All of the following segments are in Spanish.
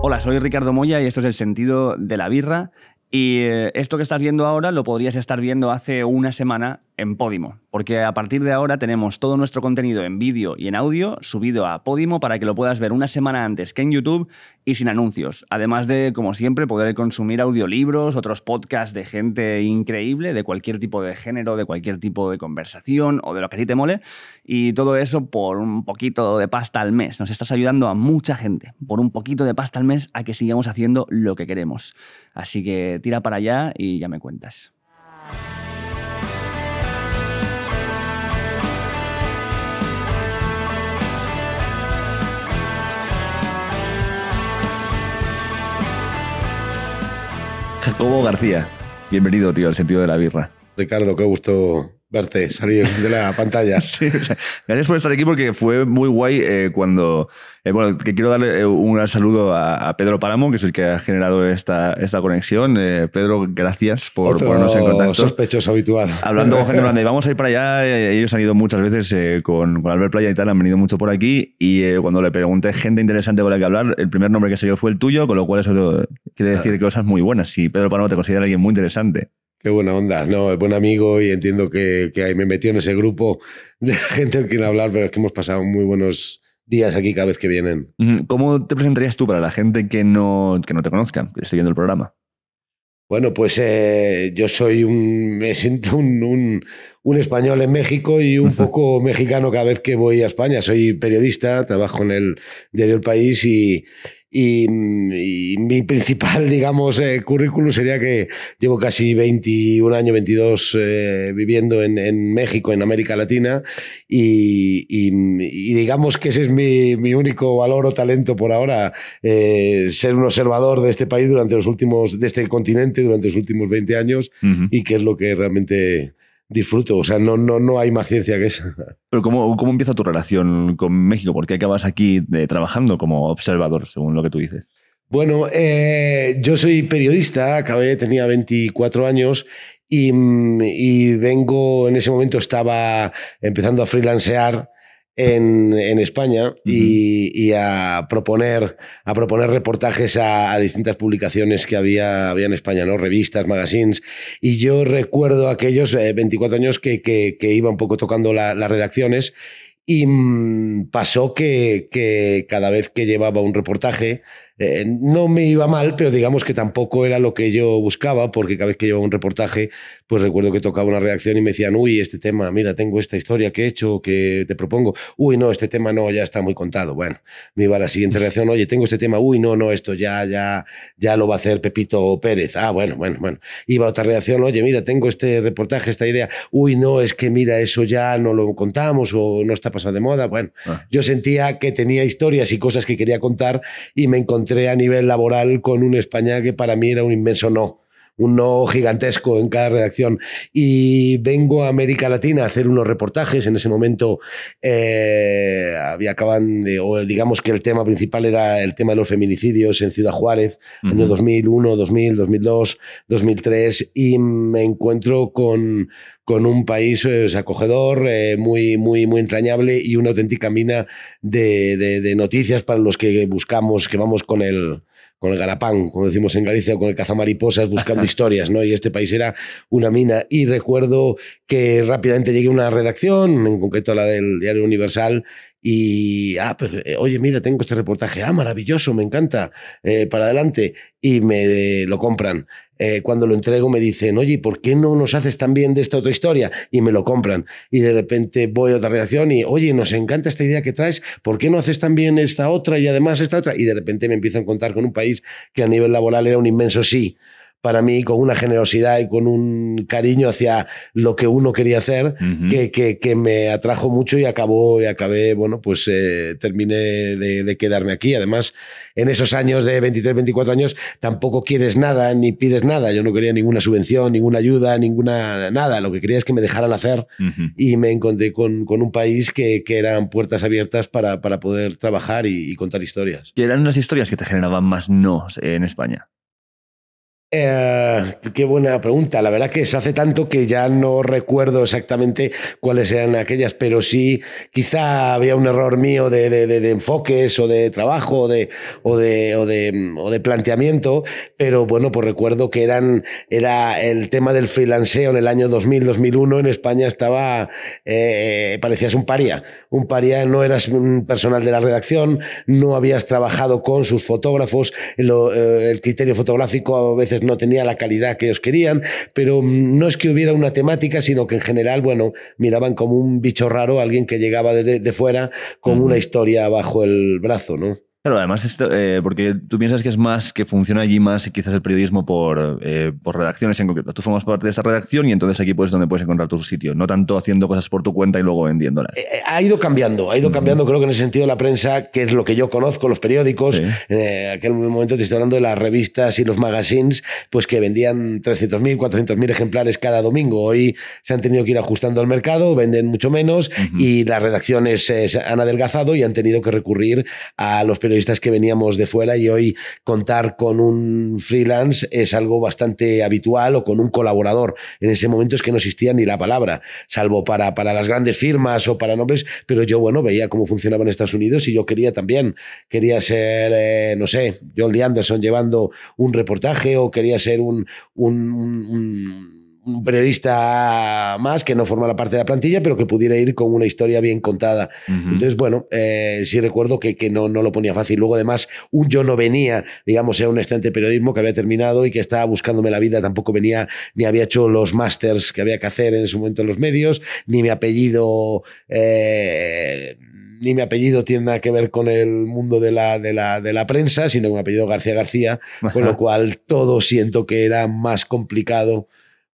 Hola, soy Ricardo Moya y esto es El sentido de la birra. Y eh, esto que estás viendo ahora lo podrías estar viendo hace una semana en Podimo, porque a partir de ahora tenemos todo nuestro contenido en vídeo y en audio subido a Podimo para que lo puedas ver una semana antes que en YouTube y sin anuncios. Además de, como siempre, poder consumir audiolibros, otros podcasts de gente increíble, de cualquier tipo de género, de cualquier tipo de conversación o de lo que a ti te mole. Y todo eso por un poquito de pasta al mes. Nos estás ayudando a mucha gente, por un poquito de pasta al mes, a que sigamos haciendo lo que queremos. Así que tira para allá y ya me cuentas. Jacobo García. Bienvenido, tío, al sentido de la birra. Ricardo, qué gusto verte salir de la pantalla. gracias por estar aquí porque fue muy guay eh, cuando... Eh, bueno, que quiero darle eh, un gran saludo a, Pedro Páramo, que es el que ha generado esta, esta conexión. Pedro, gracias por ponernos en contacto. sospechoso habitual. Hablando con gente grande, vamos a ir para allá. Ellos han ido muchas veces con, con, Albert Playa y tal, han venido mucho por aquí y cuando le pregunté gente interesante con la que hablar, el primer nombre que salió fue el tuyo, con lo cual eso quiere decir ah. cosas muy buenas. Si Pedro Páramo te considera alguien muy interesante. Qué buena onda, no, es buen amigo y entiendo que, me metió en ese grupo de gente con quien hablar, pero es que hemos pasado muy buenos días aquí cada vez que vienen. ¿Cómo te presentarías tú para la gente que no, que no te conozca, que esté viendo el programa? Bueno, pues eh, yo soy un, me siento un, un español en México y un poco mexicano cada vez que voy a España. Soy periodista, trabajo en el diario El País y, y, mi principal, digamos, eh, currículum sería que llevo casi 21 años, 22 viviendo en, en, México, en América Latina, y, digamos que ese es mi, mi, único valor o talento por ahora, eh, ser un observador de este país durante los últimos, de este continente durante los últimos 20 años, y que es lo que realmente disfruto. O sea, no, no, no hay más ciencia que esa. Pero ¿cómo, empieza tu relación con México? ¿Por qué acabas aquí de, eh, trabajando como observador, según lo que tú dices? Bueno, eh, yo soy periodista, acabé, tenía 24 años y, mm, y vengo, en ese momento estaba empezando a freelancear en, España y, a, proponer, a proponer reportajes a, distintas publicaciones que había, había en España, ¿no? revistas, magazines. Y yo recuerdo aquellos 24 eh, años que, iba un poco tocando las redacciones y mm, pasó que, que cada vez que llevaba un reportaje, eh, no me iba mal, pero digamos que tampoco era lo que yo buscaba, porque cada vez que llevaba un reportaje, pues recuerdo que tocaba una reacción y me decían, uy, este tema, mira, tengo esta historia que he hecho, que te propongo, uy, no, este tema no, ya está muy contado. Bueno, me iba a la siguiente reacción oye, tengo este tema, uy, no, no, esto ya, ya, ya lo va a hacer Pepito Pérez. Ah, bueno, bueno, bueno. Iba a otra reacción oye, mira, tengo este reportaje, esta idea, uy, no, es que mira, eso ya no lo contamos o no está pasado de moda. Bueno, ah. yo sentía que tenía historias y cosas que quería contar y me encontré entré a nivel laboral con un España que para mí era un inmenso no un no gigantesco en cada redacción. Y vengo a América Latina a hacer unos reportajes. En ese momento eh, había acaban de, digamos que el tema principal era el tema de los feminicidios en Ciudad Juárez, año 2001, 2000, 2002, 2003. Y me encuentro con con un país eh, acogedor, eh, muy, muy, muy entrañable y una auténtica mina de, noticias para los que buscamos, que vamos con el, con el garapán, como decimos en Galicia, o con el cazamariposas, buscando historias, ¿no? Y este país era una mina. Y recuerdo que rápidamente llegué a una redacción, en concreto a la del Diario Universal, y, ah, pero, pues, eh, oye, mira, tengo este reportaje, ah, maravilloso, me encanta, eh, para adelante, y me lo compran. Eh, cuando lo entrego me dicen, oye, ¿por qué no nos haces también de esta otra historia? Y me lo compran. Y de repente voy a otra redacción y, oye, nos encanta esta idea que traes, ¿por qué no haces también esta otra y además esta otra? Y de repente me empiezan a contar con un país que a nivel laboral era un inmenso sí para mí con una generosidad y con un cariño hacia lo que uno quería hacer que, que, me atrajo mucho y acabó y acabé, bueno, pues eh, terminé de, quedarme aquí. Además, en esos años de 23, 24 años tampoco quieres nada ni pides nada. Yo no quería ninguna subvención, ninguna ayuda, ninguna nada. Lo que quería es que me dejaran hacer y me encontré con, un país que, eran puertas abiertas para, para poder trabajar y, y contar historias. ¿Y eran unas historias que te generaban más no en España? Eh, qué buena pregunta. La verdad que se hace tanto que ya no recuerdo exactamente cuáles eran aquellas, pero sí, quizá había un error mío de, enfoques o de trabajo o de, o, de, mm, de, planteamiento, pero bueno, pues recuerdo que eran, era el tema del freelanceo en el año 2000-2001 en España estaba, eh, parecías un paria. Un paria, no eras un personal de la redacción, no habías trabajado con sus fotógrafos, eh, el criterio fotográfico a veces no tenía la calidad que ellos querían, pero mm, no es que hubiera una temática, sino que en general, bueno, miraban como un bicho raro a alguien que llegaba de, fuera con una historia bajo el brazo, ¿no? además, eh, porque tú piensas que es más, que funciona allí más quizás el periodismo por, eh, por redacciones en concreto. Tú formas parte de esta redacción y entonces aquí pues donde puedes encontrar tu sitio, no tanto haciendo cosas por tu cuenta y luego vendiéndolas. Eh, ha ido cambiando, ha ido cambiando, creo que en el sentido de la prensa, que es lo que yo conozco, los periódicos, en aquel momento te estoy hablando de las revistas y los magazines, pues que vendían 300.000, 400.000 ejemplares cada domingo. Hoy se han tenido que ir ajustando al mercado, venden mucho menos y las redacciones se han adelgazado y han tenido que recurrir a los periódicos que veníamos de fuera y hoy contar con un freelance es algo bastante habitual o con un colaborador. En ese momento es que no existía ni la palabra, salvo para, para las grandes firmas o para nombres, pero yo, bueno, veía cómo funcionaba en Estados Unidos y yo quería también, quería ser, eh, no sé, John Anderson llevando un reportaje o quería ser un un periodista más que no forma la parte de la plantilla, pero que pudiera ir con una historia bien contada. Entonces, bueno, eh, sí recuerdo que, que no, no, lo ponía fácil. Luego, además, un yo no venía, digamos, era un estudiante de periodismo que había terminado y que estaba buscándome la vida. Tampoco venía, ni había hecho los másters que había que hacer en su momento en los medios, ni mi apellido. Eh, ni mi apellido tiene nada que ver con el mundo de la, de la, de la prensa, sino que mi apellido García García, con lo cual todo siento que era más complicado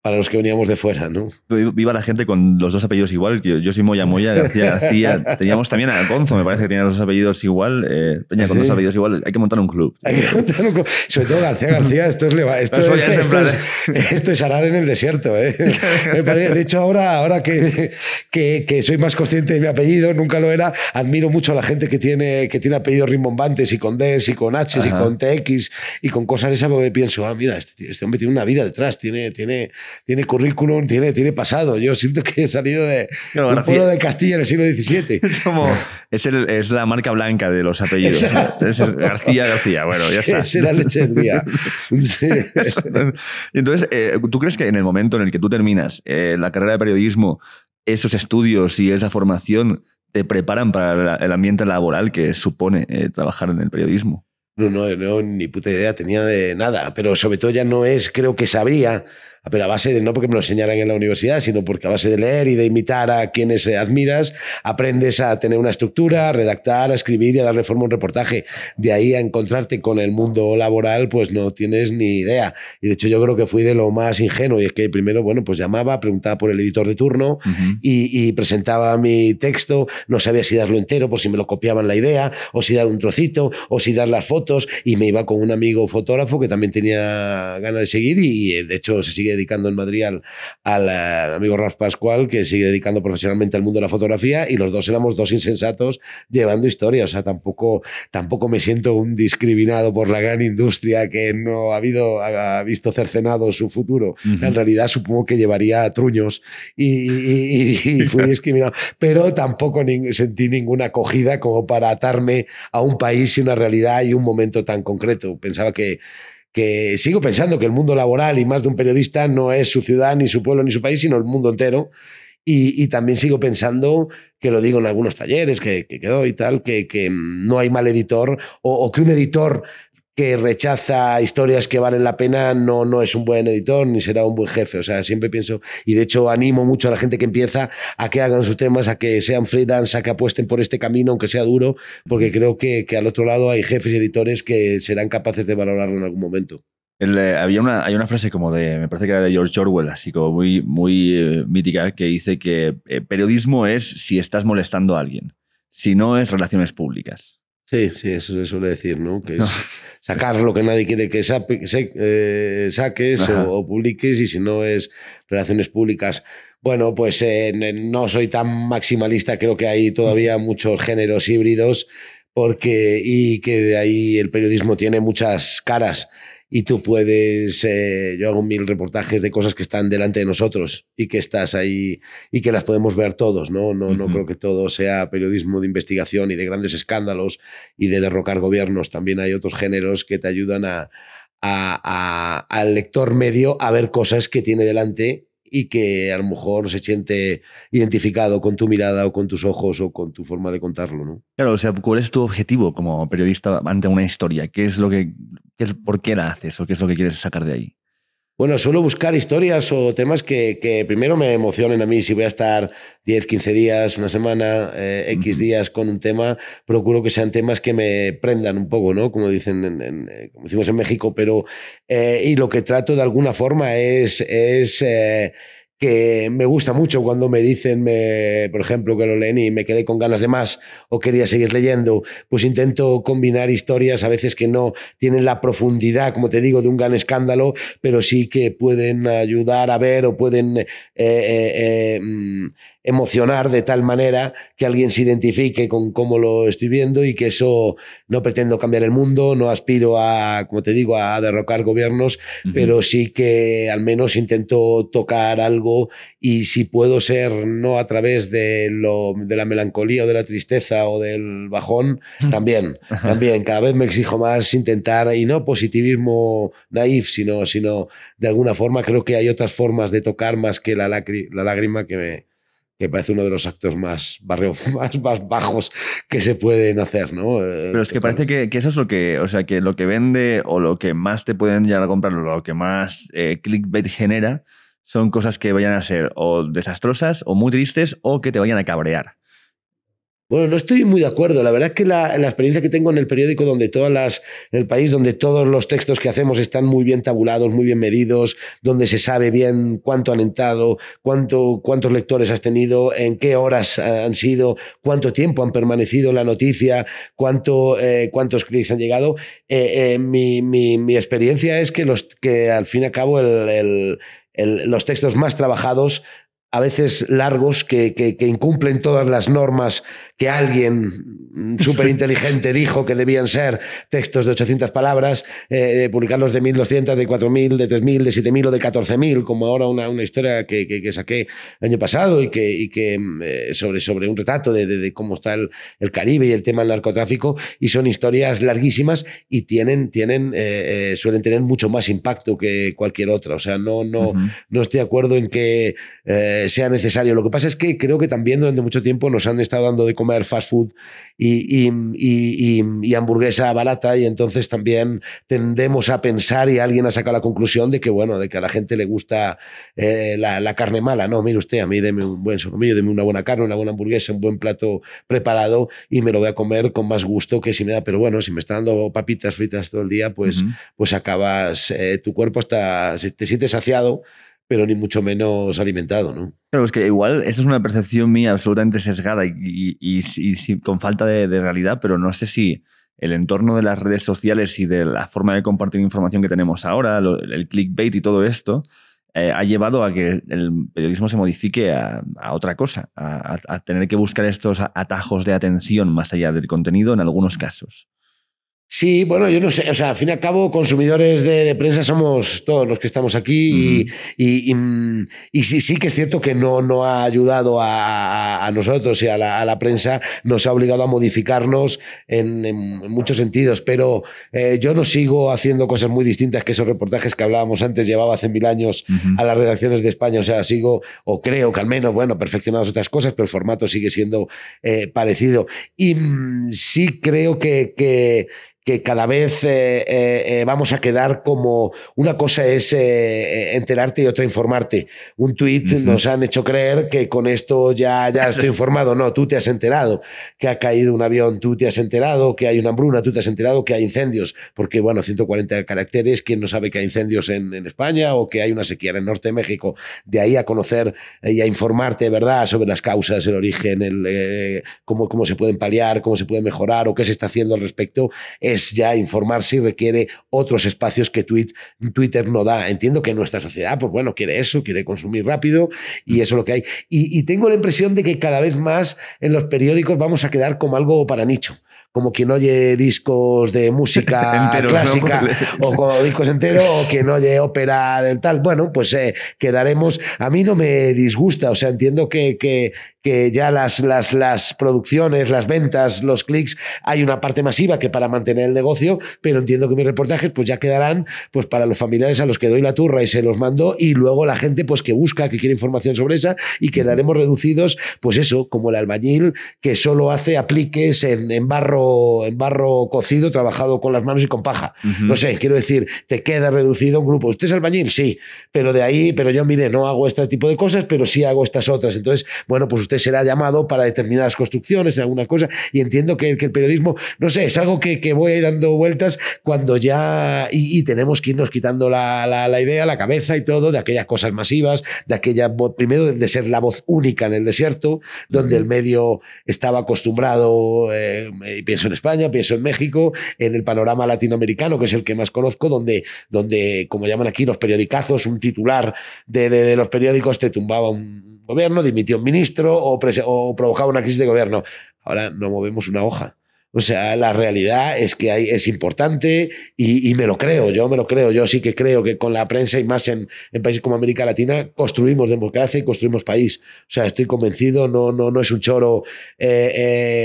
para los que veníamos de fuera, ¿no? Viva la gente con los dos apellidos igual. Yo, soy Moya Moya, García García. Teníamos también a Gonzo, me parece que tenía los dos apellidos igual. Eh, con dos apellidos igual. Hay que montar un club. Hay que montar un club. Sobre todo García García, esto es, esto, arar en el desierto. ¿eh? de hecho, ahora, ahora que, que, soy más consciente de mi apellido, nunca lo era, admiro mucho a la gente que tiene, que tiene apellidos rimbombantes y con Ds y con H y con TX y con cosas esas, porque pienso, ah, mira, este, este, hombre tiene una vida detrás, tiene... tiene tiene currículum, tiene, tiene pasado. Yo siento que he salido de pueblo de Castilla en el siglo XVII. Es, como, es, la marca blanca de los apellidos. García García, bueno, ya está. Es la leche del día. Entonces, eh, ¿tú crees que en el momento en el que tú terminas eh, la carrera de periodismo, esos estudios y esa formación te preparan para el ambiente laboral que supone eh, trabajar en el periodismo? no, no, ni puta idea tenía de nada, pero sobre todo ya no es, creo que sabría pero a base de no porque me lo enseñaran en la universidad, sino porque a base de leer y de imitar a quienes eh, admiras, aprendes a tener una estructura, a redactar, a escribir y a darle forma a un reportaje. De ahí a encontrarte con el mundo laboral, pues no tienes ni idea. Y de hecho yo creo que fui de lo más ingenuo y es que primero, bueno, pues llamaba, preguntaba por el editor de turno y, y, presentaba mi texto, no sabía si darlo entero por si me lo copiaban la idea o si dar un trocito o si dar las fotos y me iba con un amigo fotógrafo que también tenía ganas de seguir y de hecho se sigue dedicando en Madrid al, eh, amigo Raf Pascual, que sigue dedicando profesionalmente al mundo de la fotografía, y los dos éramos dos insensatos llevando historia. O sea, tampoco, tampoco me siento un discriminado por la gran industria que no ha, habido, ha visto cercenado su futuro. En realidad, supongo que llevaría a truños y, fui discriminado. Pero tampoco sentí ninguna acogida como para atarme a un país y una realidad y un momento tan concreto. Pensaba que que sigo pensando que el mundo laboral y más de un periodista no es su ciudad, ni su pueblo, ni su país, sino el mundo entero. Y, también sigo pensando, que lo digo en algunos talleres que, que, y tal, que, mm, no hay mal editor o que un editor que rechaza historias que valen la pena, no, no es un buen editor ni será un buen jefe. O sea, siempre pienso, y de hecho animo mucho a la gente que empieza a que hagan sus temas, a que sean freelance, a que apuesten por este camino, aunque sea duro, porque creo que, al otro lado hay jefes y editores que serán capaces de valorarlo en algún momento. Eh, había una, hay una frase como de, me parece que era de George Orwell, así como muy, muy eh, mítica, que dice que eh, periodismo es si estás molestando a alguien, si no es relaciones públicas. Sí, sí, eso se suele decir, ¿no? Que no sacar lo que nadie quiere que eh, saques o, publiques y si no es relaciones públicas. Bueno, pues eh, no soy tan maximalista, creo que hay todavía muchos géneros híbridos porque y que de ahí el periodismo tiene muchas caras y tú puedes, eh, yo hago mil reportajes de cosas que están delante de nosotros y que estás ahí y que las podemos ver todos, ¿no? No, no creo que todo sea periodismo de investigación y de grandes escándalos y de derrocar gobiernos, también hay otros géneros que te ayudan al lector medio a ver cosas que tiene delante y que a lo mejor se siente identificado con tu mirada o con tus ojos o con tu forma de contarlo, ¿no? Claro, o sea, ¿cuál es tu objetivo como periodista ante una historia? ¿Qué es lo que, es, por qué la haces o qué es lo que quieres sacar de ahí? Bueno, suelo buscar historias o temas que, primero me emocionen a mí. Si voy a estar 10, 15 días, una semana, eh, X días con un tema, procuro que sean temas que me prendan un poco, ¿no? Como dicen, eh, como decimos en México, pero... Eh, y lo que trato de alguna forma es que me gusta mucho cuando me dicen, me, por ejemplo, que lo leen y me quedé con ganas de más o quería seguir leyendo, pues intento combinar historias a veces que no tienen la profundidad, como te digo, de un gran escándalo, pero sí que pueden ayudar a ver o pueden eh, eh, eh, mm, emocionar de tal manera que alguien se identifique con cómo lo estoy viendo y que eso no pretendo cambiar el mundo, no aspiro a, como te digo, a derrocar gobiernos, pero sí que al menos intento tocar algo y si puedo ser no a través de, lo, de la melancolía o de la tristeza o del bajón, también, también, cada vez me exijo más intentar, y no positivismo naif, sino, sino de alguna forma creo que hay otras formas de tocar más que la lágrima que me que parece uno de los actos más, barrios, más, bajos que se pueden hacer, ¿no? Eh, Pero es que parece que, eso es lo que, o sea, que lo que vende o lo que más te pueden llegar a comprar o lo que más eh, clickbait genera son cosas que vayan a ser o desastrosas o muy tristes o que te vayan a cabrear. Bueno, no estoy muy de acuerdo. La verdad es que la, la, experiencia que tengo en el periódico, donde todas las, en el país, donde todos los textos que hacemos están muy bien tabulados, muy bien medidos, donde se sabe bien cuánto han entrado, cuánto, cuántos lectores has tenido, en qué horas han sido, cuánto tiempo han permanecido en la noticia, cuánto, eh, cuántos clics han llegado. Eh, eh, mi, experiencia es que, los, que al fin y al cabo los textos más trabajados a veces largos que, incumplen todas las normas que alguien súper inteligente dijo que debían ser textos de 800 palabras, eh, publicarlos de 1.200, de 4.000, de 3.000, de 7.000 o de 14.000, como ahora una, una historia que, que, saqué el año pasado y que, y que mm, eh, sobre, sobre un retrato de, de, cómo está el, Caribe y el tema del narcotráfico, y son historias larguísimas y tienen, tienen, eh, suelen tener mucho más impacto que cualquier otra. O sea, no, no, no estoy de acuerdo en que sea necesario. Lo que pasa es que creo que también durante mucho tiempo nos han estado dando de comer fast food y, hamburguesa barata y entonces también tendemos a pensar y alguien ha sacado la conclusión de que, bueno, de que a la gente le gusta eh, la, carne mala. No, mire usted, a mí deme un buen solomillo, deme una buena carne, una buena hamburguesa, un buen plato preparado y me lo voy a comer con más gusto que si me da, pero bueno, si me está dando papitas fritas todo el día, pues, pues acabas, eh, tu cuerpo hasta, te sientes saciado pero ni mucho menos alimentado, ¿no? Claro, es que igual esta es una percepción mía absolutamente sesgada y, con falta de, realidad, pero no sé si el entorno de las redes sociales y de la forma de compartir información que tenemos ahora, el clickbait y todo esto, eh, ha llevado a que el periodismo se modifique a, otra cosa, a, tener que buscar estos atajos de atención más allá del contenido en algunos casos. Sí, bueno, yo no sé, o sea, al fin y al cabo, consumidores de, prensa somos todos los que estamos aquí mm, y, sí, sí, que es cierto que no, no ha ayudado a, nosotros y a la, prensa, nos ha obligado a modificarnos en, muchos sentidos, pero eh, yo no sigo haciendo cosas muy distintas que esos reportajes que hablábamos antes, llevaba hace mil años a las redacciones de España, o sea, sigo, o creo que al menos, bueno, perfeccionados otras cosas, pero el formato sigue siendo eh, parecido. Y mm, sí creo que que cada vez eh, eh, eh, vamos a quedar como una cosa es enterarte y otra informarte. Un tweet nos han hecho creer que con esto ya, ya estoy informado. No, tú te has enterado que ha caído un avión, tú te has enterado que hay una hambruna, tú te has enterado que hay incendios. Porque, bueno, 140 caracteres, ¿quién no sabe que hay incendios en, España o que hay una sequía en el norte de México? De ahí a conocer y a informarte, ¿verdad?, sobre las causas, el origen, el, cómo, cómo se pueden paliar, cómo se puede mejorar o qué se está haciendo al respecto es ya informar si requiere otros espacios que Twitter no da. Entiendo que nuestra sociedad, pues bueno, quiere eso, quiere consumir rápido y mm. eso es lo que hay. Y, tengo la impresión de que cada vez más en los periódicos vamos a quedar como algo para nicho como quien oye discos de música clásica o como discos enteros o quien oye ópera del tal. Bueno, pues eh, quedaremos. A mí no me disgusta, o sea, entiendo que, que ya las, las, las producciones, las ventas, los clics, hay una parte masiva que para mantener el negocio, pero entiendo que mis reportajes pues ya quedarán pues para los familiares a los que doy la turra y se los mando y luego la gente pues que busca, que quiere información sobre esa y quedaremos reducidos pues eso, como el albañil que solo hace apliques en, barro, en barro cocido, trabajado con las manos y con paja. No sé, quiero decir, te queda reducido un grupo. ¿Usted es albañil? Sí, pero de ahí, pero yo mire, no hago este tipo de cosas, pero sí hago estas otras. Entonces, bueno, pues será llamado para determinadas construcciones, alguna cosa, y entiendo que, el periodismo, no sé, es algo que, voy dando vueltas cuando ya, y, tenemos que irnos quitando la, idea, la cabeza y todo, de aquellas cosas masivas, de aquella, primero de ser la voz única en el desierto, donde el medio estaba acostumbrado, eh, pienso en España, pienso en México, en el panorama latinoamericano, que es el que más conozco, donde, donde como llaman aquí los periodicazos, un titular de, de, de los periódicos te tumbaba un gobierno, dimitió un ministro, o, provocaba una crisis de gobierno. Ahora no movemos una hoja. O sea, la realidad es que hay, es importante y, me lo creo, yo me lo creo, yo sí que creo que con la prensa y más en, países como América Latina construimos democracia y construimos país. O sea, estoy convencido, no, no, no es un choro eh,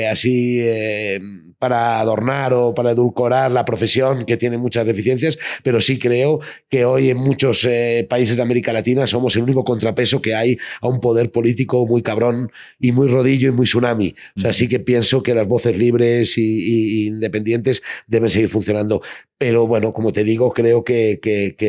eh, así eh, para adornar o para edulcorar la profesión que tiene muchas deficiencias, pero sí creo que hoy en muchos países de América Latina somos el único contrapeso que hay a un poder político muy cabrón y muy rodillo y muy tsunami. O sea, sí que pienso que las voces libres e independientes deben seguir funcionando. Pero bueno, como te digo, creo que,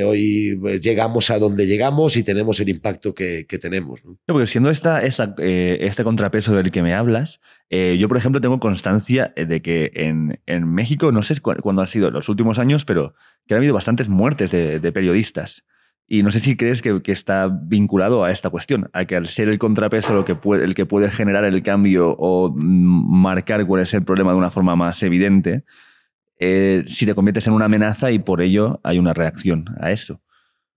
hoy pues, llegamos a donde llegamos y tenemos el impacto que, tenemos. porque siendo esta, eh, este contrapeso del que me hablas, eh, yo por ejemplo tengo constancia de que en, México, no sé cuándo ha sido los últimos años, pero que ha habido bastantes muertes de periodistas. Y no sé si crees que, está vinculado a esta cuestión, a que al ser el contrapeso que puede, el que puede generar el cambio o marcar cuál es el problema de una forma más evidente, eh, si te conviertes en una amenaza y por ello hay una reacción a eso.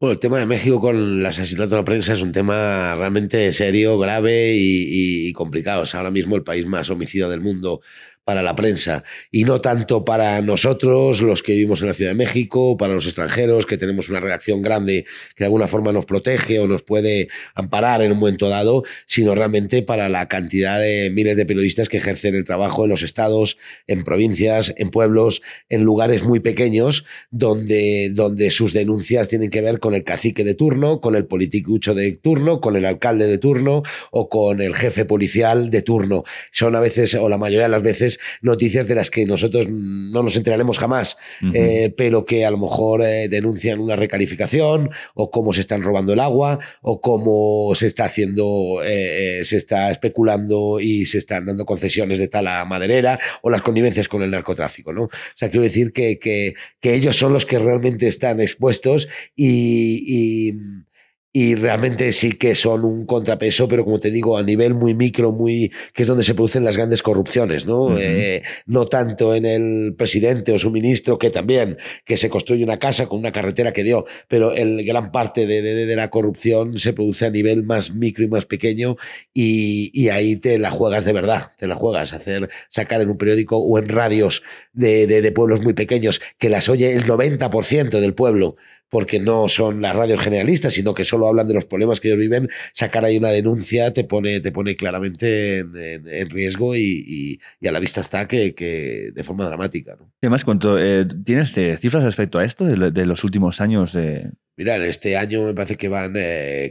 Bueno, el tema de México con el asesinato de la prensa es un tema realmente serio, grave y, complicado. es ahora mismo el país más homicida del mundo para la prensa y no tanto para nosotros, los que vivimos en la Ciudad de México, para los extranjeros, que tenemos una redacción grande que de alguna forma nos protege o nos puede amparar en un momento dado, sino realmente para la cantidad de miles de periodistas que ejercen el trabajo en los estados, en provincias, en pueblos, en lugares muy pequeños, donde, donde sus denuncias tienen que ver con el cacique de turno, con el politicucho de turno, con el alcalde de turno o con el jefe policial de turno. Son a veces, o la mayoría de las veces, noticias de las que nosotros no nos enteraremos jamás, eh, pero que a lo mejor eh, denuncian una recalificación o cómo se están robando el agua o cómo se está haciendo, eh, se está especulando y se están dando concesiones de tala maderera o las connivencias con el narcotráfico. ¿no? O sea, quiero decir que, que, ellos son los que realmente están expuestos y y realmente sí que son un contrapeso, pero como te digo, a nivel muy micro, muy que es donde se producen las grandes corrupciones, ¿no? Eh, no tanto en el presidente o su ministro, que también, que se construye una casa con una carretera que dio, pero el gran parte de, la corrupción se produce a nivel más micro y más pequeño y, ahí te la juegas de verdad, te la juegas, hacer sacar en un periódico o en radios de, de pueblos muy pequeños, que las oye el 90% del pueblo porque no son las radios generalistas, sino que solo hablan de los problemas que ellos viven, sacar ahí una denuncia te pone, te pone claramente en, riesgo y, a la vista está que, de forma dramática. Además, ¿cuánto, eh, ¿tienes eh, cifras respecto a esto de los últimos años de, Mirad, este año me parece que van 15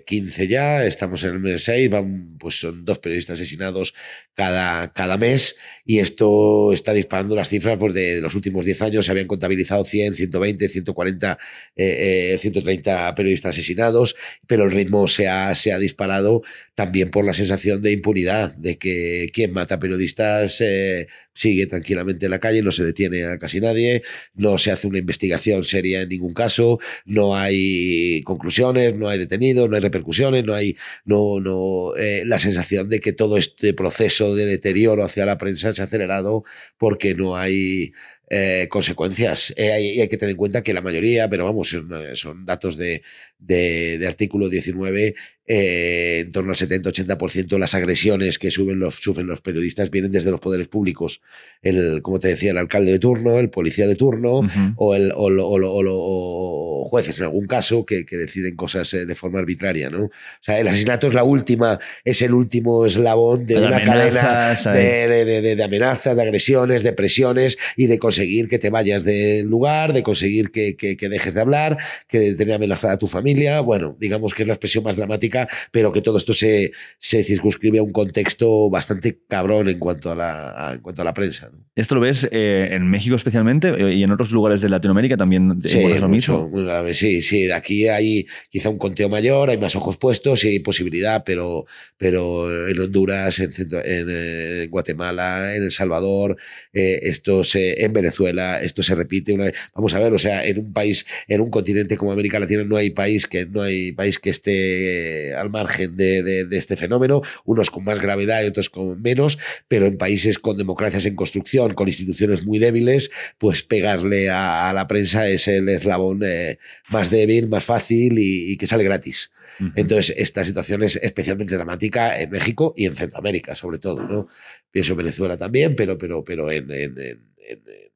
eh, ya, estamos en el mes 6, van, pues son dos periodistas asesinados cada, cada mes y esto está disparando las cifras pues, de, los últimos 10 años. Se habían contabilizado 100, 120, 140, 130 periodistas asesinados, pero el ritmo se se ha disparado también por la sensación de impunidad, de que quien mata periodistas eh, sigue tranquilamente en la calle, no se detiene a casi nadie, no se hace una investigación seria en ningún caso, no hay conclusiones, no hay detenidos, no hay repercusiones, no hay no, no, eh, la sensación de que todo este proceso de deterioro hacia la prensa se ha acelerado porque no hay eh, consecuencias. Eh, hay, que tener en cuenta que la mayoría, pero vamos, son, datos de, de, de artículo 19, eh, en torno al 70-80% de las agresiones que suben los, los periodistas vienen desde los poderes públicos. El, como te decía, el alcalde de turno, el policía de turno o, el, o, jueces en algún caso que, deciden cosas eh, de forma arbitraria. ¿no? O sea, el asesinato es la última, es el último eslabón de, una cadena de, de, de, amenazas, de agresiones, de presiones y de conseguir que te vayas del lugar, de conseguir que, dejes de hablar, que te tener amenazada a tu familia. Bueno, digamos que es la expresión más dramática pero que todo esto se, se circunscribe a un contexto bastante cabrón en cuanto a la, en cuanto a la prensa. ¿Esto lo ves eh, en México especialmente eh, y en otros lugares de Latinoamérica también eh, sí, es lo mismo? Sí, sí, aquí hay quizá un conteo mayor, hay más ojos puestos y hay posibilidad, pero, pero en Honduras, en, Guatemala, en El Salvador, esto se, en Venezuela, esto se repite. Vamos a ver, o sea, en un país, en un continente como América Latina no hay país que, no hay país que esté al margen de, este fenómeno, unos con más gravedad y otros con menos, pero en países con democracias en construcción, con instituciones muy débiles, pues pegarle a, la prensa es el eslabón eh, más débil, más fácil y, que sale gratis. Entonces, esta situación es especialmente dramática en México y en Centroamérica, sobre todo. ¿no? Pienso en Venezuela también, pero, pero, pero en, en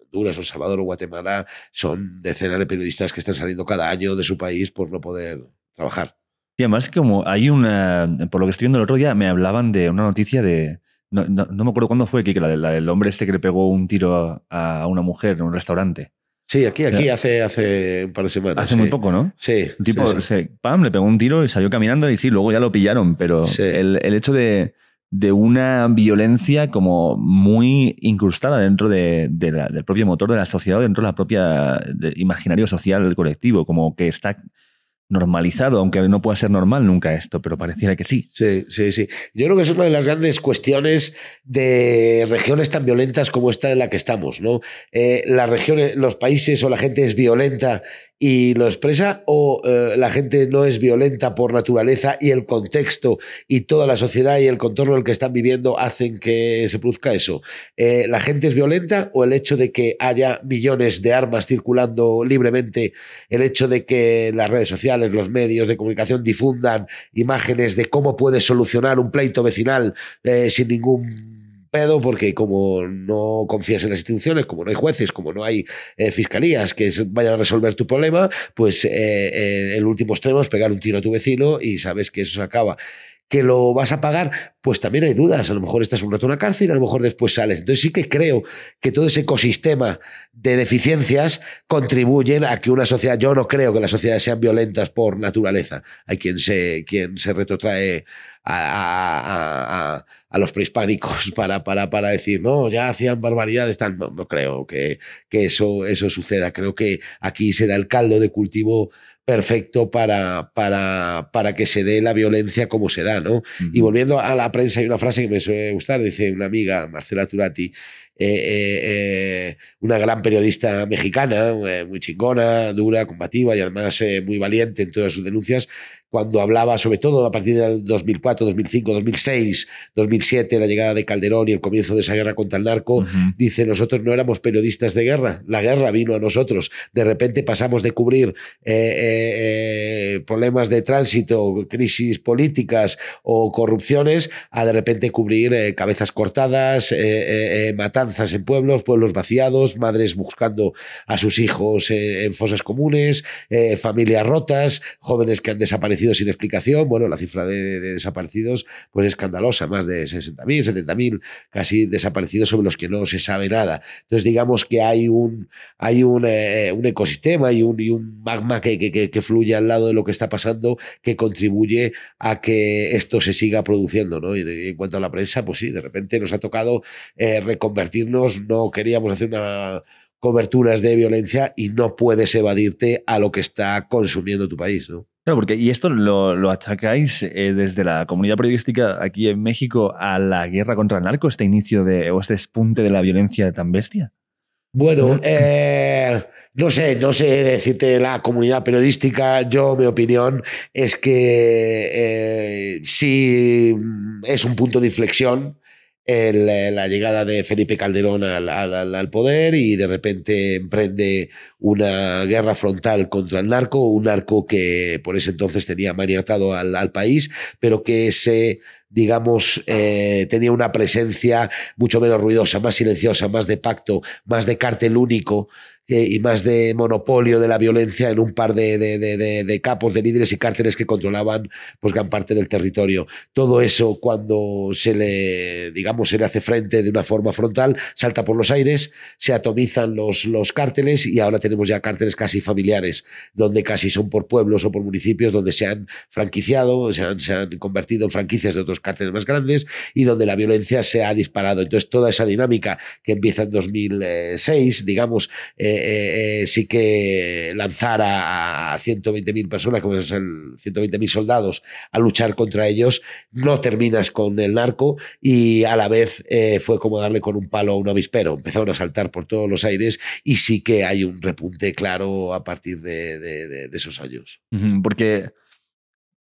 Honduras, El Salvador o Guatemala son decenas de periodistas que están saliendo cada año de su país por no poder trabajar. Y además como hay una, por lo que estoy viendo el otro día, me hablaban de una noticia de, no, me acuerdo cuándo fue, que la, del hombre este que le pegó un tiro a, una mujer en un restaurante. Sí, aquí, aquí hace, hace un par de semanas. Hace muy poco, ¿no? Sí. Un tipo, pam, le pegó un tiro y salió caminando y sí, luego ya lo pillaron, pero el, hecho de una violencia como muy incrustada dentro del propio motor de la sociedad, dentro del propio imaginario social del colectivo, como que está normalizado, aunque no pueda ser normal nunca esto, pero pareciera que sí. Sí, sí, sí. Yo creo que es una de las grandes cuestiones de regiones tan violentas como esta en la que estamos, ¿no? Eh, las regiones, los países o la gente es violenta y lo expresa, o eh, la gente no es violenta por naturaleza y el contexto y toda la sociedad y el contorno en el que están viviendo hacen que se produzca eso. Eh, ¿La gente es violenta o el hecho de que haya millones de armas circulando libremente, el hecho de que las redes sociales, los medios de comunicación difundan imágenes de cómo puede solucionar un pleito vecinal eh, sin ningún pedo porque como no confías en las instituciones, como no hay jueces, como no hay eh, fiscalías que vayan a resolver tu problema, pues eh, eh, el último extremo es pegar un tiro a tu vecino y sabes que eso se acaba. Que lo vas a pagar, pues también hay dudas. A lo mejor estás un rato en la cárcel, y a lo mejor después sales. Entonces sí que creo que todo ese ecosistema de deficiencias contribuyen a que una sociedad, yo no creo que las sociedades sean violentas por naturaleza. Hay quien se, quien se retrotrae a, a, los prehispánicos para, para, para decir, no, ya hacían barbaridades, tal. No, creo que, que, eso, eso suceda. Creo que aquí se da el caldo de cultivo perfecto para, para, para que se dé la violencia como se da, ¿no? Y volviendo a la prensa, hay una frase que me suele gustar, dice una amiga, Marcela Turati, eh, eh, eh, una gran periodista mexicana, muy chingona, dura, combativa y además muy valiente en todas sus denuncias, cuando hablaba, sobre todo a partir del 2004, 2005, 2006, 2007, la llegada de Calderón y el comienzo de esa guerra contra el narco, dice, nosotros no éramos periodistas de guerra, la guerra vino a nosotros. De repente pasamos de cubrir problemas de tránsito, crisis políticas o corrupciones, a de repente cubrir cabezas cortadas, matadas en pueblos, pueblos vaciados, madres buscando a sus hijos eh, en fosas comunes, eh, familias rotas, jóvenes que han desaparecido sin explicación. Bueno, la cifra de, desaparecidos pues es escandalosa, más de 60.000, 70.000 casi desaparecidos sobre los que no se sabe nada. Entonces digamos que hay un, hay un, eh, un ecosistema y un, y un magma que, que, que, fluye al lado de lo que está pasando que contribuye a que esto se siga produciendo. ¿no? Y en cuanto a la prensa, pues sí, de repente nos ha tocado reconvertir no queríamos hacer una coberturas de violencia y no puedes evadirte a lo que está consumiendo tu país, ¿no? Claro, porque y esto lo, lo achacáis eh, desde la comunidad periodística aquí en México a la guerra contra el narco, este inicio de, o este despunte de la violencia tan bestia. Bueno, eh, no sé, no sé decirte la comunidad periodística. Yo, mi opinión es que eh, sí mm, es un punto de inflexión la llegada de Felipe Calderón al, poder y de repente emprende una guerra frontal contra el narco, un narco que por ese entonces tenía maniatado al, al país, pero que se digamos, eh, tenía una presencia mucho menos ruidosa, más silenciosa, más de pacto, más de cartel único, eh, y más de monopolio de la violencia en un par de, capos, de líderes y cárteles que controlaban pues, gran parte del territorio. Todo eso, cuando se le, digamos, se le hace frente de una forma frontal, salta por los aires, se atomizan los, los cárteles y ahora tenemos ya cárteles casi familiares, donde casi son por pueblos o por municipios donde se han franquiciado, se han, convertido en franquicias de otros cárteles más grandes y donde la violencia se ha disparado. Entonces, toda esa dinámica que empieza en 2006, digamos, eh, eh, eh, sí que lanzar a, a 120.000 personas, como son 120.000 soldados, a luchar contra ellos, no terminas con el narco y a la vez eh, fue como darle con un palo a un avispero. Empezaron a saltar por todos los aires y sí que hay un repunte claro a partir de, esos años. Porque,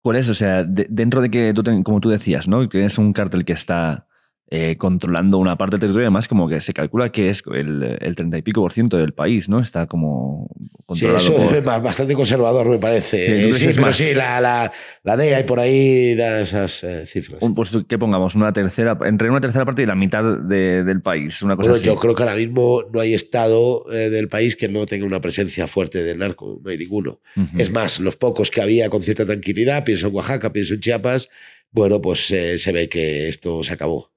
por eso, O sea, dentro de que como tú decías, ¿no? Que es un cártel que está eh, controlando una parte del territorio, además como que se calcula que es el, treinta 30 y pico por ciento del país, ¿no? Está como controlado. Sí, eso es bastante conservador, me parece. Sí, pero sí, la, la, DEA y por ahí da esas eh, cifras. Un, pues que pongamos una tercera, entre una tercera parte y la mitad del país, una cosa bueno, yo creo que ahora mismo no hay estado eh, del país que no tenga una presencia fuerte del narco, no hay ninguno. Es más, los pocos que había con cierta tranquilidad, pienso en Oaxaca, pienso en Chiapas, bueno, pues se ve que esto se acabó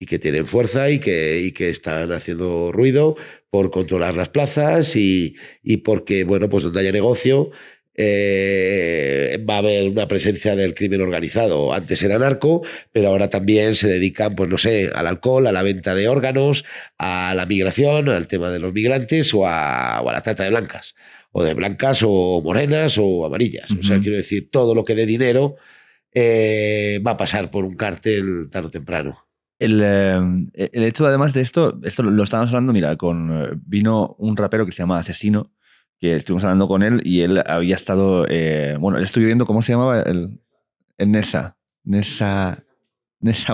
y que tienen fuerza y que, que están haciendo ruido por controlar las plazas y, porque, bueno, pues donde haya negocio eh, va a haber una presencia del crimen organizado. Antes era narco, pero ahora también se dedican, pues no sé, al alcohol, a la venta de órganos, a la migración, al tema de los migrantes o a, la trata de blancas, o de blancas o morenas o amarillas. O sea, quiero decir, todo lo que dé dinero eh, va a pasar por un cártel tarde o temprano. Eh, el, hecho, además de esto, esto lo estábamos hablando, mira, con eh, vino un rapero que se llama Asesino, que estuvimos hablando con él y él había estado, eh, bueno, él estoy viendo, ¿cómo se llamaba? El, el Nesa, Nesa, Nesa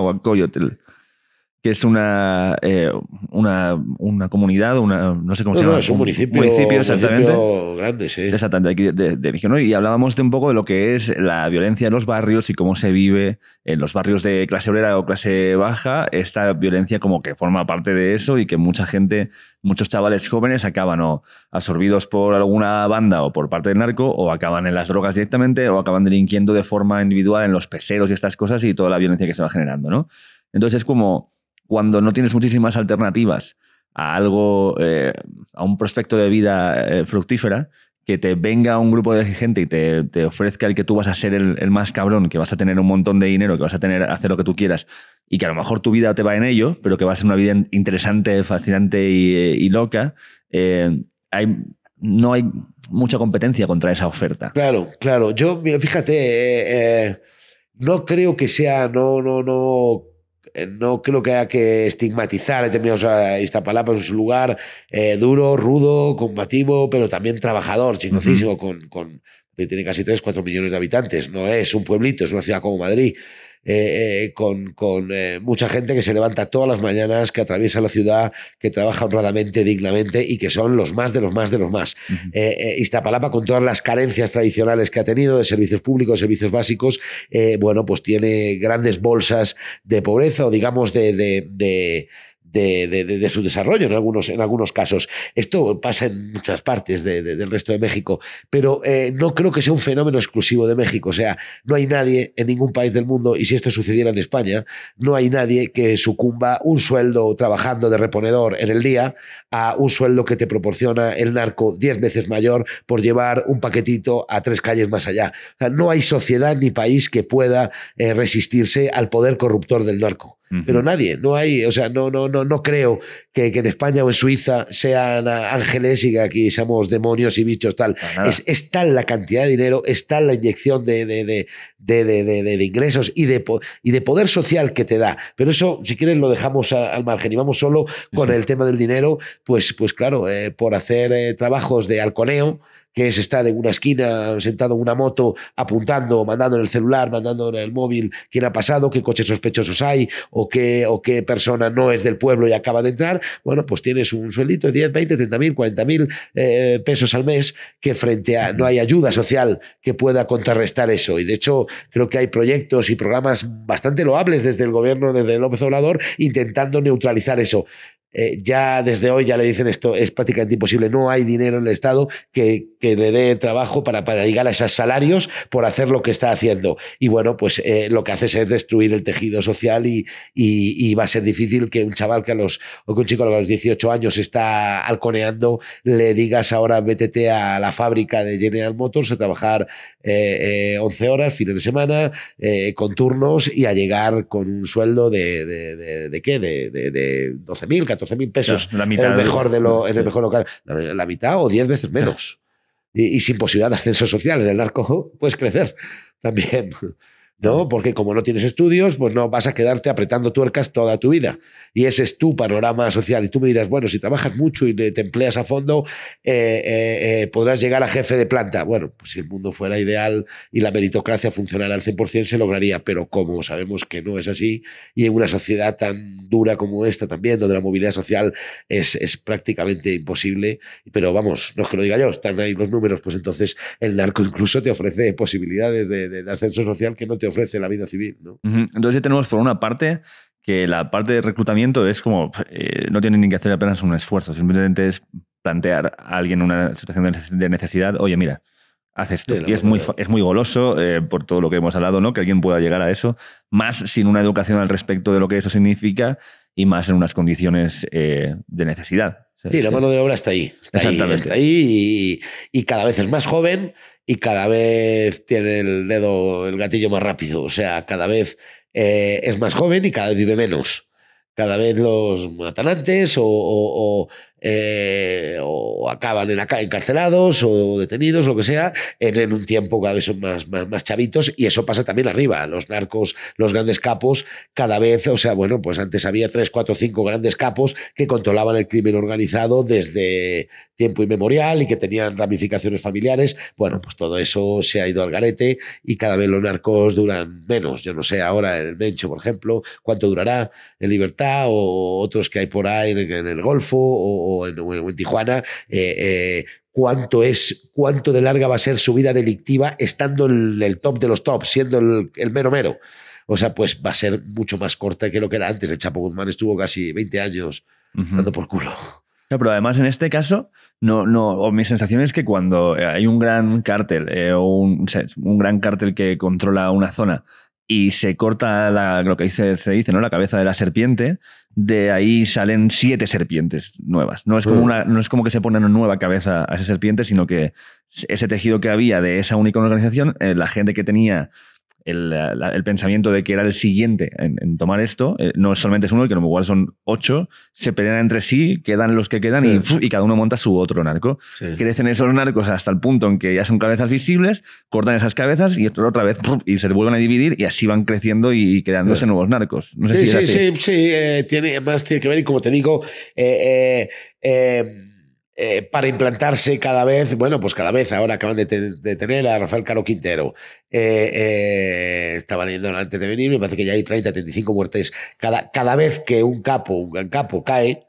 que es eh, una, una, comunidad, una, no sé cómo se llama. es un, municipio, municipio, exactamente, municipio grande, sí. Exactamente, aquí de, de México. Y hablábamos de un poco de lo que es la violencia en los barrios y cómo se vive en los barrios de clase obrera o clase baja, esta violencia como que forma parte de eso y que mucha gente, muchos chavales jóvenes acaban o absorbidos por alguna banda o por parte del narco o acaban en las drogas directamente o acaban delinquiendo de forma individual en los peseros y estas cosas y toda la violencia que se va generando, ¿no? Entonces es como cuando no tienes muchísimas alternativas a algo, eh, a un prospecto de vida eh, fructífera, que te venga un grupo de gente y te, ofrezca el que tú vas a ser el, más cabrón, que vas a tener un montón de dinero, que vas a tener hacer lo que tú quieras y que a lo mejor tu vida te va en ello, pero que va a ser una vida interesante, fascinante y, eh, loca, hay, no hay mucha competencia contra esa oferta. Claro, claro. Yo, fíjate, no creo que sea, no, no, no eh, no creo que haya que estigmatizar a determinados esta palabra en su lugar eh, duro, rudo, combativo, pero también trabajador, chinocísimo, que tiene casi 3, 4 millones de habitantes. No es un pueblito, es una ciudad como Madrid. Eh, eh, con, eh, mucha gente que se levanta todas las mañanas, que atraviesa la ciudad, que trabaja honradamente, dignamente y que son los más de los más de los más. Iztapalapa, con todas las carencias tradicionales que ha tenido de servicios públicos, servicios básicos, bueno, pues tiene grandes bolsas de pobreza o digamos de de, su desarrollo en algunos, en algunos casos. Esto pasa en muchas partes del resto de México, pero eh, no creo que sea un fenómeno exclusivo de México. O sea, no hay nadie en ningún país del mundo, y si esto sucediera en España, no hay nadie que sucumba un sueldo trabajando de reponedor en el día a un sueldo que te proporciona el narco 10 veces mayor por llevar un paquetito a tres calles más allá. O sea, no hay sociedad ni país que pueda eh, resistirse al poder corruptor del narco. Pero nadie, no hay, o sea, no, no, no, no creo que, en España o en Suiza sean ángeles y que aquí seamos demonios y bichos tal. Es, tal la cantidad de dinero, es tal la inyección de, de, de, de ingresos y de, y de poder social que te da. Pero eso, si quieres, lo dejamos al margen y vamos solo con el tema del dinero, pues, pues claro, eh, por hacer eh, trabajos de halconeo, que es estar en una esquina sentado en una moto apuntando, mandando en el celular, mandando en el móvil quién ha pasado, qué coches sospechosos hay o qué, o qué persona no es del pueblo y acaba de entrar, bueno, pues tienes un suelito de 10, 20, 30 mil, 40 mil eh, pesos al mes que frente a no hay ayuda social que pueda contrarrestar eso. Y de hecho creo que hay proyectos y programas bastante loables desde el gobierno, desde López Obrador, intentando neutralizar eso. Eh, ya desde hoy ya le dicen esto es prácticamente imposible, no hay dinero en el Estado que, le dé trabajo para, para llegar a esos salarios por hacer lo que está haciendo. Y bueno, pues eh, lo que haces es destruir el tejido social y, y, va a ser difícil que un chaval que a los, o que un chico a los 18 años está halconeando, le digas ahora métete a la fábrica de General Motors a trabajar 11 eh, horas, fin de semana, con turnos y a llegar con un sueldo de, de, qué, de, de, de 12.000, 14.000 14 mil pesos la mitad el mejor, de lo, el mejor local, la, mitad o 10 veces menos. Y, y sin posibilidad de ascenso social. En el narco puedes crecer también. ¿no? Porque como no tienes estudios, pues no vas a quedarte apretando tuercas toda tu vida. Y ese es tu panorama social. Y tú me dirás, bueno, si trabajas mucho y te empleas a fondo, eh, eh, eh, podrás llegar a jefe de planta. Bueno, pues si el mundo fuera ideal y la meritocracia funcionara al 100%, se lograría. Pero como sabemos que no es así, y en una sociedad tan dura como esta también, donde la movilidad social es, es prácticamente imposible, pero vamos, no es que lo diga yo, están ahí los números, pues entonces el narco incluso te ofrece posibilidades de ascenso social que no te ofrece la vida civil. ¿no? Entonces ya tenemos por una parte que la parte de reclutamiento es como, eh, no tienen ni que hacer apenas un esfuerzo, simplemente es plantear a alguien una situación de necesidad, oye, mira, haz esto. y es muy, es muy goloso, eh, por todo lo que hemos hablado, ¿no? que alguien pueda llegar a eso, más sin una educación al respecto de lo que eso significa y más en unas condiciones eh, de necesidad. sí, la mano de obra está ahí. Está Ahí, y, cada vez es más joven y cada vez tiene el dedo, el gatillo más rápido, o sea, cada vez eh, es más joven y cada vez vive menos. Cada vez los matan antes o eh, o acaban en encarcelados o detenidos, lo que sea, en, un tiempo cada vez son más, más, más chavitos y eso pasa también arriba. Los narcos, los grandes capos, cada vez, o sea, bueno, pues antes había tres, cuatro, cinco grandes capos que controlaban el crimen organizado desde tiempo inmemorial y que tenían ramificaciones familiares. Bueno, pues todo eso se ha ido al garete y cada vez los narcos duran menos. Yo no sé ahora en el Mencho, por ejemplo, cuánto durará en libertad o otros que hay por ahí en el Golfo o o en, Tijuana, eh, eh, cuánto es, cuánto de larga va a ser su vida delictiva estando en el top de los tops, siendo el, mero mero. O sea, pues va a ser mucho más corta que lo que era antes. El Chapo Guzmán estuvo casi 20 años dando por culo. pero además en este caso, no, no, mi sensación es que cuando hay un gran cártel eh, o un, gran cártel que controla una zona y se corta lo que se dice, ¿no? La cabeza de la serpiente, de ahí salen siete serpientes nuevas. No es, como una, no es como que se ponen una nueva cabeza a esa serpiente, sino que ese tejido que había de esa única organización, eh, la gente que tenía el, pensamiento de que era el siguiente en, tomar esto, eh, no solamente es uno, que no igual son ocho, se pelean entre sí, quedan los que quedan y, cada uno monta su otro narco. Crecen esos narcos hasta el punto en que ya son cabezas visibles, cortan esas cabezas y otra vez y se vuelven a dividir y así van creciendo y creándose nuevos narcos. sí, sí, sí, eh, sí, tiene más tiene que ver y como te digo, eh, eh eh, para implantarse cada vez, bueno, pues cada vez, ahora acaban de, tener a Rafael Caro Quintero, eh, eh estaban yendo antes de venir, me parece que ya hay 30, 35 muertes, cada, cada vez que un capo, un gran capo cae,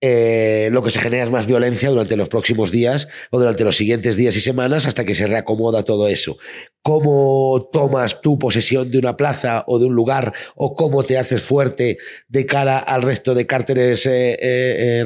eh, lo que se genera es más violencia durante los próximos días o durante los siguientes días y semanas hasta que se reacomoda todo eso. ¿Cómo tomas tu posesión de una plaza o de un lugar o cómo te haces fuerte de cara al resto de cárteres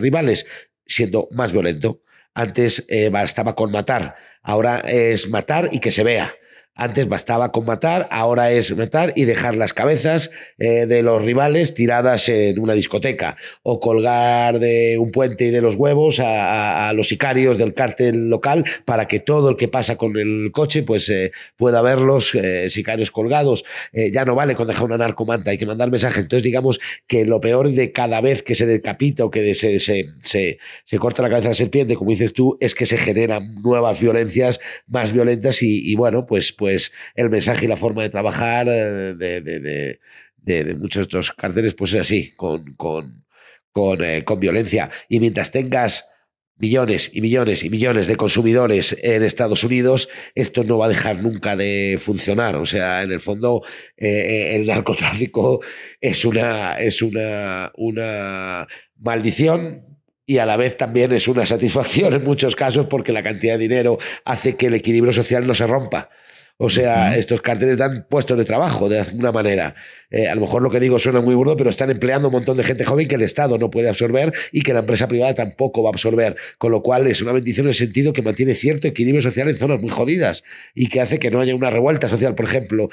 rivales? siendo más violento. Antes eh, bastaba con matar, ahora es matar y que se vea. Antes bastaba con matar, ahora es matar y dejar las cabezas eh, de los rivales tiradas en una discoteca o colgar de un puente y de los huevos a, los sicarios del cártel local para que todo el que pasa con el coche pues eh, pueda ver los eh, sicarios colgados. ya no vale con dejar una narcomanta, hay que mandar mensajes Entonces digamos que lo peor de cada vez que se decapita o que se, se, corta la cabeza de la serpiente, como dices tú, es que se generan nuevas violencias más violentas y bueno, pues pues el mensaje y la forma de trabajar eh, de, muchos de estos cárteles, pues es así, con, eh, con, violencia. Y mientras tengas millones y millones y millones de consumidores en Estados Unidos, esto no va a dejar nunca de funcionar. O sea, en el fondo, eh, el narcotráfico es una, es una, una maldición. Y a la vez también es una satisfacción en muchos casos porque la cantidad de dinero hace que el equilibrio social no se rompa. O sea, estos carteles dan puestos de trabajo de alguna manera. Eh, a lo mejor lo que digo suena muy burdo, pero están empleando un montón de gente joven que el Estado no puede absorber y que la empresa privada tampoco va a absorber. Con lo cual es una bendición en el sentido que mantiene cierto equilibrio social en zonas muy jodidas y que hace que no haya una revuelta social, por ejemplo,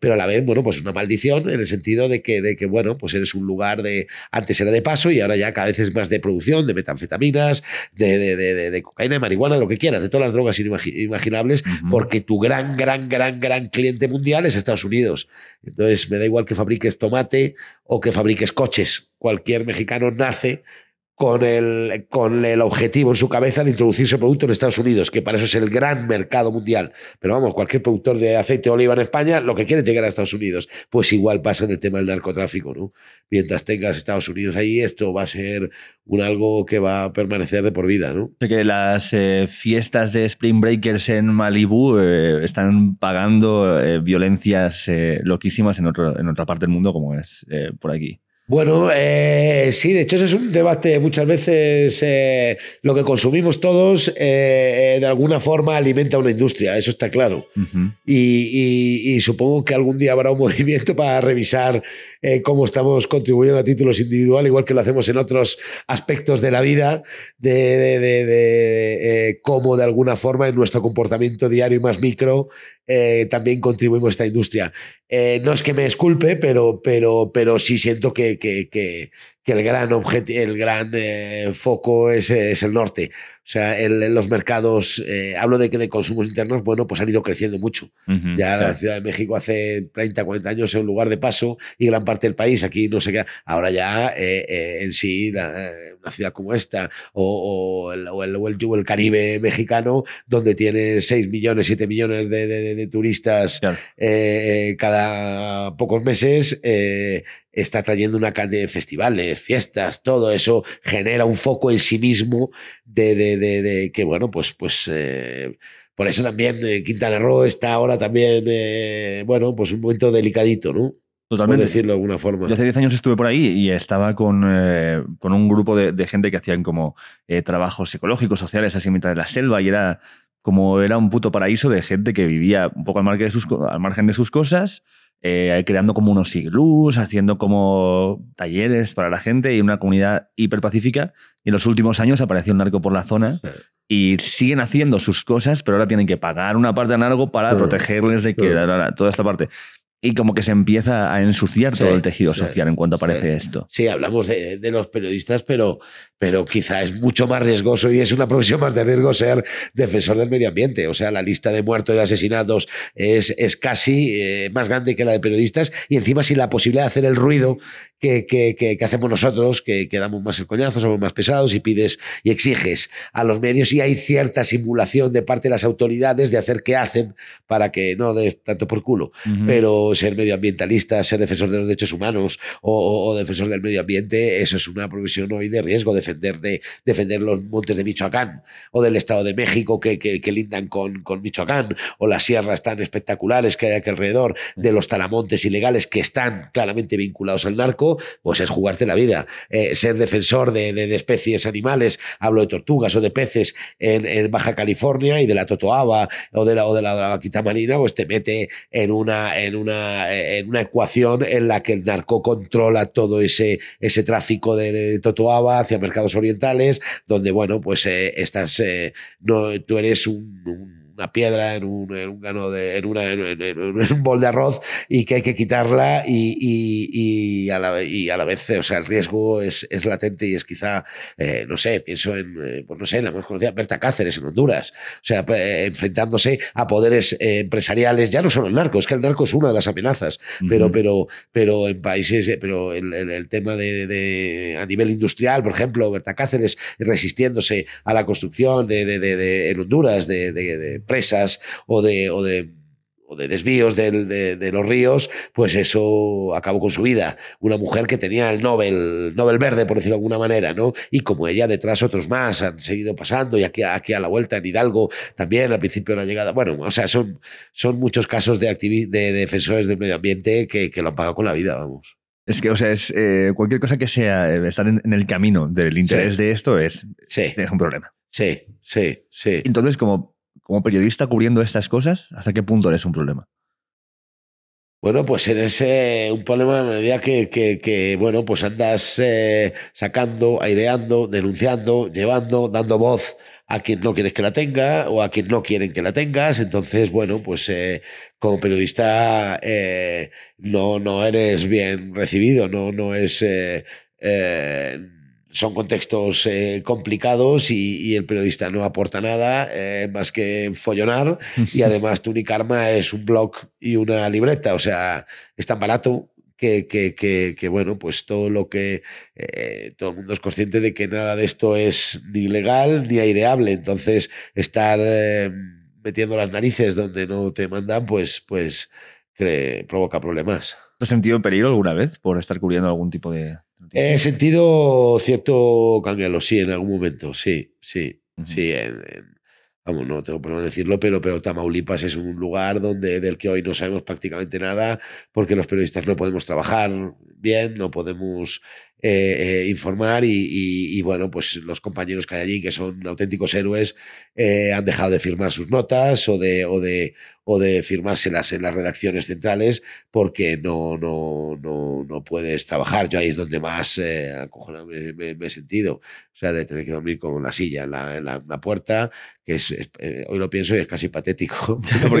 pero a la vez, bueno, pues es una maldición en el sentido de que, de que, bueno, pues eres un lugar de, antes era de paso y ahora ya cada vez es más de producción, de metanfetaminas, de, cocaína, de marihuana, de lo que quieras, de todas las drogas inimaginables, porque tu gran, gran, gran, gran cliente mundial es Estados Unidos. Entonces, me da igual que fabriques tomate o que fabriques coches. Cualquier mexicano nace con el, con el objetivo en su cabeza de introducir su producto en Estados Unidos, que para eso es el gran mercado mundial. Pero vamos, cualquier productor de aceite de oliva en España lo que quiere es llegar a Estados Unidos. Pues igual pasa en el tema del narcotráfico, ¿no? Mientras tengas Estados Unidos ahí, esto va a ser un algo que va a permanecer de por vida, ¿no? Que las eh, fiestas de Spring Breakers en Malibu eh, están pagando eh, violencias loquísimas en, en otra parte del mundo, como es por aquí. Bueno, eh, sí, de hecho ese es un debate. Muchas veces eh, lo que consumimos todos eh, de alguna forma alimenta una industria, eso está claro. y, supongo que algún día habrá un movimiento para revisar cómo estamos contribuyendo a títulos individuales, igual que lo hacemos en otros aspectos de la vida, de cómo de alguna forma en nuestro comportamiento diario y más micro también contribuimos a esta industria. Eh, no es que me disculpe pero, pero, pero sí siento que, que, que, que el gran, el gran eh, foco eh, es, el norte. O sea, el, los mercados, eh, hablo de que de consumos internos, bueno, pues han ido creciendo mucho. ya la Ciudad de México hace 30, 40 años era un lugar de paso y gran parte del país aquí no se queda. Ahora ya en sí, una ciudad como esta o, el, el, Caribe mexicano, donde tiene 6 millones, 7 millones de, turistas cada pocos meses, está trayendo una cantidad de festivales, fiestas, todo eso genera un foco en sí mismo de, de, de, que, bueno, pues, pues eh, por eso también eh, Quintana Roo está ahora también, eh, bueno, pues un momento delicadito, ¿no? Totalmente. Por decirlo de alguna forma. Yo hace 10 años estuve por ahí y estaba con, un grupo de, gente que hacían como trabajos ecológicos, sociales, así en mitad de la selva y era como era un puto paraíso de gente que vivía un poco al margen de sus, al margen de sus cosas, eh, creando como unos iglús, haciendo como talleres para la gente y una comunidad hiperpacífica. Y en los últimos años apareció un narco por la zona y siguen haciendo sus cosas, pero ahora tienen que pagar una parte de narco para protegerles de que toda esta parte y como que se empieza a ensuciar todo el tejido social en cuanto aparece esto. Sí, hablamos de, los periodistas, pero, pero quizá es mucho más riesgoso y es una profesión más de riesgo ser defensor del medio ambiente. O sea, la lista de muertos y asesinados es, es casi eh, más grande que la de periodistas y encima sin la posibilidad de hacer el ruido que, que, que, hacemos nosotros, que, damos más el coñazo, somos más pesados y pides y exiges a los medios y hay cierta simulación de parte de las autoridades de hacer qué hacen para que no des tanto por culo. Pero ser medioambientalista, ser defensor de los derechos humanos o, defensor del medio ambiente, eso es una profesión hoy de riesgo, defender, de, defender los montes de Michoacán o del Estado de México que, lindan con, con, Michoacán o las sierras tan espectaculares que hay aquí alrededor de los talamontes ilegales que están claramente vinculados al narco, pues es jugarte la vida. Eh, ser defensor de, especies animales, hablo de tortugas o de peces en, Baja California y de la totoaba o de la, o marina, pues te mete en una, en una eh, en una ecuación en la que el narco controla todo ese, ese tráfico de, Totoaba hacia mercados orientales, donde, bueno, pues eh, estás, eh, no, tú eres un una piedra, en un, en de, en, una, un bol de arroz y que hay que quitarla y, a, la, y a, la, vez, o sea, el riesgo es, es latente y es quizá, eh, no sé, pienso en, eh, pues no sé, la más conocida, Berta Cáceres en Honduras, o sea, eh, enfrentándose a poderes empresariales, ya no solo el narco, es que el narco es una de las amenazas, pero, pero, pero en países, pero el, el, tema de, a nivel industrial, por ejemplo, Berta Cáceres resistiéndose a la construcción de, de, de en Honduras, de presas o de, o de desvíos de, los ríos, pues eso acabó con su vida. Una mujer que tenía el Nobel, Nobel Verde, por decirlo de alguna manera, ¿no? Y como ella, detrás otros más han seguido pasando, y aquí, aquí a la vuelta en Hidalgo también, al principio de la llegada. Bueno, o sea, son, son muchos casos de, de defensores del medio ambiente que, lo han pagado con la vida, vamos. Es que, o sea, es eh, cualquier cosa que sea eh, estar en, el camino del interés de esto es, es un problema. Sí, sí, sí. Entonces, como como periodista cubriendo estas cosas, ¿hasta qué punto eres un problema? Bueno, pues eres eh, un problema de medida que, bueno, pues andas eh, sacando, aireando, denunciando, llevando, dando voz a quien no quieres que la tenga o a quien no quieren que la tengas. Entonces, bueno, pues eh, como periodista no, no eres bien recibido, no, no es son contextos eh, complicados y, el periodista no aporta nada eh, más que follonar. Y además, tu única arma es un blog y una libreta. O sea, es tan barato que, que, que, bueno, pues todo lo que eh, todo el mundo es consciente de que nada de esto es ni legal ni aireable. Entonces, estar metiendo las narices donde no te mandan, pues, pues provoca problemas. ¿Te has sentido en peligro alguna vez por estar cubriendo algún tipo de, He sentido cierto canguelo, sí, en algún momento, sí, sí, sí. vamos, no tengo problema de decirlo, pero, pero Tamaulipas es un lugar donde, del que hoy no sabemos prácticamente nada, porque los periodistas no podemos trabajar bien, no podemos eh, eh, informar y, bueno, pues los compañeros que hay allí, que son auténticos héroes, eh, han dejado de firmar sus notas o de, o de, o de firmárselas en las redacciones centrales porque no, no, no, puedes trabajar. Yo ahí es donde más eh, me, he sentido. O sea, de tener que dormir con la silla en la, puerta, que es, eh, hoy lo pienso y es casi patético. no,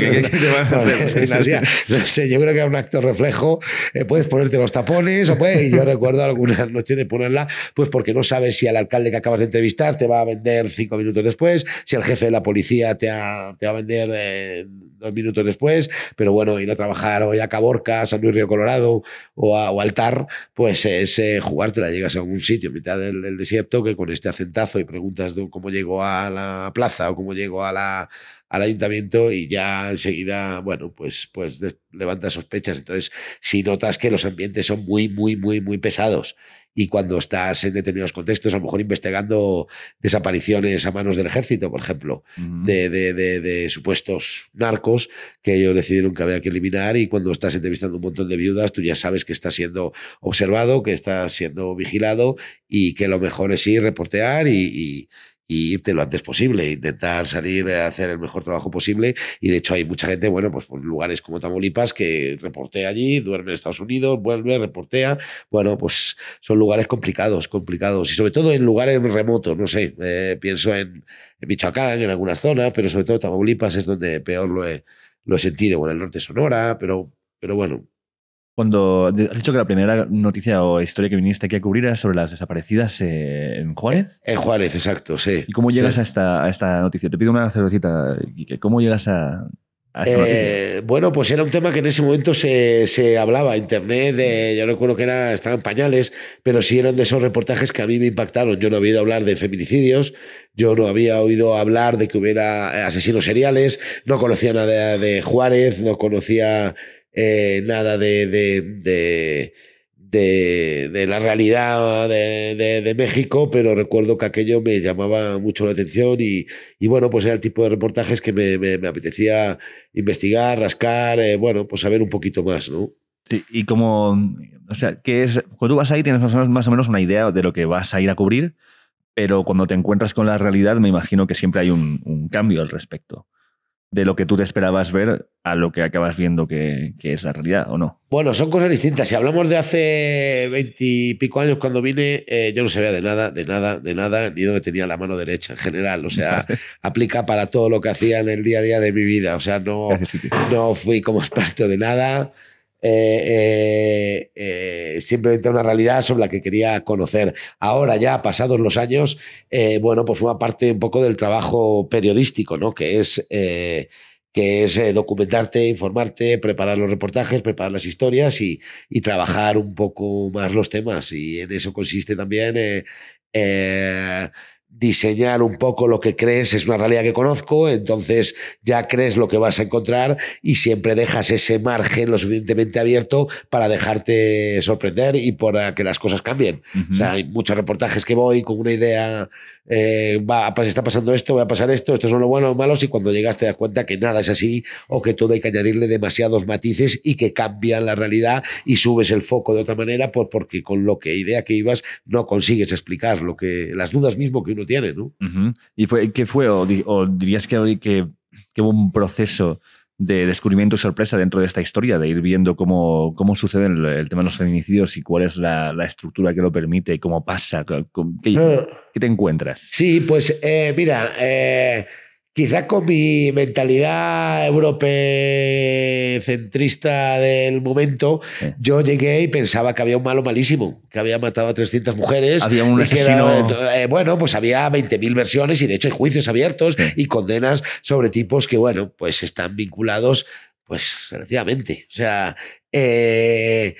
sé, yo creo que es un acto reflejo. Eh, puedes ponerte los tapones o y yo recuerdo algunas noches de ponerla, pues porque no sabes si al alcalde que acabas de entrevistar te va a vender cinco minutos después, si el jefe de la policía te, te va a vender dos minutos después, pero bueno, ir a trabajar hoy a Caborca, San Luis Río Colorado o, a, Altar, pues es jugártela, llegas a un sitio en mitad del, desierto que con este acentazo y preguntas de cómo llego a la plaza o cómo llego a la, al ayuntamiento y ya enseguida, bueno, pues, pues levanta sospechas. Entonces, si notas que los ambientes son muy, muy, muy, muy pesados y cuando estás en determinados contextos, a lo mejor investigando desapariciones a manos del ejército, por ejemplo, de, supuestos narcos que ellos decidieron que había que eliminar y cuando estás entrevistando un montón de viudas, tú ya sabes que estás siendo observado, que estás siendo vigilado y que lo mejor es ir, reportear y y irte lo antes posible, intentar salir a hacer el mejor trabajo posible. Y de hecho hay mucha gente, bueno, pues por pues, lugares como Tamaulipas que reportea allí, duerme en Estados Unidos, vuelve, reportea. Bueno, pues son lugares complicados, complicados. Y sobre todo en lugares remotos, no sé, eh, pienso en, Michoacán, en algunas zonas, pero sobre todo Tamaulipas es donde peor lo he, lo he sentido, bueno, el norte de Sonora, pero, pero bueno, cuando has dicho que la primera noticia o historia que viniste aquí a cubrir era sobre las desaparecidas en Juárez. Eh, en Juárez, exacto, sí. ¿Y cómo llegas a, esta, noticia? Te pido una cervecita, Quique. ¿Cómo llegas a, eh, bueno, pues era un tema que en ese momento se, se hablaba. Internet, de, eh, no recuerdo que era, estaban pañales, pero sí eran de esos reportajes que a mí me impactaron. Yo no había oído hablar de feminicidios, yo no había oído hablar de que hubiera eh, asesinos seriales, no conocía nada de Juárez, no conocía eh, nada de, la realidad de, México, pero recuerdo que aquello me llamaba mucho la atención y, y bueno, pues era el tipo de reportajes que me, apetecía investigar, rascar, eh, bueno, pues saber un poquito más, Sí, y como, o sea, que es, cuando vas ahí tienes más o, menos, una idea de lo que vas a ir a cubrir, pero cuando te encuentras con la realidad me imagino que siempre hay un cambio al respecto de lo que tú te esperabas ver a lo que acabas viendo que, que, es la realidad, ¿o no? Bueno, son cosas distintas. Si hablamos de hace veintipico años cuando vine, eh, yo no sabía de nada, de nada, de nada, ni donde tenía la mano derecha en general. O sea, aplica para todo lo que hacía en el día a día de mi vida. O sea, no, no fui como experto de nada. Eh, eh, eh, simplemente una realidad sobre la que quería conocer. Ahora ya, pasados los años, bueno, pues una parte un poco del trabajo periodístico, ¿no? Que es que es documentarte, informarte, preparar los reportajes, preparar las historias y, trabajar un poco más los temas. Y en eso consiste también diseñar un poco lo que crees es una realidad que conozco, entonces ya crees lo que vas a encontrar y siempre dejas ese margen lo suficientemente abierto para dejarte sorprender y para que las cosas cambien. O sea, hay muchos reportajes que voy con una idea eh, va, pues está pasando esto, va a pasar esto, esto es lo bueno o malo, y cuando llegas te das cuenta que nada es así o que todo hay que añadirle demasiados matices y que cambian la realidad y subes el foco de otra manera porque con lo que idea que ibas no consigues explicar lo que las dudas mismo que uno tiene. ¿no? ¿Y fue, qué fue? ¿O, dirías que, que, que hubo un proceso? de descubrimiento y sorpresa dentro de esta historia, de ir viendo cómo, cómo sucede el, tema de los feminicidios y cuál es la, estructura que lo permite, cómo pasa, qué, te encuentras. Sí, pues eh, mira, eh, quizás con mi mentalidad europecentrista del momento, yo llegué y pensaba que había un malo malísimo, que había matado a 300 mujeres. Había un eh, bueno, pues había 20.000 versiones y de hecho hay juicios abiertos y condenas sobre tipos que, bueno, pues están vinculados, pues, relativamente. O sea, eh,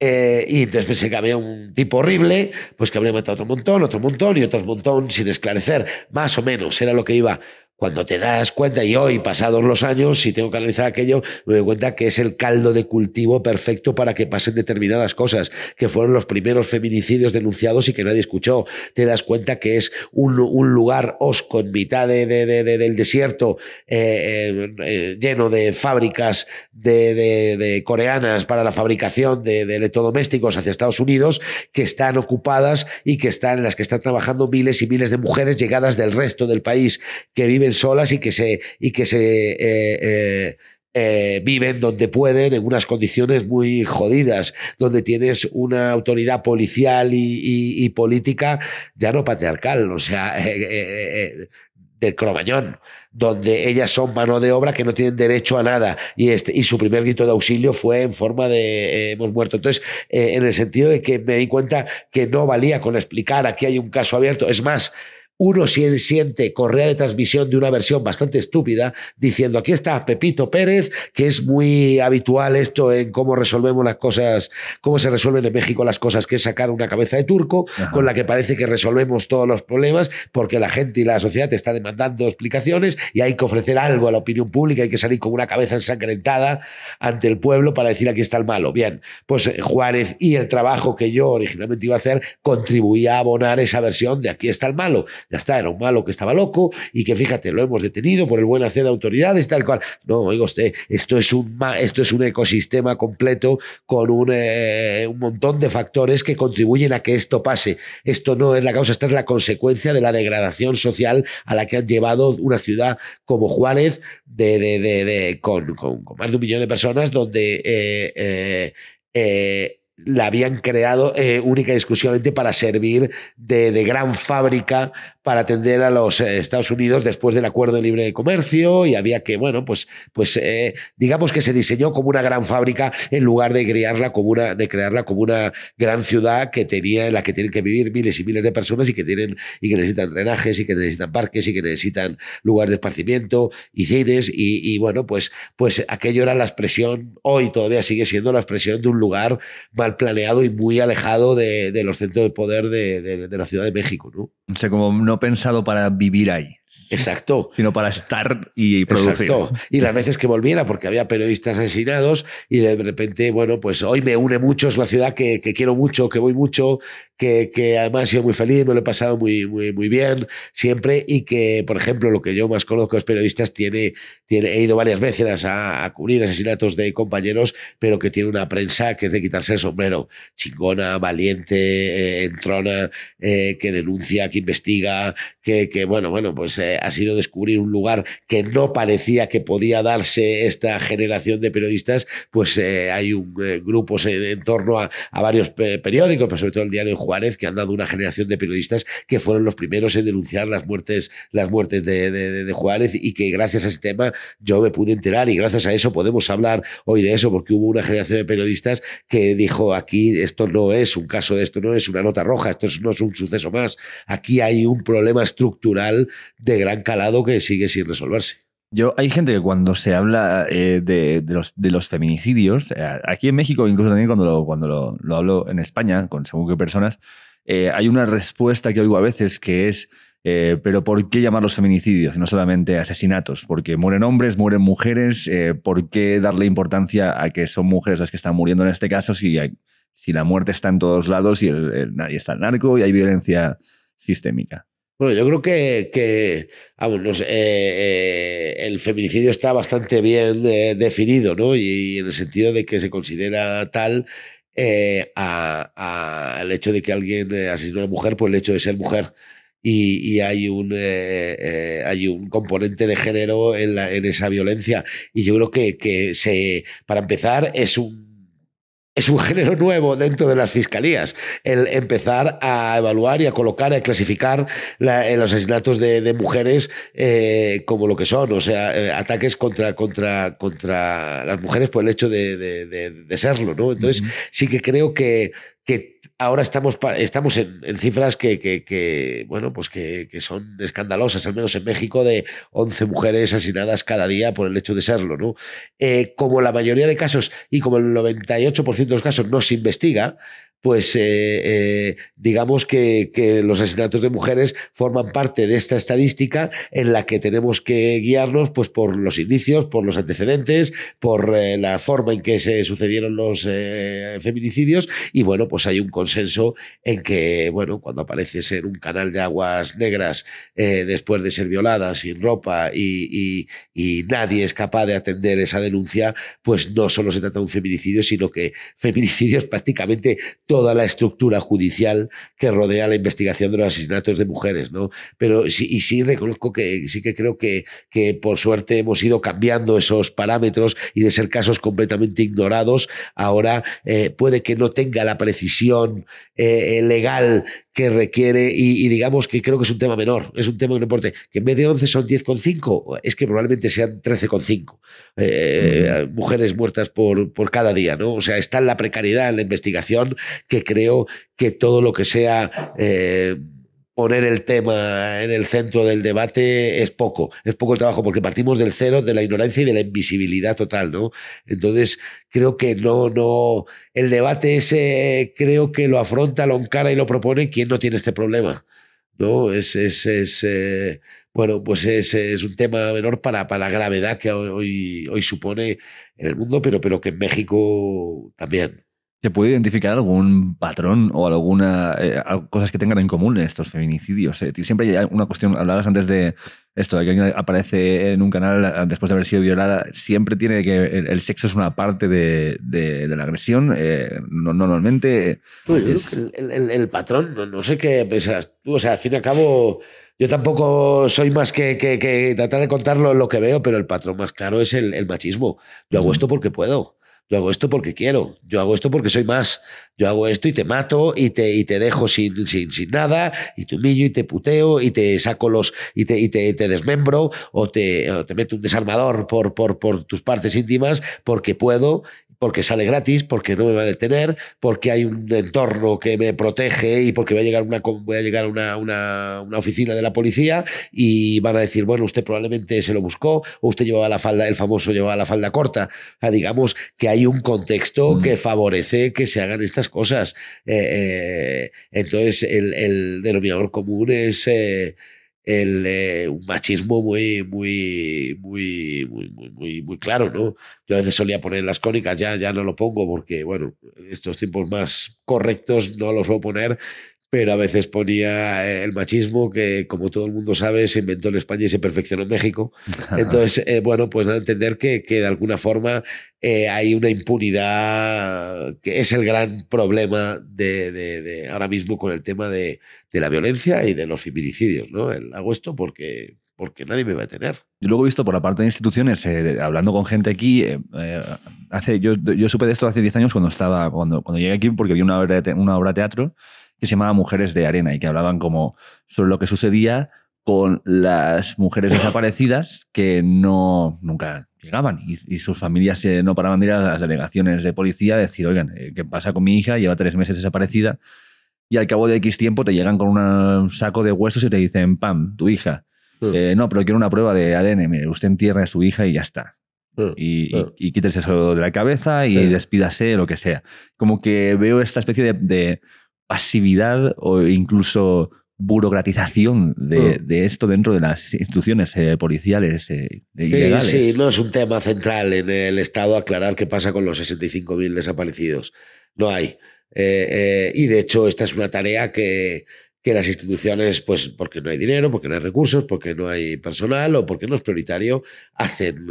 eh, y entonces pensé que había un tipo horrible, pues que habría matado otro montón, otro montón y otro montón sin esclarecer, más o menos, era lo que iba cuando te das cuenta, y hoy, pasados los años, si tengo que analizar aquello, me doy cuenta que es el caldo de cultivo perfecto para que pasen determinadas cosas, que fueron los primeros feminicidios denunciados y que nadie escuchó. Te das cuenta que es un, lugar osco en mitad del desierto, eh, eh, eh, lleno de fábricas de, coreanas para la fabricación de, electrodomésticos hacia Estados Unidos, que están ocupadas y que están en las que están trabajando miles y miles de mujeres llegadas del resto del país que viven solas y que se, y que se eh, eh, eh, viven donde pueden, en unas condiciones muy jodidas, donde tienes una autoridad policial y, política ya no patriarcal, o sea, del Cromañón, donde ellas son mano de obra que no tienen derecho a nada. Y, este, y su primer grito de auxilio fue en forma de hemos muerto. Entonces, en el sentido de que me di cuenta que no valía con explicar, aquí hay un caso abierto. Es más, uno siente correa de transmisión de una versión bastante estúpida, diciendo aquí está Pepito Pérez, que es muy habitual esto en cómo resolvemos las cosas, cómo se resuelven en México las cosas, que es sacar una cabeza de turco, con la que parece que resolvemos todos los problemas, porque la gente y la sociedad te está demandando explicaciones y hay que ofrecer algo a la opinión pública, hay que salir con una cabeza ensangrentada ante el pueblo para decir aquí está el malo. Bien, pues eh, Juárez y el trabajo que yo originalmente iba a hacer contribuía a abonar esa versión de aquí está el malo ya está, era un malo que estaba loco y que fíjate, lo hemos detenido por el buen hacer de autoridades, tal cual. No, oiga usted, esto es un, esto es un ecosistema completo con eh, un, montón de factores que contribuyen a que esto pase. Esto no es la causa, esta es la consecuencia de la degradación social a la que han llevado una ciudad como Juárez de, de, de, con, más de un millón de personas donde... Eh, eh, la habían creado eh, única y exclusivamente para servir de, gran fábrica para atender a los eh, Estados Unidos después del acuerdo de libre comercio y había que, bueno, pues, pues eh, digamos que se diseñó como una gran fábrica en lugar de crearla como una, de crearla como una gran ciudad que tenía, en la que tienen que vivir miles y miles de personas y que tienen, y que necesitan drenajes y que necesitan parques y que necesitan lugares de esparcimiento y cines y, bueno, pues, pues aquello era la expresión, hoy todavía sigue siendo la expresión de un lugar mal planeado y muy alejado de, los centros de poder de, la Ciudad de México. ¿no? O sea, como no pensado para vivir ahí. Exacto. Sino para estar y producir. Y las veces que volviera, porque había periodistas asesinados y de repente, bueno, pues hoy me une mucho, es la ciudad que, quiero mucho, que voy mucho, que, además he sido muy feliz, me lo he pasado muy, muy, muy bien siempre y que, por ejemplo, lo que yo más conozco es periodistas, tiene, tiene, he ido varias veces a, cubrir asesinatos de compañeros, pero que tiene una prensa que es de quitarse el sombrero, chingona, valiente, eh, entrona, eh, que denuncia, que investiga, que, que bueno, bueno, pues... Eh, ha sido descubrir un lugar que no parecía que podía darse esta generación de periodistas, pues eh, hay un, eh, grupos en, torno a, varios periódicos, pero sobre todo el diario Juárez, que han dado una generación de periodistas que fueron los primeros en denunciar las muertes, las muertes de, Juárez y que gracias a ese tema yo me pude enterar y gracias a eso podemos hablar hoy de eso, porque hubo una generación de periodistas que dijo aquí esto no es un caso, de esto no es una nota roja, esto no es un suceso más, aquí hay un problema estructural de gran calado que sigue sin resolverse. Yo, hay gente que cuando se habla eh, de, los, feminicidios, eh, aquí en México, incluso también cuando lo, cuando lo, hablo en España, con según qué personas, eh, hay una respuesta que oigo a veces que es, pero ¿por qué los feminicidios y no solamente asesinatos? Porque mueren hombres, mueren mujeres, ¿por qué darle importancia a que son mujeres las que están muriendo en este caso si, si la muerte está en todos lados y, el, está el narco y hay violencia sistémica? Bueno, yo creo que, que eh, eh, el feminicidio está bastante bien eh, definido, ¿no? Y, en el sentido de que se considera tal al el hecho de que alguien asesinó a una mujer pues el hecho de ser mujer. Y, hay, un, hay un componente de género en, la, en, esa violencia. Y yo creo que, que se, para empezar, es un es un género nuevo dentro de las fiscalías, el empezar a evaluar y a colocar, a clasificar eh, los asesinatos de, mujeres eh, como lo que son, o sea, eh, ataques contra, contra, contra las mujeres por el hecho de, de, serlo, ¿no? Entonces, sí que creo que, que ahora estamos, estamos en, cifras que, bueno, pues que, son escandalosas, al menos en México, de 11 mujeres asesinadas cada día por el hecho de serlo. ¿no? Eh, como la mayoría de casos y como el 98% de los casos no se investiga, pues eh, eh, digamos que, los asesinatos de mujeres forman parte de esta estadística en la que tenemos que guiarnos pues, por los indicios, por los antecedentes, por eh, la forma en que se sucedieron los feminicidios y bueno, pues hay un consenso en que bueno, cuando apareces en un canal de aguas negras después de ser violada, sin ropa y, y nadie es capaz de atender esa denuncia, pues no solo se trata de un feminicidio, sino que feminicidios prácticamente toda la estructura judicial que rodea la investigación de los asesinatos de mujeres, ¿no? Pero sí, y sí reconozco que sí que creo que, que por suerte hemos ido cambiando esos parámetros y de ser casos completamente ignorados, ahora eh, puede que no tenga la precisión eh, legal que requiere y, digamos que creo que es un tema menor, es un tema que no importa, que en vez de 11 son 10,5, es que probablemente sean 13,5 eh, mujeres muertas por, por cada día, ¿no? O sea, está la precariedad en la investigación que creo que todo lo que sea... Eh, poner el tema en el centro del debate es poco, es poco el trabajo, porque partimos del cero, de la ignorancia y de la invisibilidad total, ¿no? Entonces, creo que no, no, el debate ese creo que lo afronta, lo encara y lo propone quien no tiene este problema, ¿no? Es, es, eh, bueno, pues es, es, un tema menor para, para la gravedad que hoy, hoy supone en el mundo, pero, pero que en México también. ¿Se puede identificar algún patrón o alguna eh, cosas que tengan en común estos feminicidios? Eh, siempre hay una cuestión, hablabas antes de esto, de que alguien aparece en un canal después de haber sido violada, siempre tiene que el, sexo es una parte de, la agresión, normalmente... el, patrón, no, sé qué pensas tú, o sea, al fin y al cabo... Yo tampoco soy más que, tratar de contar lo, lo, que veo, pero el patrón más claro es el, machismo. Yo hago esto porque puedo yo hago esto porque quiero, yo hago esto porque soy más, yo hago esto y te mato y te, y te dejo sin, sin, sin nada, y te humillo y te puteo y te saco los, y te, y te, desmembro o te, te meto un desarmador por, por, por tus partes íntimas porque puedo porque sale gratis, porque no me va a detener, porque hay un entorno que me protege y porque voy a llegar una, voy a llegar a una, una, oficina de la policía y van a decir, bueno, usted probablemente se lo buscó o usted llevaba la falda, el famoso llevaba la falda corta. O digamos que hay un contexto mm. que favorece que se hagan estas cosas. Eh, eh, entonces, el, denominador común es... Eh, el, eh, un machismo muy, muy, muy, muy, muy, muy, claro, ¿no? Yo a veces solía poner las cónicas, ya, ya no lo pongo porque, bueno, estos tiempos más correctos no los voy a poner pero a veces ponía eh, el machismo que, como todo el mundo sabe, se inventó en España y se perfeccionó en México. Entonces, eh, bueno, pues da a entender que, de alguna forma eh, hay una impunidad que es el gran problema de, ahora mismo con el tema de, la violencia y de los feminicidios. ¿no? hago esto porque, porque nadie me va a tener. Yo luego he visto por la parte de instituciones, hablando con gente aquí, hace, yo, supe de esto hace 10 años cuando estaba, cuando, cuando llegué aquí, porque vi una una obra de teatro que se llamaba Mujeres de Arena y que hablaban como sobre lo que sucedía con las mujeres desaparecidas que no nunca llegaban y, sus familias eh, no paraban de ir a las delegaciones de policía a decir, oigan, eh, ¿qué pasa con mi hija? Lleva tres meses desaparecida y al cabo de X tiempo te llegan con un saco de huesos y te dicen, pam, tu hija. Mm. Eh, no, pero quiero una prueba de ADN. usted entierra a su hija y ya está. Mm, y, mm. quítese eso de la cabeza y despídase, lo que sea. Como que veo esta especie de pasividad o incluso burocratización mm. de, esto dentro de las instituciones eh, policiales eh, sí, Sí, no es un tema central en el Estado aclarar qué pasa con los 65.000 desaparecidos. No hay. Eh, y de hecho esta es una tarea que, que las instituciones, pues porque no hay dinero, porque no hay recursos, porque no hay personal o porque no es prioritario, hacen.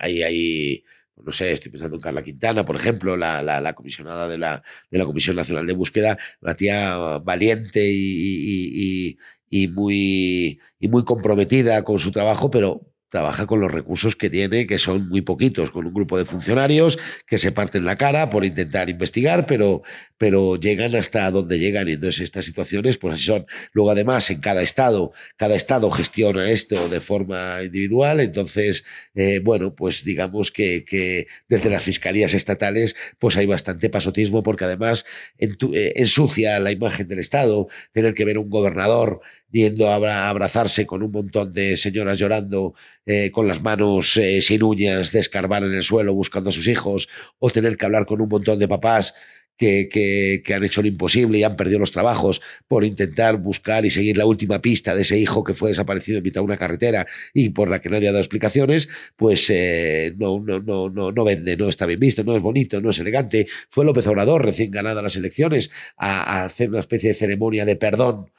hay, hay no sé, estoy pensando en Carla Quintana, por ejemplo, la, comisionada de la, de la, Comisión Nacional de Búsqueda, una tía valiente y, muy comprometida con su trabajo, pero trabaja con los recursos que tiene, que son muy poquitos, con un grupo de funcionarios que se parten la cara por intentar investigar, pero, pero llegan hasta donde llegan. Y entonces estas situaciones, pues así son. Luego, además, en cada estado, cada estado gestiona esto de forma individual. Entonces, eh, bueno, pues digamos que, que, desde las fiscalías estatales, pues hay bastante pasotismo, porque además eh, ensucia la imagen del Estado, tener que ver un gobernador yendo a abrazarse con un montón de señoras llorando, con las manos sin uñas, de en el suelo buscando a sus hijos, o tener que hablar con un montón de papás que, que, han hecho lo imposible y han perdido los trabajos por intentar buscar y seguir la última pista de ese hijo que fue desaparecido en mitad de una carretera y por la que nadie ha dado explicaciones, pues no, no, no, no, no vende, no está bien visto, no es bonito, no es elegante. Fue López Obrador, recién ganada las elecciones, a, a hacer una especie de ceremonia de perdón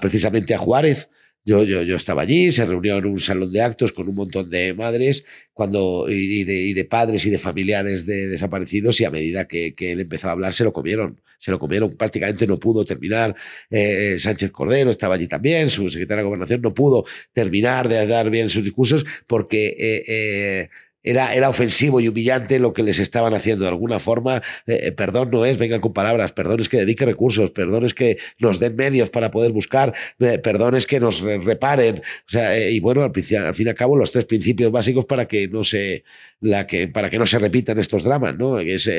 precisamente a Juárez. Yo, yo, yo, estaba allí, se reunió en un salón de actos con un montón de madres cuando, y, de, y de padres y de familiares de desaparecidos y a medida que, él empezó a hablar se lo comieron, se lo comieron, prácticamente no pudo terminar. Eh, eh, Sánchez Cordero estaba allí también, su secretaria de gobernación no pudo terminar de dar bien sus discursos porque... Eh, era, ofensivo y humillante lo que les estaban haciendo de alguna forma. Eh, eh, perdón no es, vengan con palabras, perdón es que dedique recursos, perdón es que nos den medios para poder buscar, eh, perdón es que nos reparen. O sea, y bueno, al, fin y al cabo, los tres principios básicos para que no se, la que, para que no se repitan estos dramas, ¿no? Es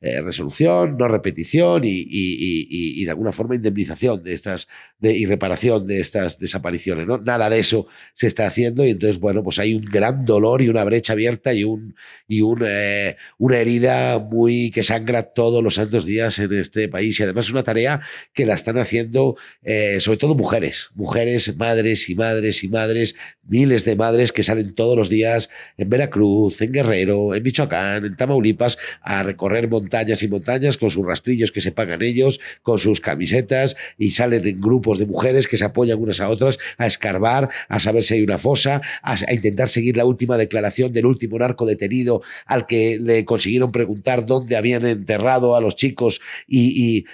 resolución, no repetición y, y, y, y, de alguna forma indemnización de estas de, y reparación de estas desapariciones. ¿no? Nada de eso se está haciendo y entonces, bueno, pues hay un gran dolor y una brecha abierta y, un, y un, eh, una herida muy que sangra todos los santos días en este país. Y además es una tarea que la están haciendo eh, sobre todo mujeres, mujeres, madres y madres y madres, miles de madres que salen todos los días en Veracruz, en Guerrero, en Michoacán, en Tamaulipas, a recorrer montañas y montañas con sus rastrillos que se pagan ellos, con sus camisetas y salen en grupos de mujeres que se apoyan unas a otras a escarbar, a saber si hay una fosa, a intentar seguir la última declaración del último un arco detenido al que le consiguieron preguntar dónde habían enterrado a los chicos y,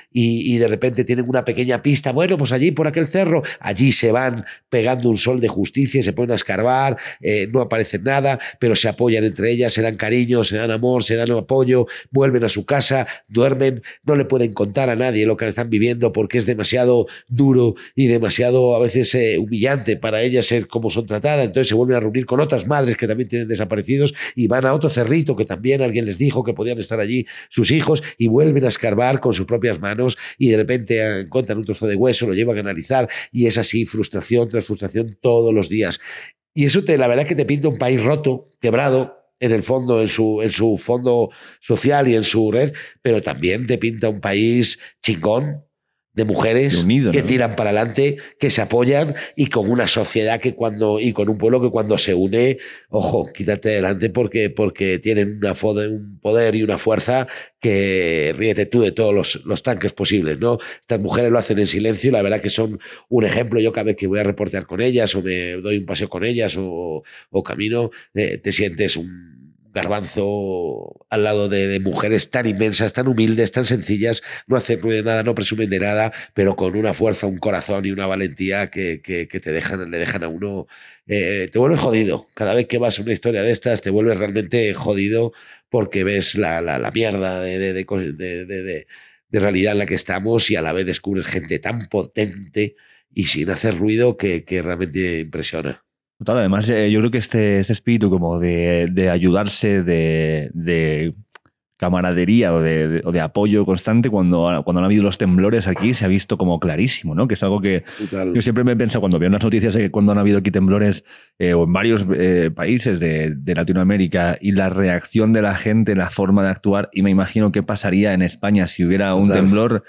de repente tienen una pequeña pista. Bueno, pues allí por aquel cerro, allí se van pegando un sol de justicia, se ponen a escarbar, eh, no aparece nada, pero se apoyan entre ellas, se dan cariño, se dan amor, se dan apoyo, vuelven a su casa, duermen, no le pueden contar a nadie lo que están viviendo porque es demasiado duro y demasiado a veces eh, humillante para ellas ser como son tratadas, entonces se vuelven a reunir con otras madres que también tienen desaparecido y van a otro cerrito que también alguien les dijo que podían estar allí sus hijos y vuelven a escarbar con sus propias manos y de repente ah, encuentran un trozo de hueso, lo llevan a analizar y es así frustración tras frustración todos los días. Y eso te, la verdad que te pinta un país roto, quebrado, en el fondo, en su, en su fondo social y en su red, pero también te pinta un país chingón, de mujeres que tiran para adelante, que se apoyan y con una sociedad que cuando y con un pueblo que cuando se une, ojo, quítate adelante porque porque tienen una un poder y una fuerza que ríete tú de todos los, tanques posibles, ¿no? Estas mujeres lo hacen en silencio, la verdad que son un ejemplo. Yo cada vez que voy a reportear con ellas o me doy un paseo con ellas o, camino, eh, te sientes un garbanzo al lado de, mujeres tan inmensas, tan humildes, tan sencillas, no hacen ruido de nada, no presumen de nada, pero con una fuerza, un corazón y una valentía que, que, te dejan, le dejan a uno, eh, te vuelves jodido. Cada vez que vas a una historia de estas, te vuelves realmente jodido porque ves la, mierda de, de, de, realidad en la que estamos y a la vez descubres gente tan potente y sin hacer ruido que, que realmente impresiona. Total, además, eh, yo creo que este, este espíritu como de, ayudarse, de, camaradería o de, apoyo constante cuando, cuando han habido los temblores aquí se ha visto como clarísimo, ¿no? Que es algo que yo siempre me he pensado cuando veo unas noticias de que cuando han habido aquí temblores eh, o en varios eh, países de, Latinoamérica y la reacción de la gente, la forma de actuar y me imagino qué pasaría en España si hubiera un temblor.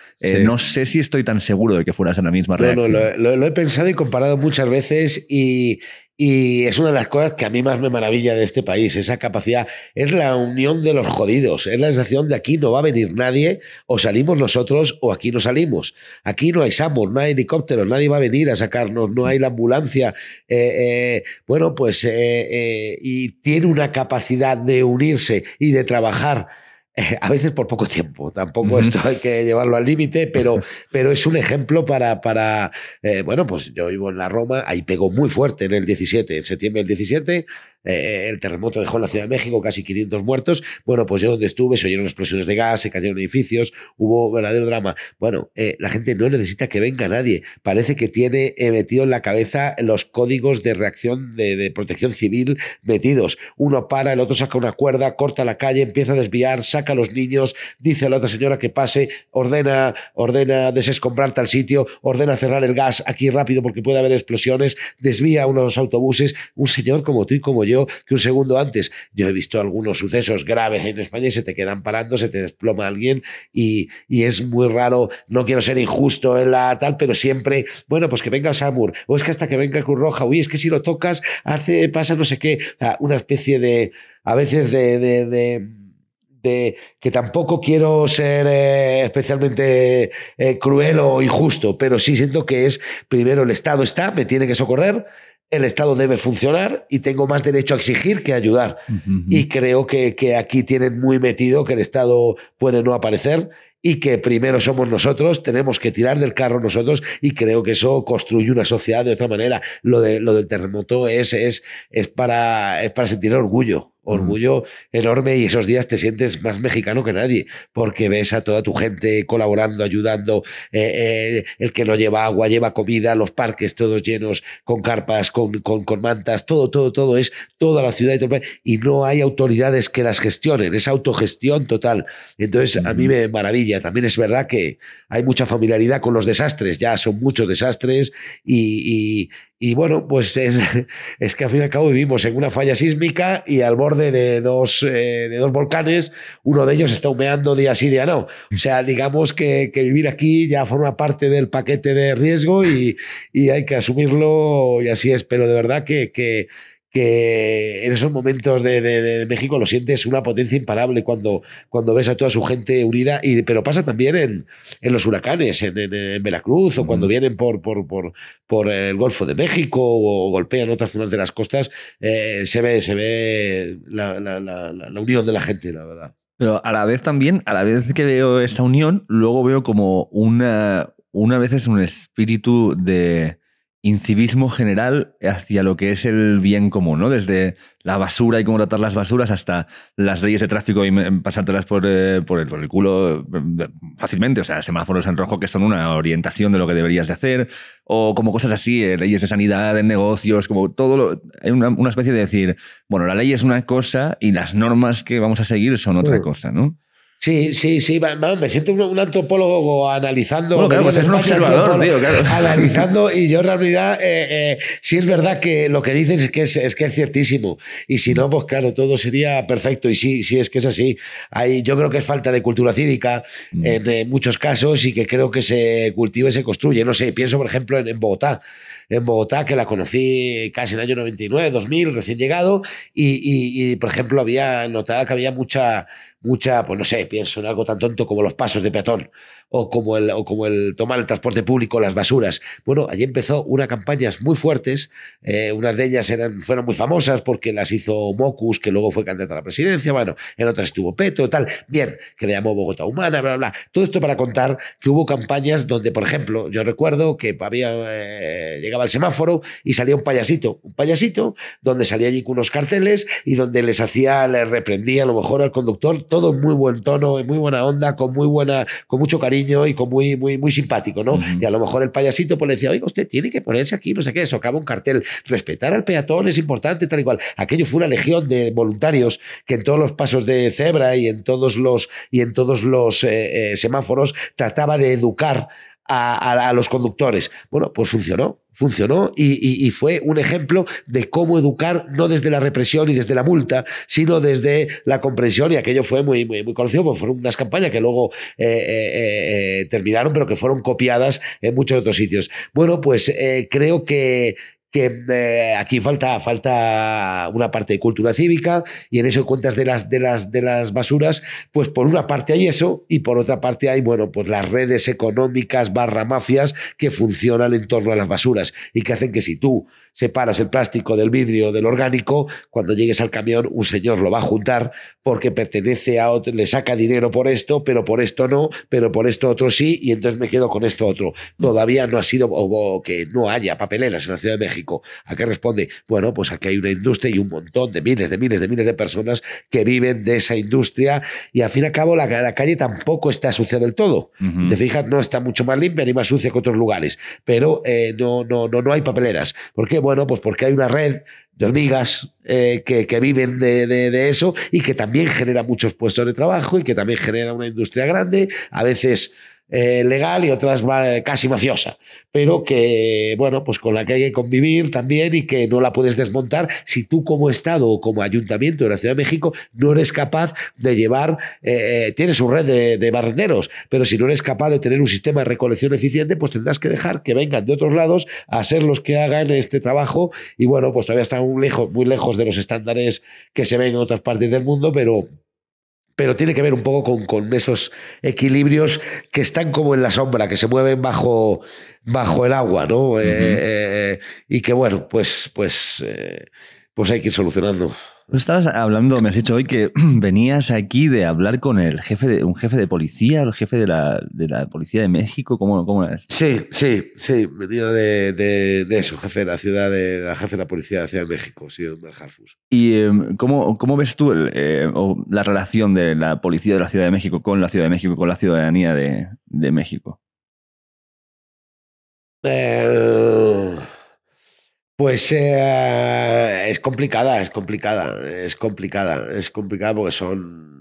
No sé si estoy tan seguro de que fueras en la misma reacción. No, no, lo he pensado y comparado muchas veces y y es una de las cosas que a mí más me maravilla de este país, esa capacidad, es la unión de los jodidos, es la sensación de aquí no va a venir nadie, o salimos nosotros o aquí no salimos. Aquí no hay SAMUR, no hay helicópteros, nadie va a venir a sacarnos, no hay la ambulancia. Eh, eh, bueno, pues eh, y tiene una capacidad de unirse y de trabajar a veces por poco tiempo. Tampoco esto hay que llevarlo al límite, pero, pero es un ejemplo para, para eh, bueno, pues yo vivo en la Roma, ahí pegó muy fuerte en el 17, en septiembre del 17, eh, el terremoto dejó en la Ciudad de México casi 500 muertos. Bueno, pues yo donde estuve se oyeron explosiones de gas, se cayeron edificios, hubo verdadero drama. Bueno, eh, la gente no necesita que venga nadie. Parece que tiene eh, metido en la cabeza los códigos de reacción de, protección civil metidos. Uno para, el otro saca una cuerda, corta la calle, empieza a desviar, saca a los niños, dice a la otra señora que pase, ordena, ordena desescombrar tal sitio, ordena cerrar el gas aquí rápido porque puede haber explosiones, desvía unos autobuses. Un señor como tú y como yo que un segundo antes. Yo he visto algunos sucesos graves en España y se te quedan parando, se te desploma alguien y, y es muy raro, no quiero ser injusto en la tal, pero siempre, bueno, pues que venga Samur, o es que hasta que venga Cruz Roja, uy, es que si lo tocas, hace, pasa no sé qué, una especie de, a veces de, de, que tampoco quiero ser eh, especialmente eh, cruel o injusto, pero sí siento que es, primero, el Estado está, me tiene que socorrer, el Estado debe funcionar y tengo más derecho a exigir que ayudar. Y creo que, aquí tienen muy metido que el Estado puede no aparecer y que primero somos nosotros, tenemos que tirar del carro nosotros y creo que eso construye una sociedad de otra manera. Lo, de, lo del terremoto es, es, es, para, es para sentir orgullo orgullo enorme y esos días te sientes más mexicano que nadie, porque ves a toda tu gente colaborando, ayudando, eh, eh, el que no lleva agua, lleva comida, los parques todos llenos con carpas, con, con, con mantas, todo, todo, todo es toda la ciudad y, todo y no hay autoridades que las gestionen, es autogestión total. Entonces a mí me maravilla, también es verdad que hay mucha familiaridad con los desastres, ya son muchos desastres y, bueno, pues es, es que al fin y al cabo vivimos en una falla sísmica y al borde de dos, eh, de dos volcanes, uno de ellos está humeando día sí, día no. O sea, digamos que, que vivir aquí ya forma parte del paquete de riesgo y, y, hay que asumirlo y así es, pero de verdad que, que que en esos momentos de, México lo sientes una potencia imparable cuando, cuando ves a toda su gente unida, y, pero pasa también en, los huracanes, en, Veracruz, o cuando vienen por, por, por, por, el Golfo de México o golpean otras zonas de las costas, eh, se ve, se ve la, la, unión de la gente, la verdad. Pero a la vez también, a la vez que veo esta unión, luego veo como una, una vez es un espíritu de incivismo general hacia lo que es el bien común, ¿no? Desde la basura y cómo tratar las basuras hasta las leyes de tráfico y pasártelas eh, por, el, culo eh, fácilmente, o sea, semáforos en rojo que son una orientación de lo que deberías de hacer, o como cosas así, eh, leyes de sanidad, de negocios, como todo lo... una, especie de decir, bueno, la ley es una cosa y las normas que vamos a seguir son otra mm. cosa, ¿no? Sí, sí, sí, me siento un, antropólogo analizando. Pues un claro. Analizando, y yo en realidad, eh, eh, sí es verdad que lo que dices es que es, que es ciertísimo. Y si no, pues claro, todo sería perfecto. Y sí, sí, es que es así. Hay, yo creo que es falta de cultura cívica mm. en, eh, muchos casos y que creo que se cultiva y se construye. No sé, pienso, por ejemplo, en, en Bogotá en Bogotá, que la conocí casi en el año 99, 2000, recién llegado, y, por ejemplo, había notado que había mucha, mucha, pues no sé, pienso en algo tan tonto como los pasos de peatón o como el, o como el tomar el transporte público, las basuras. Bueno, allí empezó unas campañas muy fuertes, eh, unas de ellas eran, fueron muy famosas porque las hizo Mocus, que luego fue candidato a la presidencia, bueno, en otras estuvo Petro, tal, bien, que le llamó Bogotá Humana, bla, bla, Todo esto para contar que hubo campañas donde, por ejemplo, yo recuerdo que había, eh, llegaba el semáforo y salía un payasito, un payasito donde salía allí con unos carteles y donde les hacía, les reprendía a lo mejor al conductor, todo en muy buen tono, en muy buena onda, con muy buena, con mucho cariño y con muy, muy, muy simpático, ¿no? Y a lo mejor el payasito pues, le decía, oiga, usted tiene que ponerse aquí, no sé qué, acaba un cartel, respetar al peatón es importante, tal y cual. Aquello fue una legión de voluntarios que en todos los pasos de cebra y en todos los, y en todos los eh, eh, semáforos trataba de educar a, los conductores. Bueno, pues funcionó, funcionó y, fue un ejemplo de cómo educar no desde la represión y desde la multa, sino desde la comprensión y aquello fue muy, muy, muy conocido, porque fueron unas campañas que luego eh, eh, eh, terminaron, pero que fueron copiadas en muchos otros sitios. Bueno, pues creo que que eh, aquí falta, falta una parte de cultura cívica y en eso cuentas de las, de, las, de las basuras, pues por una parte hay eso y por otra parte hay, bueno, pues las redes económicas barra mafias que funcionan en torno a las basuras y que hacen que si tú separas el plástico del vidrio del orgánico, cuando llegues al camión un señor lo va a juntar porque pertenece a otro, le saca dinero por esto, pero por esto no, pero por esto otro sí y entonces me quedo con esto otro. Mm. Todavía no ha sido o, que no haya papeleras en la Ciudad de México ¿A qué responde? Bueno, pues aquí hay una industria y un montón de miles, de miles, de miles de personas que viven de esa industria y al fin y al cabo la, calle tampoco está sucia del todo. Te fijas, no está mucho más limpia ni más sucia que otros lugares, pero eh, no, no, no, hay papeleras. ¿Por qué? Bueno, pues porque hay una red de hormigas eh, que, viven de, de, eso y que también genera muchos puestos de trabajo y que también genera una industria grande. A veces eh, legal y otras casi mafiosa, pero que, bueno, pues con la que hay que convivir también y que no la puedes desmontar si tú como Estado o como Ayuntamiento de la Ciudad de México no eres capaz de llevar, eh, tienes un red de, de barrenderos, pero si no eres capaz de tener un sistema de recolección eficiente, pues tendrás que dejar que vengan de otros lados a ser los que hagan este trabajo y bueno, pues todavía están lejos, muy lejos de los estándares que se ven en otras partes del mundo, pero pero tiene que ver un poco con, esos equilibrios que están como en la sombra, que se mueven bajo, bajo el agua, ¿no? Eh, eh, eh, y que bueno, pues, pues, pues hay que ir solucionando. Pues estabas hablando, me has dicho hoy que venías aquí de hablar con el jefe de, un jefe de policía, el jefe de la, policía de México, ¿cómo, cómo es? Sí, sí, sí, venido de, de, eso, jefe de la ciudad, de la jefe de la policía de la Ciudad de México, sí, Harfus. ¿Y em, ¿cómo, ves tú eh, la relación de la policía de la Ciudad de México con la Ciudad de México, y con la ciudadanía de, de México? Eh... Pues eh, es complicada, es complicada, es complicada, es complicada porque son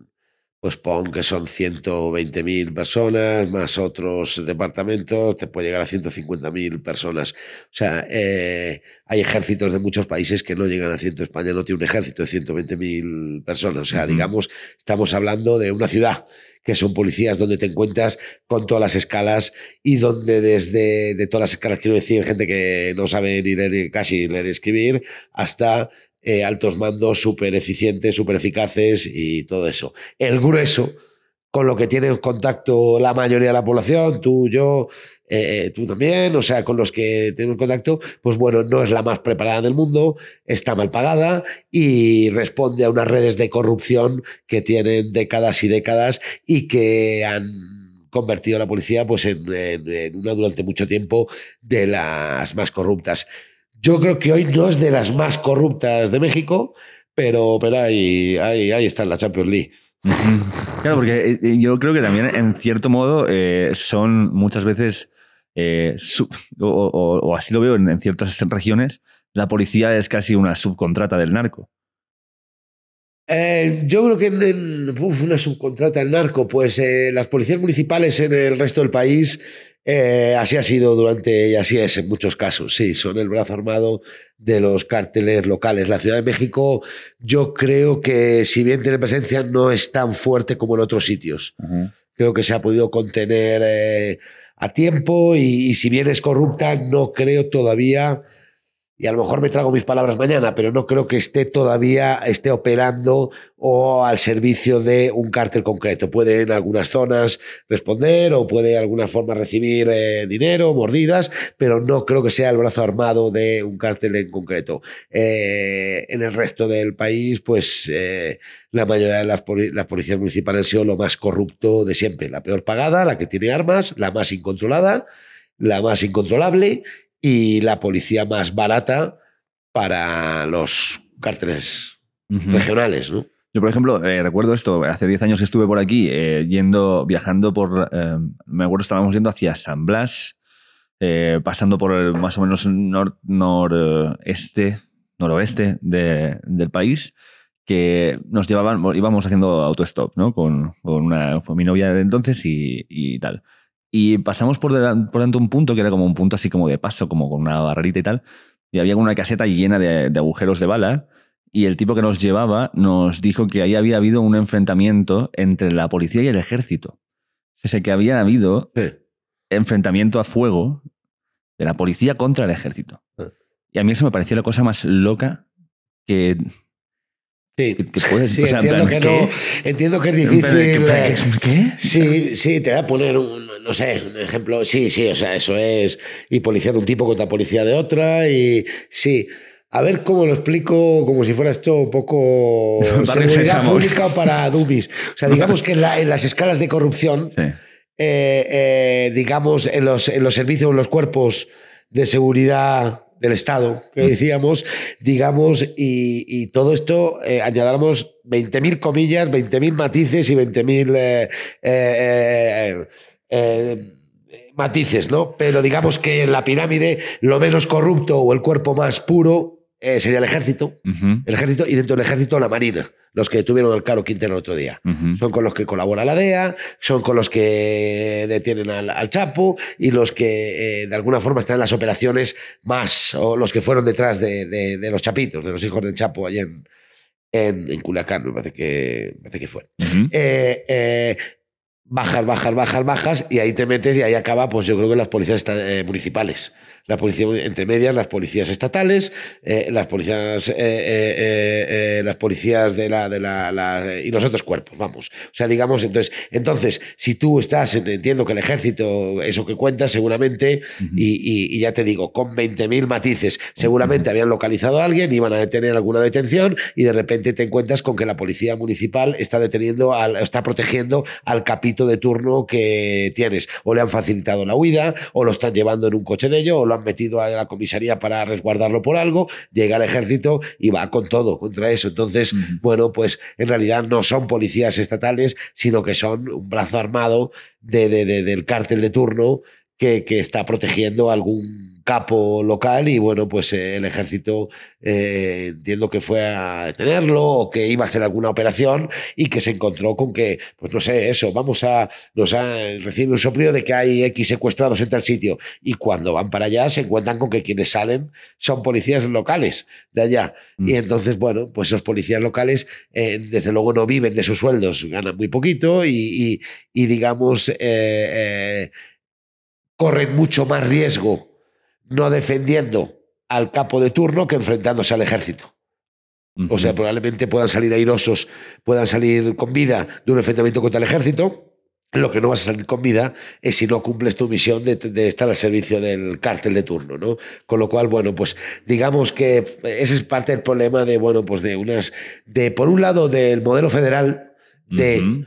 pues pon que son 120.000 personas, más otros departamentos, te puede llegar a 150.000 personas. O sea, eh, hay ejércitos de muchos países que no llegan a 100. España no tiene un ejército de 120.000 personas. O sea, digamos, estamos hablando de una ciudad que son policías donde te encuentras con todas las escalas y donde desde de todas las escalas, quiero decir, gente que no sabe ni leer casi leer ni escribir, hasta eh, altos mandos súper eficientes, súper eficaces y todo eso. El grueso, con lo que tiene contacto la mayoría de la población, tú, yo, eh, eh, tú también, o sea, con los que tienen contacto, pues bueno, no es la más preparada del mundo, está mal pagada y responde a unas redes de corrupción que tienen décadas y décadas y que han convertido a la policía pues en una durante mucho tiempo de las más corruptas. Yo creo que hoy no es de las más corruptas de México, pero, pero ahí, ahí, ahí está la Champions League. Claro, porque eh, eh, yo creo que también, en cierto modo, eh, son muchas veces, o, así lo veo en, ciertas regiones, la policía es casi una subcontrata del narco. yo creo que en, una subcontrata del narco, pues las policías municipales en el resto del país eh, así ha sido durante, y así es en muchos casos, sí, son el brazo armado de los cárteles locales. La Ciudad de México, yo creo que si bien tiene presencia, no es tan fuerte como en otros sitios. Creo que se ha podido contener eh, a tiempo y, si bien es corrupta, no creo todavía y a lo mejor me trago mis palabras mañana, pero no creo que esté todavía esté operando o al servicio de un cártel concreto. Puede en algunas zonas responder o puede de alguna forma recibir eh, dinero, mordidas, pero no creo que sea el brazo armado de un cártel en concreto. Eh, en el resto del país, pues eh, la mayoría de las, las policías municipales han sido lo más corrupto de siempre. La peor pagada, la que tiene armas, la más incontrolada, la más incontrolable y la policía más barata para los cárteles regionales, ¿no? Yo, por ejemplo, eh, recuerdo esto, hace 10 años estuve por aquí, eh, yendo, viajando por, em, me acuerdo, estábamos yendo hacia San Blas, eh, pasando por el más o menos nor, este noroeste del país, que nos llevaban, íbamos haciendo autostop, ¿no? Con, con, mi novia de entonces y, y tal. Y pasamos por, delante, por un punto que era como un punto así como de paso, como con una barrerita y tal. Y había una caseta llena de, agujeros de bala. Y el tipo que nos llevaba nos dijo que ahí había habido un enfrentamiento entre la policía y el ejército. O sea, que había habido enfrentamiento a fuego de la policía contra el ejército. Ah. Y a mí eso me pareció la cosa más loca que. Sí, que, entiendo, que no, entiendo que es difícil. Eh, sí, sí, te va a poner un, no sé, un ejemplo, sí, sí, o sea, eso es, y policía de un tipo contra policía de otra, y sí. A ver cómo lo explico, como si fuera esto un poco seguridad pública para dubis. O sea, digamos que en, las escalas de corrupción, eh, eh, digamos, en los, en los servicios, en los cuerpos de seguridad del Estado, que mm. decíamos, digamos, y, todo esto eh, añadamos 20.000 comillas, 20.000 matices y 20.000... Eh, eh, matices, ¿no? Pero digamos que en la pirámide lo menos corrupto o el cuerpo más puro eh, sería el ejército, el ejército y dentro del ejército la marina, los que tuvieron el Caro Quintero el otro día. Son con los que colabora la DEA, son con los que detienen al, Chapo y los que de alguna forma están en las operaciones más, o los que fueron detrás de, los chapitos, de los hijos del Chapo allá en, en, Culiacán, me parece que, que fue. eh, bajas, bajas, bajas, bajas, y ahí te metes y ahí acaba, pues yo creo que las policías eh, municipales la policía, entre medias, las policías estatales, eh, las policías, eh, eh, las policías de la, de la, y los otros cuerpos, vamos. O sea, digamos, entonces, entonces, si tú estás, entiendo que el ejército, eso que cuenta, seguramente, y, y, ya te digo, con 20.000 matices, seguramente habían localizado a alguien, iban a detener alguna detención, y de repente te encuentras con que la policía municipal está deteniendo, al, está protegiendo al capito de turno que tienes, o le han facilitado la huida, o lo están llevando en un coche de ello, o lo han metido a la comisaría para resguardarlo por algo, llega el ejército y va con todo contra eso. Entonces, bueno, pues en realidad no son policías estatales, sino que son un brazo armado del cártel de turno que, está protegiendo algún capo local y bueno, pues eh, el ejército eh, entiendo que fue a detenerlo o que iba a hacer alguna operación y que se encontró con que, pues no sé, eso, vamos a, nos ha, recibido un soplido de que hay X secuestrados en tal sitio y cuando van para allá se encuentran con que quienes salen son policías locales de allá mm. y entonces, bueno, pues esos policías locales eh, desde luego no viven de sus sueldos, ganan muy poquito y, y, y digamos corren mucho más riesgo no defendiendo al capo de turno que enfrentándose al ejército. O sea, probablemente puedan salir airosos, puedan salir con vida de un enfrentamiento contra el ejército. Lo que no vas a salir con vida es si no cumples tu misión de, estar al servicio del cártel de turno, ¿no? Con lo cual, bueno, pues digamos que ese es parte del problema de, bueno, pues de unas, de por un lado del modelo federal, de,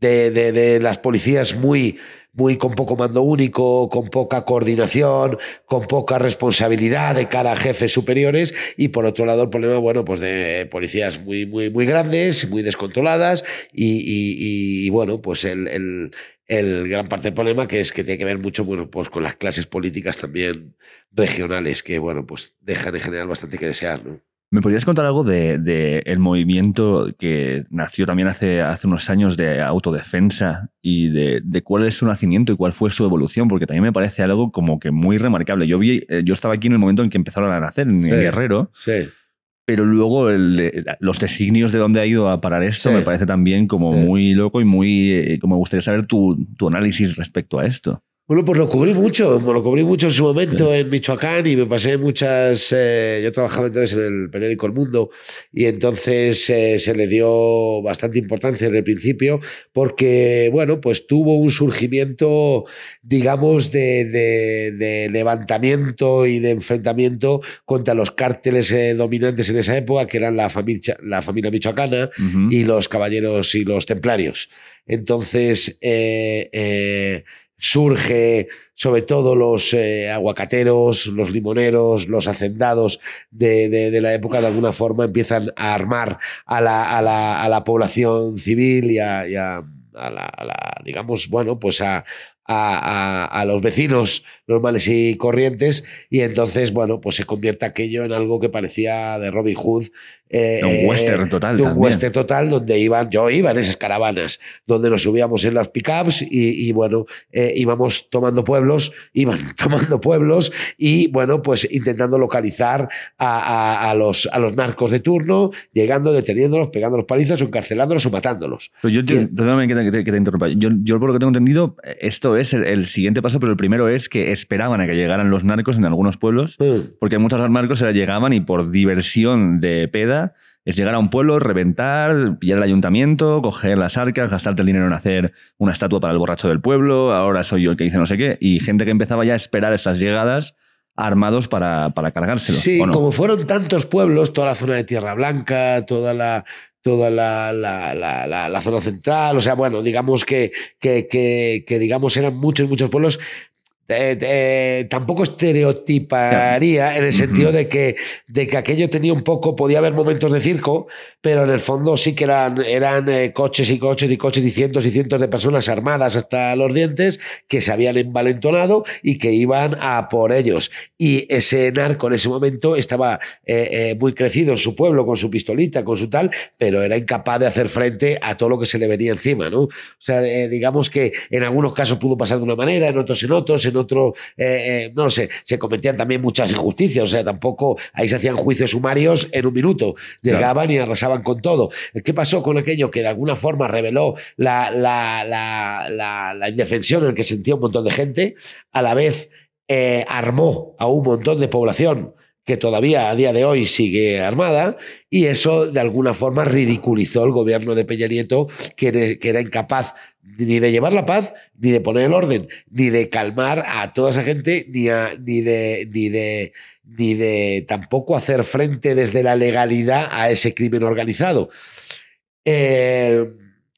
de, de, de las policías muy muy con poco mando único, con poca coordinación, con poca responsabilidad de cara a jefes superiores y por otro lado el problema, bueno, pues de policías muy, muy, muy grandes, muy descontroladas y, bueno, pues el, el, el, gran parte del problema que es que tiene que ver mucho pues con las clases políticas también regionales que, bueno, pues dejan en general bastante que desear, ¿no? ¿Me podrías contar algo del de, el movimiento que nació también hace, hace unos años de autodefensa y de, cuál es su nacimiento y cuál fue su evolución? Porque también me parece algo como que muy remarcable. Yo, vi, eh, yo estaba aquí en el momento en que empezaron a nacer, en Guerrero. Pero luego los designios de dónde ha ido a parar esto me parece también como muy loco y muy. Eh, como me gustaría saber tu análisis respecto a esto. Bueno, pues lo cubrí mucho, pues lo cubrí mucho en su momento en Michoacán y me pasé muchas... Eh, yo trabajaba entonces en el periódico El Mundo y entonces eh, se le dio bastante importancia desde el principio porque, bueno, pues tuvo un surgimiento, digamos, de, levantamiento y de enfrentamiento contra los cárteles eh, dominantes en esa época, que eran la, familia, la familia michoacana y los caballeros y los templarios. Entonces surge sobre todo los eh, aguacateros, los limoneros, los hacendados de, la época, de alguna forma empiezan a armar a la, población civil y a, a la, digamos, bueno, pues a, los vecinos normales y corrientes, y entonces, bueno, pues se convierte aquello en algo que parecía de Robin Hood. Eh, un eh, western total. De un western total, donde iban, yo iba en esas caravanas, donde nos subíamos en las pickups y, y bueno, eh, íbamos tomando pueblos, iban tomando pueblos y, bueno, pues intentando localizar a, a, los, a los narcos de turno, llegando, deteniéndolos, pegándolos palizas, o encarcelándolos o matándolos. yo, perdóname que te, interrumpa. Yo, yo, por lo que tengo entendido, esto es el, el siguiente paso, pero el primero es que esperaban a que llegaran los narcos en algunos pueblos, mm. porque muchos narcos se llegaban y por diversión de peda es llegar a un pueblo, reventar, pillar el ayuntamiento, coger las arcas, gastarte el dinero en hacer una estatua para el borracho del pueblo, ahora soy yo el que dice no sé qué, y gente que empezaba ya a esperar estas llegadas armados para, para cargárselo. Sí, como fueron tantos pueblos, toda la zona de Tierra Blanca, toda la, toda la, zona central, o sea, bueno, digamos que, que, digamos eran muchos, muchos pueblos, eh, eh, tampoco estereotiparía en el sentido de que, de que aquello tenía un poco, podía haber momentos de circo, pero en el fondo sí que eran, eran eh, coches y coches y coches y cientos y cientos de personas armadas hasta los dientes que se habían envalentonado y que iban a por ellos. Y ese narco en ese momento estaba muy crecido en su pueblo, con su pistolita, con su tal, pero era incapaz de hacer frente a todo lo que se le venía encima, ¿no? O sea, digamos que en algunos casos pudo pasar de una manera, en otros en otros, en otro, eh, eh, no sé, se cometían también muchas injusticias, o sea, tampoco ahí se hacían juicios sumarios en un minuto, llegaban y arrasaban con todo. ¿Qué pasó con aquello que de alguna forma reveló la, indefensión en el que sentía un montón de gente? A la vez eh, armó a un montón de población que todavía a día de hoy sigue armada, y eso de alguna forma ridiculizó el gobierno de Peña Nieto, que, era incapaz ni de llevar la paz, ni de poner el orden, ni de calmar a toda esa gente, ni, de, ni, de, ni de tampoco hacer frente desde la legalidad a ese crimen organizado. Eh,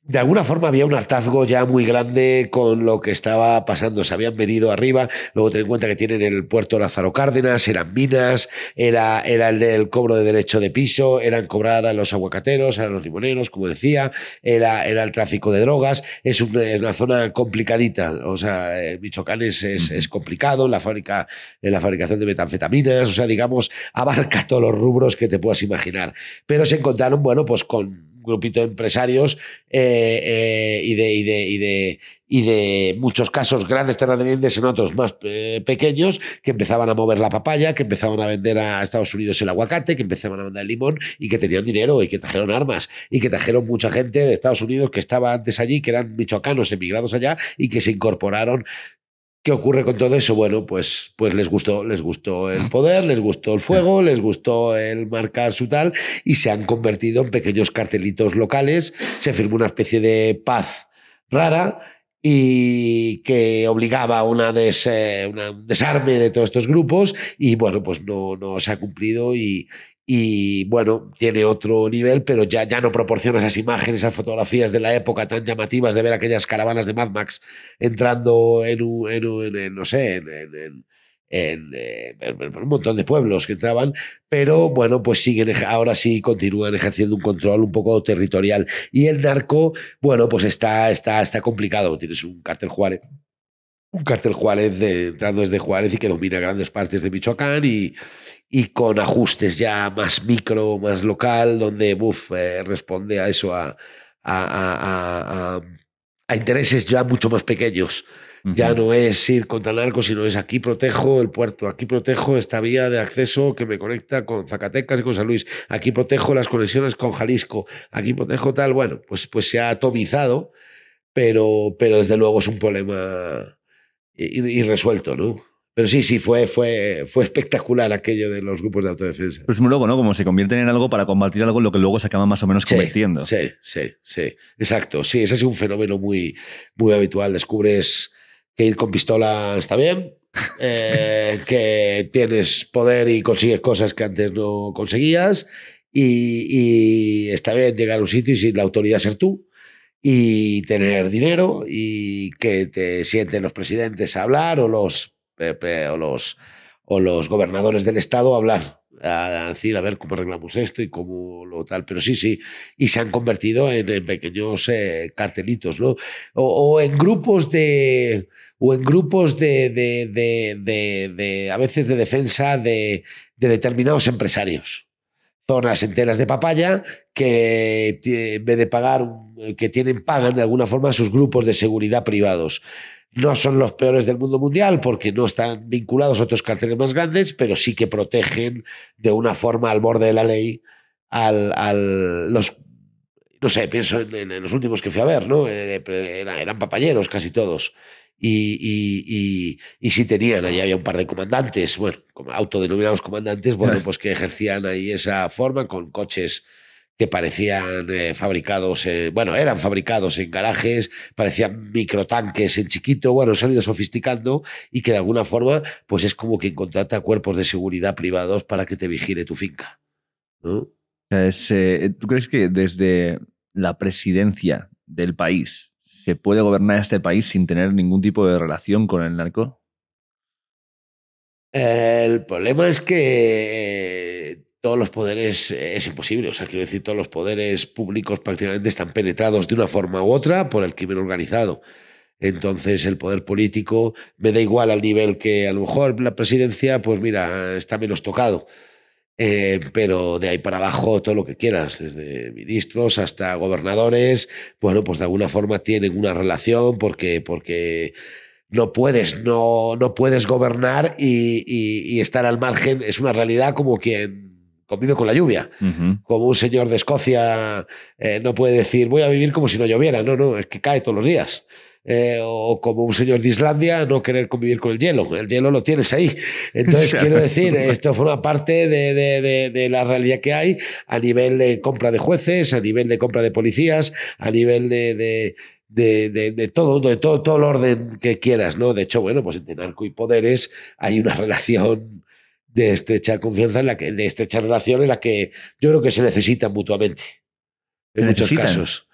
de alguna forma había un hartazgo ya muy grande con lo que estaba pasando. Se habían venido arriba, luego ten en cuenta que tienen el puerto Lázaro Cárdenas, eran minas, era, el del cobro de derecho de piso, eran cobrar a los aguacateros, a los limoneros, como decía, era, el tráfico de drogas. Es una, zona complicadita, o sea, eh, Michoacán es, complicado en la, fábrica, en la fabricación de metanfetaminas, o sea, digamos, abarca todos los rubros que te puedas imaginar. Pero se encontraron, bueno, pues con grupito de empresarios eh, eh, y, de, de, y, de, de, muchos casos grandes terratenientes en otros más eh, pequeños que empezaban a mover la papaya, que empezaban a vender a Estados Unidos el aguacate, que empezaban a vender limón y que tenían dinero y que trajeron armas y que trajeron mucha gente de Estados Unidos que estaba antes allí, que eran michoacanos emigrados allá y que se incorporaron ¿Qué ocurre con todo eso? Bueno, pues, pues les gustó, les gustó el poder, les gustó el fuego, les gustó el marcar su tal y se han convertido en pequeños cartelitos locales. Se firmó una especie de paz rara y que obligaba a eh, una un desarme de todos estos grupos y bueno, pues no, no se ha cumplido y, y bueno, tiene otro nivel, pero ya, ya no proporciona esas imágenes, esas fotografías de la época tan llamativas de ver aquellas caravanas de Mad Max entrando en, un, en, no sé, eh, en, en un montón de pueblos que entraban, pero bueno, pues siguen, ahora sí continúan ejerciendo un control un poco territorial. Y el narco, bueno, pues está, está, está complicado, tienes un cartel Juárez un cárcel Juárez de, entrando desde Juárez y que domina grandes partes de Michoacán y, con ajustes ya más micro, más local, donde buf, eh, responde a eso, a, a, intereses ya mucho más pequeños. Ya no es ir contra narcos, sino es aquí protejo el puerto, aquí protejo esta vía de acceso que me conecta con Zacatecas y con San Luis, aquí protejo las conexiones con Jalisco, aquí protejo tal. Bueno, pues, pues se ha atomizado, pero, pero desde luego es un problema y, resuelto, ¿no? Pero sí, sí, fue, fue, fue espectacular aquello de los grupos de autodefensa. Pero es muy loco, ¿no? Como se convierten en algo para combatir algo en lo que luego se acaba más o menos sí, convirtiendo. Sí, sí, sí. Exacto. Sí, ese es un fenómeno muy, muy habitual. Descubres que ir con pistola está bien, eh, que tienes poder y consigues cosas que antes no conseguías, y, y está bien llegar a un sitio y sin la autoridad ser tú y tener dinero y que te sienten los presidentes a hablar o los, o los, o los gobernadores del Estado a hablar, a decir, a ver cómo arreglamos esto y cómo lo tal, pero sí, sí, y se han convertido en, pequeños eh, cartelitos, ¿no? O, en grupos de, o en grupos de, a veces de defensa de determinados empresarios zonas enteras de papaya que en vez de pagar, eh, que tienen, pagan de alguna forma sus grupos de seguridad privados. No son los peores del mundo mundial porque no están vinculados a otros cárceles más grandes, pero sí que protegen de una forma al borde de la ley al, al los no sé, pienso en, los últimos que fui a ver, ¿no? Eh, eh, eran, eran papayeros casi todos. Y, y, tenían, ahí había un par de comandantes, bueno, autodenominados comandantes, bueno, pues que ejercían ahí esa forma con coches que parecían eh, fabricados, bueno, eran fabricados en garajes, parecían microtanques en chiquito, bueno, se han ido sofisticando y que de alguna forma, pues es como que contrata cuerpos de seguridad privados para que te vigile tu finca. Eh, ¿Tú crees que desde la presidencia del país ¿Se puede gobernar este país sin tener ningún tipo de relación con el narco? El problema es que eh, todos los poderes eh, es imposible. O sea, quiero decir, todos los poderes públicos prácticamente están penetrados de una forma u otra por el crimen organizado. Entonces, el poder político me da igual al nivel que a lo mejor la presidencia, pues mira, está menos tocado eh, pero de ahí para abajo todo lo que quieras, desde ministros hasta gobernadores, bueno, pues de alguna forma tienen una relación porque, porque no puedes, no, no puedes gobernar y, estar al margen, es una realidad como quien convive con la lluvia. Como un señor de Escocia eh, no puede decir voy a vivir como si no lloviera, no, no, es que cae todos los días. Eh, o como un señor de Islandia, no querer convivir con el hielo. El hielo lo tienes ahí. Entonces, quiero decir, esto forma parte de, de, de, la realidad que hay a nivel de compra de jueces, a nivel de compra de policías, a nivel de de, todo, de todo, todo el orden que quieras, ¿no? De hecho, bueno, pues entre narco y poderes hay una relación de estrecha confianza en la que, de estrecha relación en la que yo creo que se necesitan mutuamente. En muchos casos.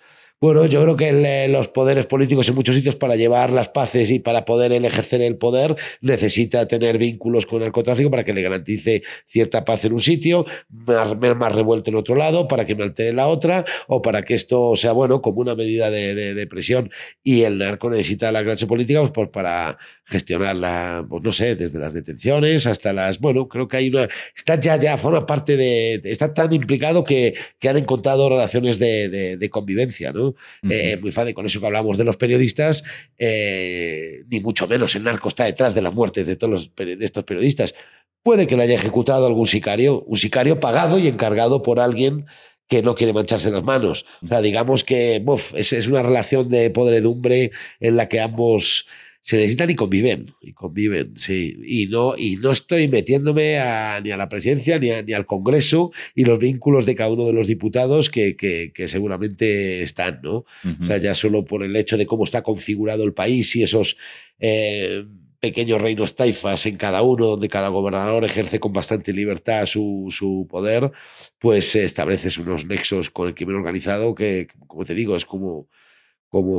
Bueno, yo creo que los poderes políticos en muchos sitios para llevar las paces y para poder ejercer el poder necesita tener vínculos con el narcotráfico para que le garantice cierta paz en un sitio, más, más revuelto en otro lado, para que me altere la otra o para que esto sea bueno como una medida de, presión. Y el narco necesita la clase política pues, pues para gestionar pues, no sé, desde las detenciones hasta las, bueno, creo que hay una, está ya, ya forma parte de, está tan implicado que, han encontrado relaciones de convivencia, ¿no? es eh, muy fácil, con eso que hablamos de los periodistas, eh, ni mucho menos el narco está detrás de las muertes de todos los, de estos periodistas. Puede que lo haya ejecutado algún sicario, un sicario pagado y encargado por alguien que no quiere mancharse las manos. O sea, digamos que es, es, una relación de podredumbre en la que ambos se necesitan y conviven, y conviven, sí. Y no, y no estoy metiéndome ni a la presidencia ni, al Congreso y los vínculos de cada uno de los diputados que, seguramente están, ¿no? O sea, ya solo por el hecho de cómo está configurado el país y esos eh, pequeños reinos taifas en cada uno, donde cada gobernador ejerce con bastante libertad su, su poder, pues estableces unos nexos con el crimen organizado que, como te digo, es como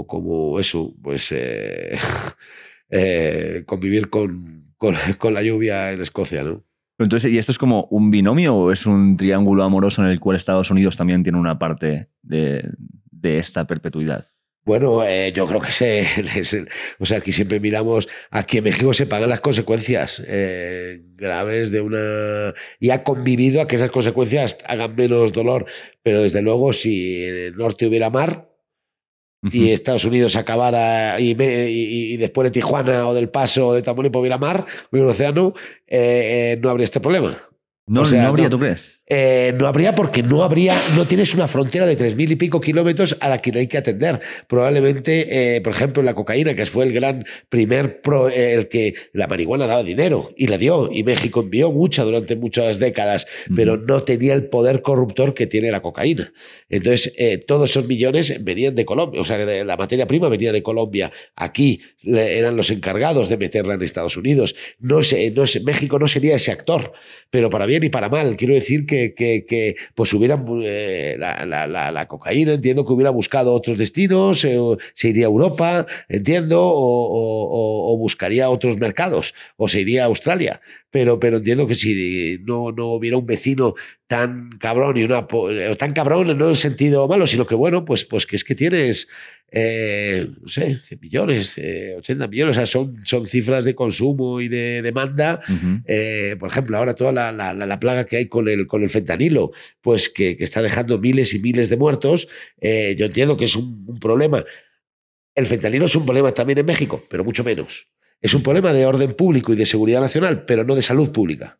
como, eso, pues eh, eh, convivir con, la lluvia en Escocia, ¿no? Entonces, ¿y esto es como un binomio o es un triángulo amoroso en el cual Estados Unidos también tiene una parte de, esta perpetuidad? Bueno, eh, yo creo que se, o sea, aquí siempre miramos a que México se pagan las consecuencias graves de una y ha convivido a que esas consecuencias hagan menos dolor. Pero desde luego, si en el norte hubiera mar, y Estados Unidos acabara y, después de Tijuana o del Paso o de y hubiera mar, hubiera un océano, eh, eh, no habría este problema. No, no habría, ¿tú crees? Eh, no habría porque no habría, no tienes una frontera de tres mil y pico kilómetros a la que no hay que atender. Probablemente, eh, por ejemplo, la cocaína, que fue el gran primer pro, eh, el que la marihuana daba dinero y la dio, y México envió mucha durante muchas décadas, pero no tenía el poder corruptor que tiene la cocaína. Entonces, todos esos millones venían de Colombia, o sea, la materia prima venía de Colombia. Aquí eran los encargados de meterla en Estados Unidos. No sé, no sé, México no sería ese actor, pero para bien y para mal. Quiero decir que que, pues hubieran eh, la, la, la, cocaína, entiendo que hubiera buscado otros destinos, eh, se iría a Europa, entiendo, o, o, buscaría otros mercados, o se iría a Australia pero, entiendo que si no, no hubiera un vecino tan cabrón y una eh, tan cabrón no en sentido malo, sino que bueno, pues, pues que es que tienes eh, no sé, 100 millones, 80 eh, millones, o sea, son, son cifras de consumo y de demanda. por ejemplo, ahora toda la, plaga que hay con el, con el fentanilo, pues que, está dejando miles y miles de muertos, yo entiendo que es un problema. El fentanilo es un problema también en México, pero mucho menos. Es un problema de orden público y de seguridad nacional, pero no de salud pública.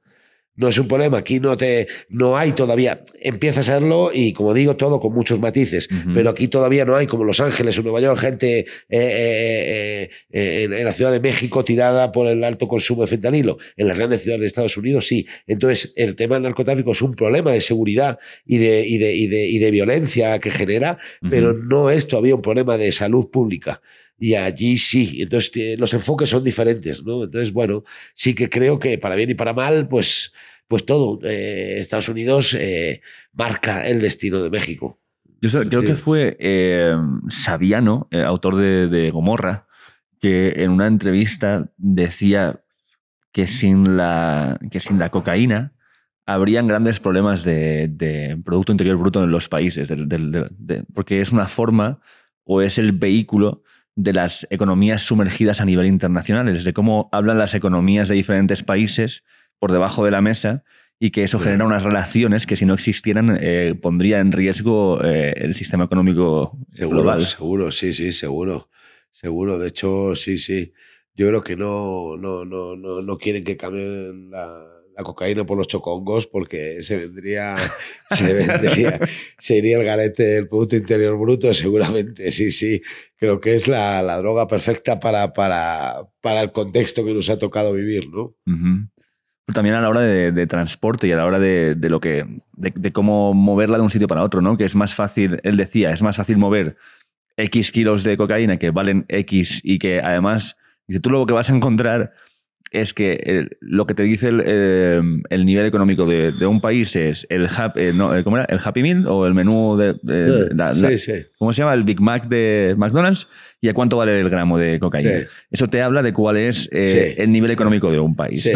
No es un problema, aquí no, te, no hay todavía, empieza a serlo y como digo, todo con muchos matices, pero aquí todavía no hay, como Los Ángeles o Nueva York, gente eh, eh, eh, en, la Ciudad de México tirada por el alto consumo de fentanilo. En las grandes ciudades de Estados Unidos sí. Entonces, el tema del narcotráfico es un problema de seguridad y de, y de, violencia que genera, pero no esto. todavía un problema de salud pública y allí sí. Entonces los enfoques son diferentes, ¿no? Entonces, bueno, sí que creo que para bien y para mal, pues, pues todo, eh, Estados Unidos eh, marca el destino de México. Yo creo que eh, fue eh, Saviano, autor de, de Gomorra, que en una entrevista decía que sin la, que sin la cocaína habrían grandes problemas de, de Producto Interior Bruto en los países, porque es una forma o es el vehículo de las economías sumergidas a nivel internacional, es de cómo hablan las economías de diferentes países por debajo de la mesa y que eso genera unas relaciones que si no existieran eh, pondría en riesgo eh, el sistema económico global. Seguro, sí, sí, seguro. Seguro, de hecho, sí, sí. Yo creo que no, no, no quieren que cambien la, la cocaína por los chocongos porque se vendría, se vendría, se iría el garete del Producto Interior Bruto seguramente, sí, sí. Creo que es la, droga perfecta para, para, para, el contexto que nos ha tocado vivir, ¿no? También a la hora de, transporte y a la hora de, lo que, de, cómo moverla de un sitio para otro, ¿no? Que es más fácil, él decía, es más fácil mover X kilos de cocaína que valen X y que además, dice, tú luego que vas a encontrar es que lo que te dice el, em, nivel económico de, un país es el, eh, eh, el Happy Meal o el menú de... ¿Cómo se llama? El Big Mac de McDonald's y a cuánto vale el gramo de cocaína. Eso te habla de cuál es eh, el nivel económico de un país.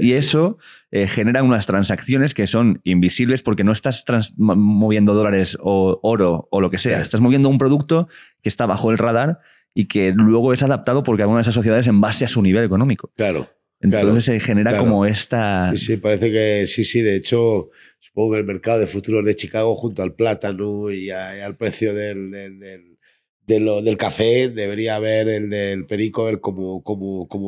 y eso genera unas transacciones que son invisibles porque no estás moviendo dólares o oro o lo que sea. Estás moviendo un producto que está bajo el radar y que luego es adaptado porque alguna de esas sociedades en base a su nivel económico. Claro. Entonces se genera como esta. Sí, sí, parece que sí, sí. De hecho, supongo que el mercado de futuros de Chicago, junto al plátano y, al precio del lo, del café debería haber el del perico, a ver cómo,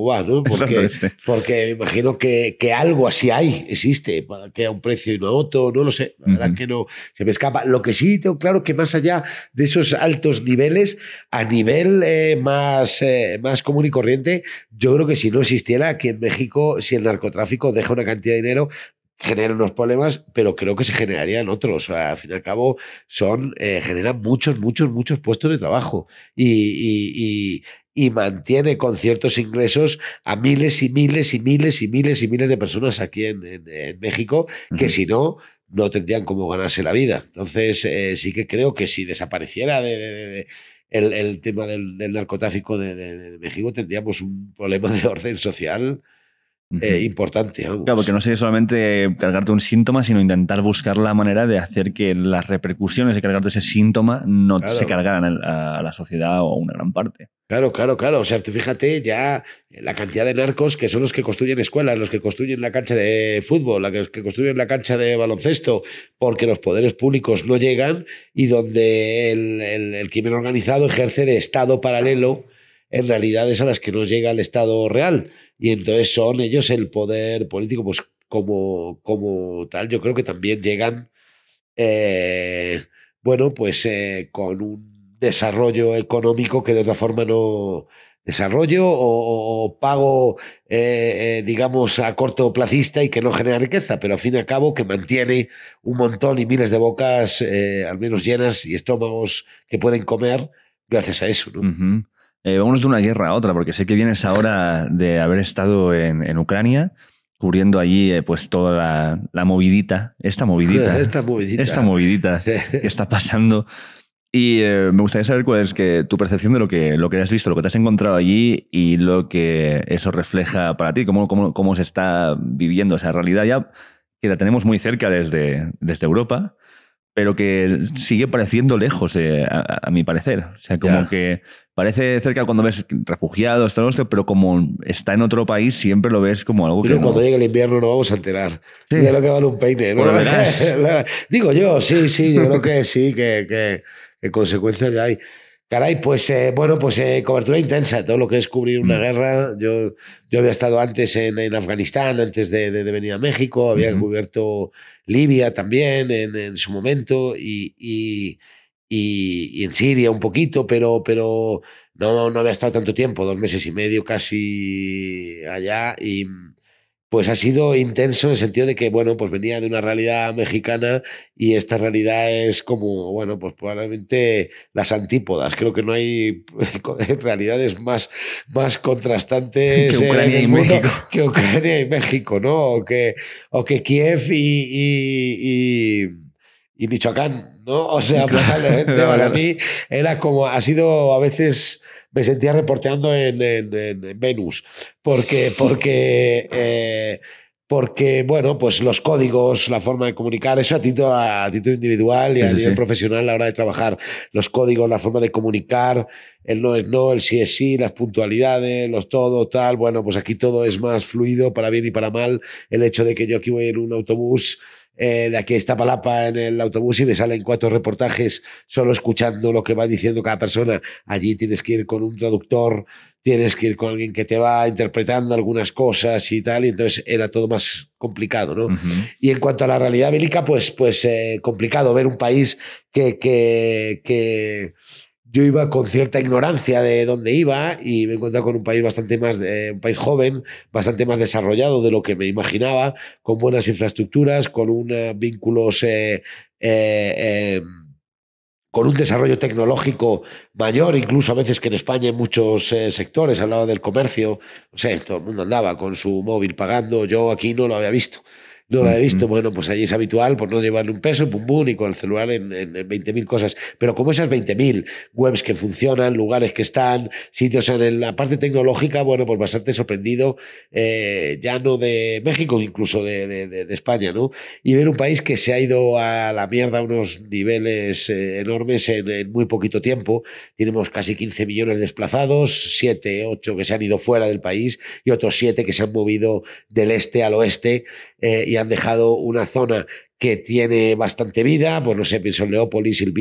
va, ¿no? Porque, porque me imagino que, que, algo así hay, existe, para que a un precio y no a otro, no lo sé, la verdad que no se me escapa. Lo que sí tengo claro que más allá de esos altos niveles, a nivel eh, más, eh, más común y corriente, yo creo que si no existiera aquí en México, si el narcotráfico deja una cantidad de dinero, generan unos problemas, pero creo que se generarían otros. al fin y al cabo, son, eh, generan muchos, muchos, muchos puestos de trabajo y, mantiene con ciertos ingresos a miles y miles y miles y miles y miles de personas aquí en, México que si no no tendrían cómo ganarse la vida. Entonces, eh, sí que creo que si desapareciera el, tema del, narcotráfico de, México, tendríamos un problema de orden social eh, importante. Claro, porque no sería solamente cargarte un síntoma, sino intentar buscar la manera de hacer que las repercusiones de cargarte ese síntoma no se cargaran a la sociedad o a una gran parte. Claro, claro, claro. O sea, tú fíjate ya la cantidad de narcos que son los que construyen escuelas, los que construyen la cancha de fútbol, los que construyen la cancha de baloncesto, porque los poderes públicos no llegan y donde el crimen organizado ejerce de Estado paralelo en realidades a las que no llega el Estado real. Y entonces son ellos el poder político, pues como, como tal, yo creo que también llegan, eh, bueno, pues eh, con un desarrollo económico que de otra forma no desarrollo o, pago, eh, digamos, a corto placista y que no genera riqueza, pero al fin y al cabo que mantiene un montón y miles de bocas, al menos llenas, y estómagos que pueden comer gracias a eso. ¿no? Eh, vámonos de una guerra a otra, porque sé que vienes ahora de haber estado en, en Ucrania, cubriendo allí eh, pues toda la, movidita, esta movidita. Esta movidita. Esta movidita que está pasando. Y eh, me gustaría saber cuál es que, tu percepción de lo que, lo que has visto, lo que te has encontrado allí y lo que eso refleja para ti, cómo, cómo, cómo se está viviendo esa realidad ya que la tenemos muy cerca desde, desde Europa pero que sigue pareciendo lejos, a, mi parecer. O sea, como que parece cerca cuando ves refugiados, todo esto, pero como está en otro país, siempre lo ves como algo pero que. cuando llegue el invierno lo vamos a enterar. Ya lo que vale un peine, ¿no? Digo yo, sí, sí, yo creo que sí, que, consecuencias hay. Caray, pues eh, bueno, pues eh, cobertura intensa, todo lo que es cubrir una mm. guerra. Yo, yo había estado antes en, Afganistán, antes de, venir a México, había cubierto Libia también en, su momento y, en Siria un poquito, pero, pero no, no había estado tanto tiempo, dos meses y medio casi allá y pues ha sido intenso en el sentido de que, bueno, pues venía de una realidad mexicana y esta realidad es como, bueno, pues probablemente las antípodas. Creo que no hay eh, realidades más, más contrastantes que Ucrania, en el mundo México. que Ucrania y México, ¿no? O que, o que Kiev y, Michoacán, ¿no? O sea, probablemente para mí era como, ha sido a veces me sentía reporteando en, en, Venus, porque, porque, eh, porque, bueno, pues los códigos, la forma de comunicar, eso a título, a título individual y a nivel profesional a la hora de trabajar, los códigos, la forma de comunicar, el no es no, el sí es sí, las puntualidades, los todo, tal, bueno, pues aquí todo es más fluido para bien y para mal, el hecho de que yo aquí voy en un autobús eh, de aquí esta palapa en el autobús y me salen cuatro reportajes solo escuchando lo que va diciendo cada persona. Allí tienes que ir con un traductor, tienes que ir con alguien que te va interpretando algunas cosas y tal, y entonces era todo más complicado, ¿no? Y en cuanto a la realidad bélica, pues, pues eh, complicado ver un país que, que, que yo iba con cierta ignorancia de dónde iba y me encontré con un país bastante más, un país joven, bastante más desarrollado de lo que me imaginaba, con buenas infraestructuras, con un eh, vínculos, eh, eh, con un desarrollo tecnológico mayor, incluso a veces que en España en muchos sectores, hablaba del comercio, O sea, todo el mundo andaba con su móvil pagando, yo aquí no lo había visto no lo he visto. Bueno, pues ahí es habitual por no llevarle un peso, pum, pum, y con el celular en, 20.000 cosas. Pero como esas 20.000 webs que funcionan, lugares que están, sitios en la parte tecnológica, bueno, pues bastante sorprendido, eh, ya no de México, incluso de, España, ¿no? Y ver un país que se ha ido a la mierda a unos niveles eh, enormes en, muy poquito tiempo. Tenemos casi 15 millones desplazados, 7, 8 que se han ido fuera del país y otros 7 que se han movido del este al oeste. Eh, y han dejado una zona que tiene bastante vida, pues no sé, pienso en Leópolis, El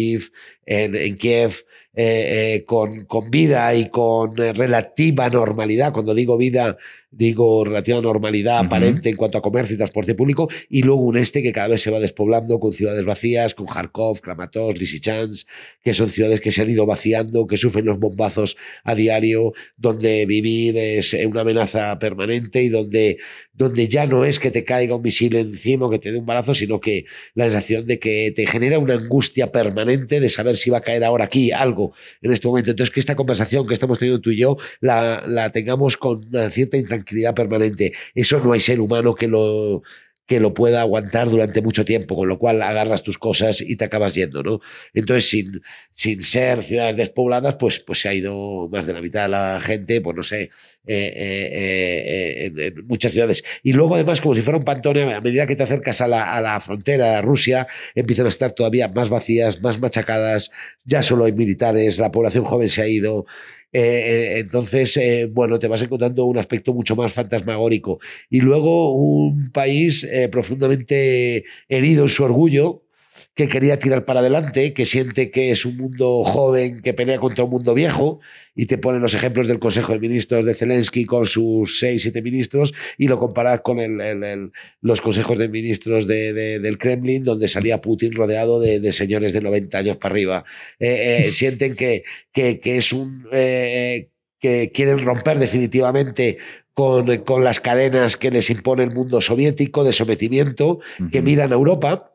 en, en Kiev, eh, eh, con, con, vida y con relativa normalidad. Cuando digo vida, digo, relativa normalidad aparente en cuanto a comercio y transporte público, y luego un este que cada vez se va despoblando con ciudades vacías, con Kharkov, Kramatorsk, Lysychansk, que son ciudades que se han ido vaciando, que sufren los bombazos a diario, donde vivir es una amenaza permanente y donde, donde ya no es que te caiga un misil encima o que te dé un balazo, sino que la sensación de que te genera una angustia permanente de saber si va a caer ahora aquí algo en este momento. Entonces, que esta conversación que estamos teniendo tú y yo la, la tengamos con una cierta intranquilidad tranquilidad permanente. Eso no hay ser humano que lo, que lo pueda aguantar durante mucho tiempo, con lo cual agarras tus cosas y te acabas yendo, ¿no? Entonces, sin, sin ser ciudades despobladas, pues, pues se ha ido más de la mitad de la gente, pues no sé, eh, eh, eh, en, muchas ciudades. Y luego, además, como si fuera un pantone, a medida que te acercas a la, a la frontera a Rusia, empiezan a estar todavía más vacías, más machacadas, ya solo hay militares, la población joven se ha ido eh, entonces, eh, bueno, te vas encontrando un aspecto mucho más fantasmagórico. Y luego un país eh, profundamente herido en su orgullo, que quería tirar para adelante, que siente que es un mundo joven que pelea contra un mundo viejo, y te ponen los ejemplos del Consejo de Ministros de Zelensky con sus seis, siete ministros, y lo comparas con los consejos de ministros del Kremlin, donde salía Putin rodeado de, señores de 90 años para arriba. Eh, eh, sienten que, que, es un... Eh, que quieren romper definitivamente con, con, las cadenas que les impone el mundo soviético de sometimiento, que miran a Europa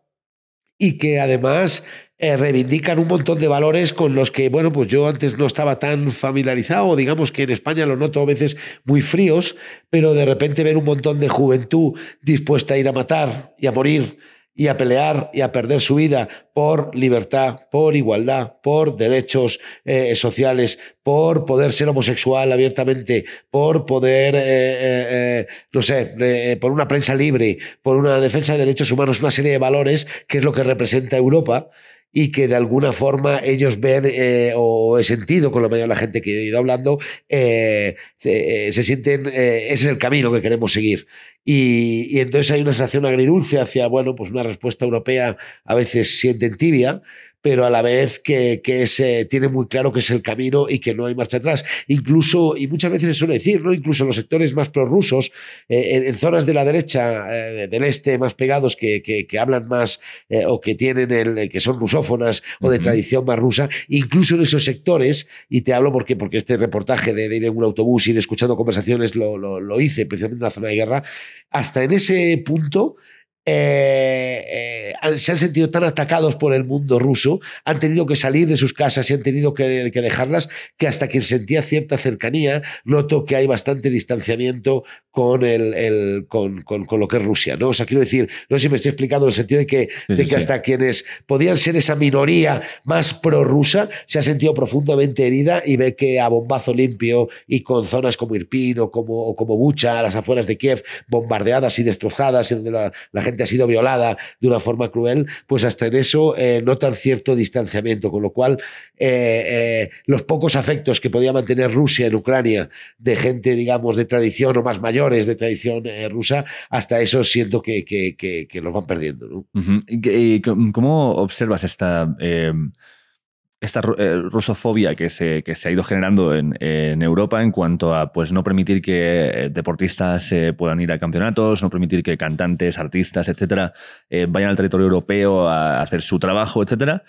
y que además eh, reivindican un montón de valores con los que, bueno, pues yo antes no estaba tan familiarizado, digamos que en España lo noto a veces muy fríos, pero de repente ver un montón de juventud dispuesta a ir a matar y a morir y a pelear y a perder su vida por libertad, por igualdad, por derechos eh, sociales, por poder ser homosexual abiertamente, por poder, eh, eh, no sé, por una prensa libre, por una defensa de derechos humanos, una serie de valores que es lo que representa Europa y que de alguna forma ellos ven eh, o he sentido con la mayoría de la gente que he ido hablando, eh, eh, se, sienten, ese es el camino que queremos seguir. Y, y entonces hay una sensación agridulce hacia, bueno, pues una respuesta europea a veces sienten tibia, pero a la vez que, que tiene muy claro que es el camino y que no hay marcha atrás. Incluso, y muchas veces se suele decir, ¿no? incluso en los sectores más prorrusos, eh, en, zonas de la derecha, eh, del este, más pegados, que, que, hablan más eh, o que tienen el, que son rusófonas o de tradición más rusa, incluso en esos sectores, y te hablo porque, porque este reportaje de, ir en un autobús, ir escuchando conversaciones, lo, lo, lo hice precisamente en la zona de guerra, hasta en ese punto eh, eh, se han sentido tan atacados por el mundo ruso, han tenido que salir de sus casas y han tenido que, dejarlas, que hasta quien sentía cierta cercanía, noto que hay bastante distanciamiento con, el, el con, con, lo que es Rusia. ¿no? O sea, quiero decir, no sé si me estoy explicando en el sentido de que, de que hasta quienes podían ser esa minoría más prorrusa se ha sentido profundamente herida y ve que a bombazo limpio y con zonas como Irpin o como, o como Bucha, a las afueras de Kiev, bombardeadas y destrozadas, y donde la gente ha sido violada de una forma cruel, pues hasta en eso eh, notan cierto distanciamiento, con lo cual eh, eh, los pocos afectos que podía mantener Rusia en Ucrania de gente, digamos, de tradición o más mayores de tradición eh, rusa, hasta eso siento que, que, los van perdiendo. ¿Cómo observas esta esta eh, rusofobia que se, que se, ha ido generando en, Europa en cuanto a pues, no permitir que eh, deportistas se eh, puedan ir a campeonatos, no permitir que cantantes, artistas, etcétera, vayan al territorio europeo a hacer su trabajo, etcétera.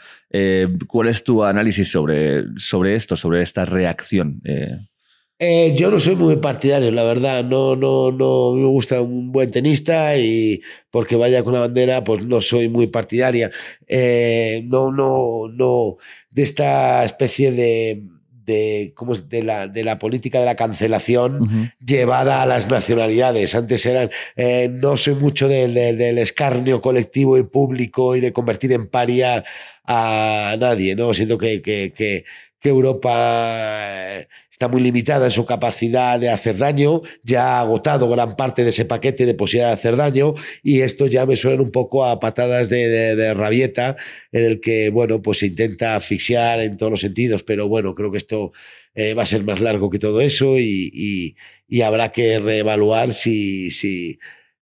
¿Cuál es tu análisis sobre, sobre esto, sobre esta reacción? Eh, yo no soy muy partidario, la verdad. No, no, no me gusta un buen tenista y porque vaya con la bandera, pues no soy muy partidaria. Eh, no, no, no. De esta especie de, de, ¿cómo es? de, la, de la política de la cancelación llevada a las nacionalidades. Antes eran, eh, no soy mucho del, del, escarnio colectivo y público y de convertir en paria a nadie, ¿no? Siento que, que, que, que Europa está muy limitada en su capacidad de hacer daño, ya ha agotado gran parte de ese paquete de posibilidad de hacer daño y esto ya me suena un poco a patadas de, rabieta en el que, bueno, pues se intenta asfixiar en todos los sentidos, pero bueno, creo que esto eh, va a ser más largo que todo eso y, habrá que reevaluar si, si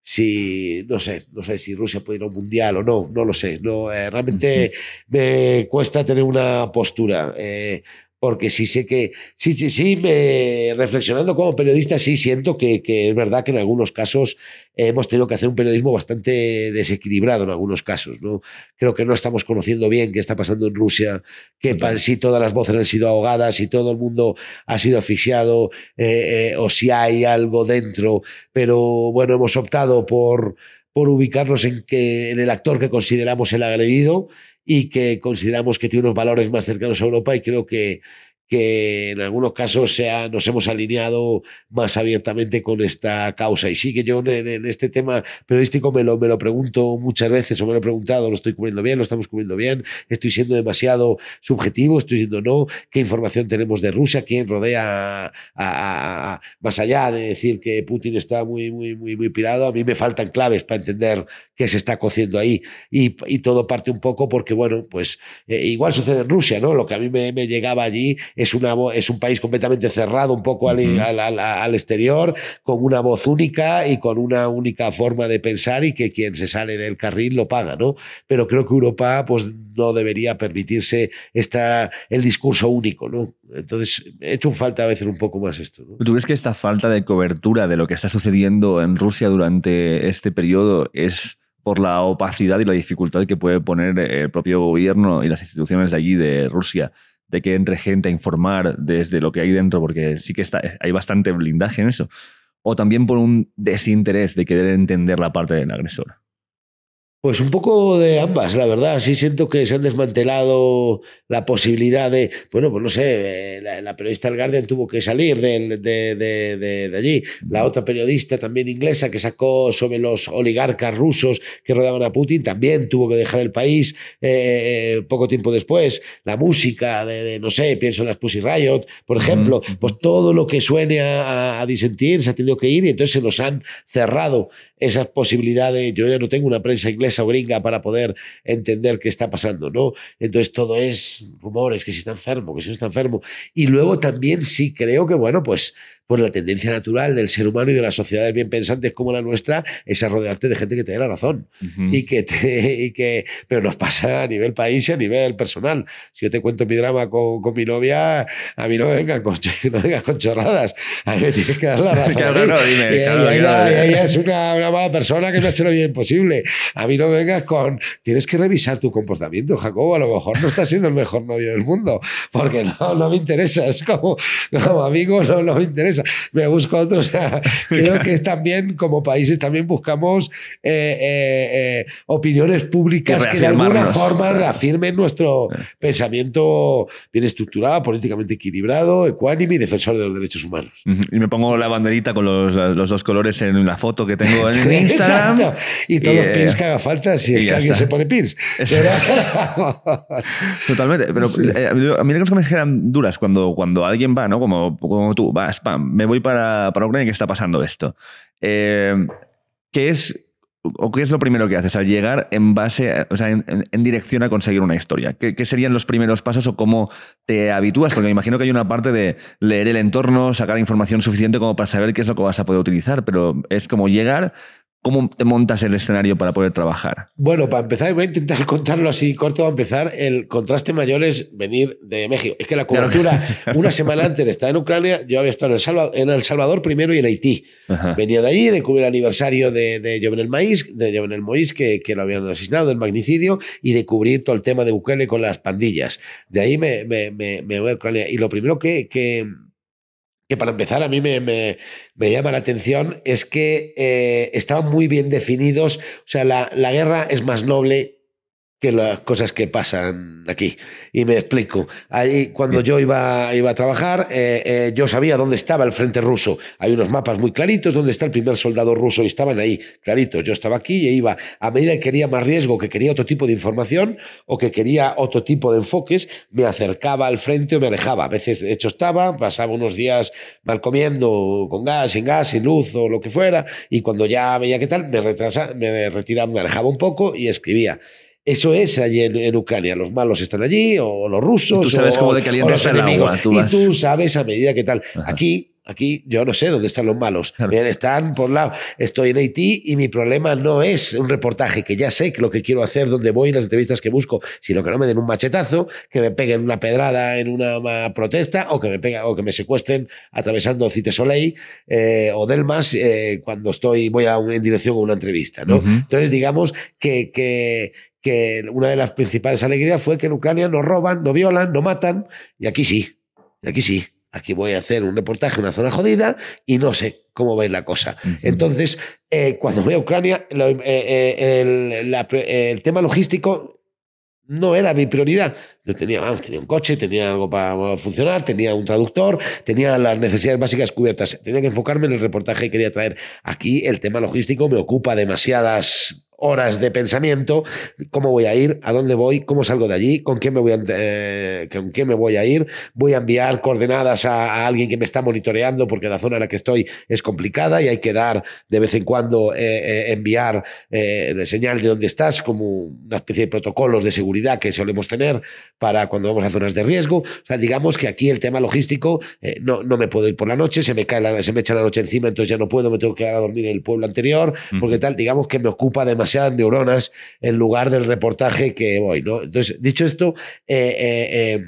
si no sé, no sé si Rusia puede ir a un mundial o no, no lo sé. No, eh, realmente me cuesta tener una postura. Eh, porque sí sé que, sí, sí, sí, me, reflexionando como periodista, sí siento que, es verdad que en algunos casos hemos tenido que hacer un periodismo bastante desequilibrado en algunos casos. ¿no? Creo que no estamos conociendo bien qué está pasando en Rusia, que si todas las voces han sido ahogadas, si todo el mundo ha sido asfixiado, eh, eh, o si hay algo dentro. Pero bueno, hemos optado por, por ubicarnos en, que, en el actor que consideramos el agredido y que consideramos que tiene unos valores más cercanos a Europa y creo que que en algunos casos sea, nos hemos alineado más abiertamente con esta causa. Y sí que yo en, este tema periodístico me lo, me lo pregunto muchas veces o me lo he preguntado, lo estoy cubriendo bien, lo estamos cubriendo bien, estoy siendo demasiado subjetivo, estoy diciendo no, qué información tenemos de Rusia, quién rodea a, a, a, más allá de decir que Putin está muy, muy, muy, muy pirado, a mí me faltan claves para entender qué se está cociendo ahí. Y, y todo parte un poco porque, bueno, pues eh, igual sucede en Rusia, ¿no? Lo que a mí me, me llegaba allí es, una, es un país completamente cerrado un poco al, exterior, con una voz única y con una única forma de pensar y que quien se sale del carril lo paga, ¿no? Pero creo que Europa pues, no debería permitirse esta, el discurso único, ¿no? Entonces, he hecho falta a veces un poco más esto. ¿Tú crees que esta falta de cobertura de lo que está sucediendo en Rusia durante este periodo es por la opacidad y la dificultad que puede poner el propio gobierno y las instituciones de allí de Rusia de que entre gente a informar desde lo que hay dentro, porque sí que está, hay bastante blindaje en eso, o también por un desinterés de querer entender la parte del agresor. Pues un poco de ambas, la verdad. Sí siento que se han desmantelado la posibilidad de, bueno, pues no sé, eh, la, periodista del Guardian tuvo que salir de, allí. La otra periodista también inglesa que sacó sobre los oligarcas rusos que rodeaban a Putin también tuvo que dejar el país eh, eh, poco tiempo después. La música de, no sé, pienso en las Pussy Riot, por ejemplo, pues todo lo que suene a, disentir se ha tenido que ir y entonces se los han cerrado esas posibilidades. Yo ya no tengo una prensa inglesa o gringa para poder entender qué está pasando, ¿no? Entonces todo es rumores, que si está enfermo, que si no está enfermo. Y luego también sí creo que, bueno, pues pues la tendencia natural del ser humano y de las sociedades bien pensantes como la nuestra es a rodearte de gente que te dé la razón. y, que te, y que Pero nos pasa a nivel país y a nivel personal. Si yo te cuento mi drama con, con mi novia, a mí no me con, no chorradas. A mí me tienes que dar la razón. ella, es una, mala persona que me ha hecho la vida imposible. A mí no vengas con. Tienes que revisar tu comportamiento, Jacobo. A lo mejor no estás siendo el mejor novio del mundo, porque no, no me interesas. Como, como amigo, no, no me interesa me busco otros. creo que es también, como países, también buscamos eh, eh, eh, opiniones públicas que de alguna forma reafirmen nuestro pensamiento bien estructurado, políticamente equilibrado, ecuánime y defensor de los derechos humanos. Y me pongo la banderita con los, dos colores en la foto que tengo en Instagram. Exacto. Y todos los pins que haga falta si es que alguien se pone pins. Totalmente. Pero a mí las cosas me generan duras cuando, cuando alguien va, ¿no? Como, como tú, vas, pam, me voy para, para Ucrania, que está pasando esto. Eh, ¿Qué es o qué es lo primero que haces al llegar en base, o en, dirección a conseguir una historia? ¿Qué, ¿Qué, serían los primeros pasos o cómo te habitúas? Porque me imagino que hay una parte de leer el entorno, sacar información suficiente como para saber qué es lo que vas a poder utilizar, pero es como llegar, ¿Cómo te montas el escenario para poder trabajar? Bueno, para empezar, voy a intentar contarlo así corto. Para empezar, el contraste mayor es venir de México. Es que la cobertura, una semana antes de estar en Ucrania, yo había estado en El Salvador, primero y en Haití. Venía de allí, de cubrir el aniversario de, Jovenel Maíz, de Moïse, que, lo habían asesinado, del magnicidio, y de cubrir todo el tema de Bukele con las pandillas. De ahí me, voy a Ucrania. Y lo primero que, que que para empezar a mí me, me, me llama la atención es que eh, estaban muy bien definidos. O sea, la, la guerra es más noble que las cosas que pasan aquí. Y me explico. Ahí, cuando yo iba, iba a trabajar, eh, eh, yo sabía dónde estaba el frente ruso. Hay unos mapas muy claritos dónde está el primer soldado ruso y estaban ahí, claritos. Yo estaba aquí y e iba, a medida que quería más riesgo, que quería otro tipo de información o que quería otro tipo de enfoques, me acercaba al frente o me alejaba. A veces, de hecho, estaba, pasaba unos días mal comiendo, con gas, sin gas, sin luz o lo que fuera, y cuando ya veía qué tal, me, retrasa, me retiraba, me alejaba un poco y escribía. Eso es allí en, Ucrania. Los malos están allí, o los rusos. tú sabes cómo de caliente está el y tú sabes a medida que tal. Aquí Aquí yo no sé dónde están los malos. Eh, están por la, lado. Estoy en Haití y mi problema no es un reportaje, que ya sé lo que quiero hacer, dónde voy, las entrevistas que busco, sino que no me den un machetazo, que me peguen una pedrada en una protesta o que me, peguen, o que me secuestren atravesando Cite Soleil eh, o Delmas eh, cuando estoy, voy a un, en dirección a una entrevista. Entonces, digamos que, que, que una de las principales alegrías fue que en Ucrania no roban, no violan, no matan y aquí sí. Y aquí sí aquí voy a hacer un reportaje, en una zona jodida, y no sé cómo va a ir la cosa. Entonces, eh, cuando voy a Ucrania, eh, eh, el, tema logístico no era mi prioridad. Yo tenía un coche, tenía algo para funcionar, tenía un traductor, tenía las necesidades básicas cubiertas. Tenía que enfocarme en el reportaje que quería traer. Aquí el tema logístico me ocupa demasiadas horas de pensamiento, cómo voy a ir, a dónde voy, cómo salgo de allí, con quién me voy a, eh, con quién me voy a ir, voy a enviar coordenadas a, alguien que me está monitoreando porque la zona en la que estoy es complicada y hay que dar de vez en cuando eh, eh, enviar de señal de dónde estás como una especie de protocolos de seguridad que solemos tener para cuando vamos a zonas de riesgo. O sea, digamos que aquí el tema logístico no, no me puedo ir por la noche, se me cae la, se me echa la noche encima, entonces ya no puedo, me tengo que quedar a dormir en el pueblo anterior, porque tal, digamos que me ocupa demasiado sean neuronas en lugar del reportaje que voy, ¿no? Entonces, dicho esto, eh, eh, eh,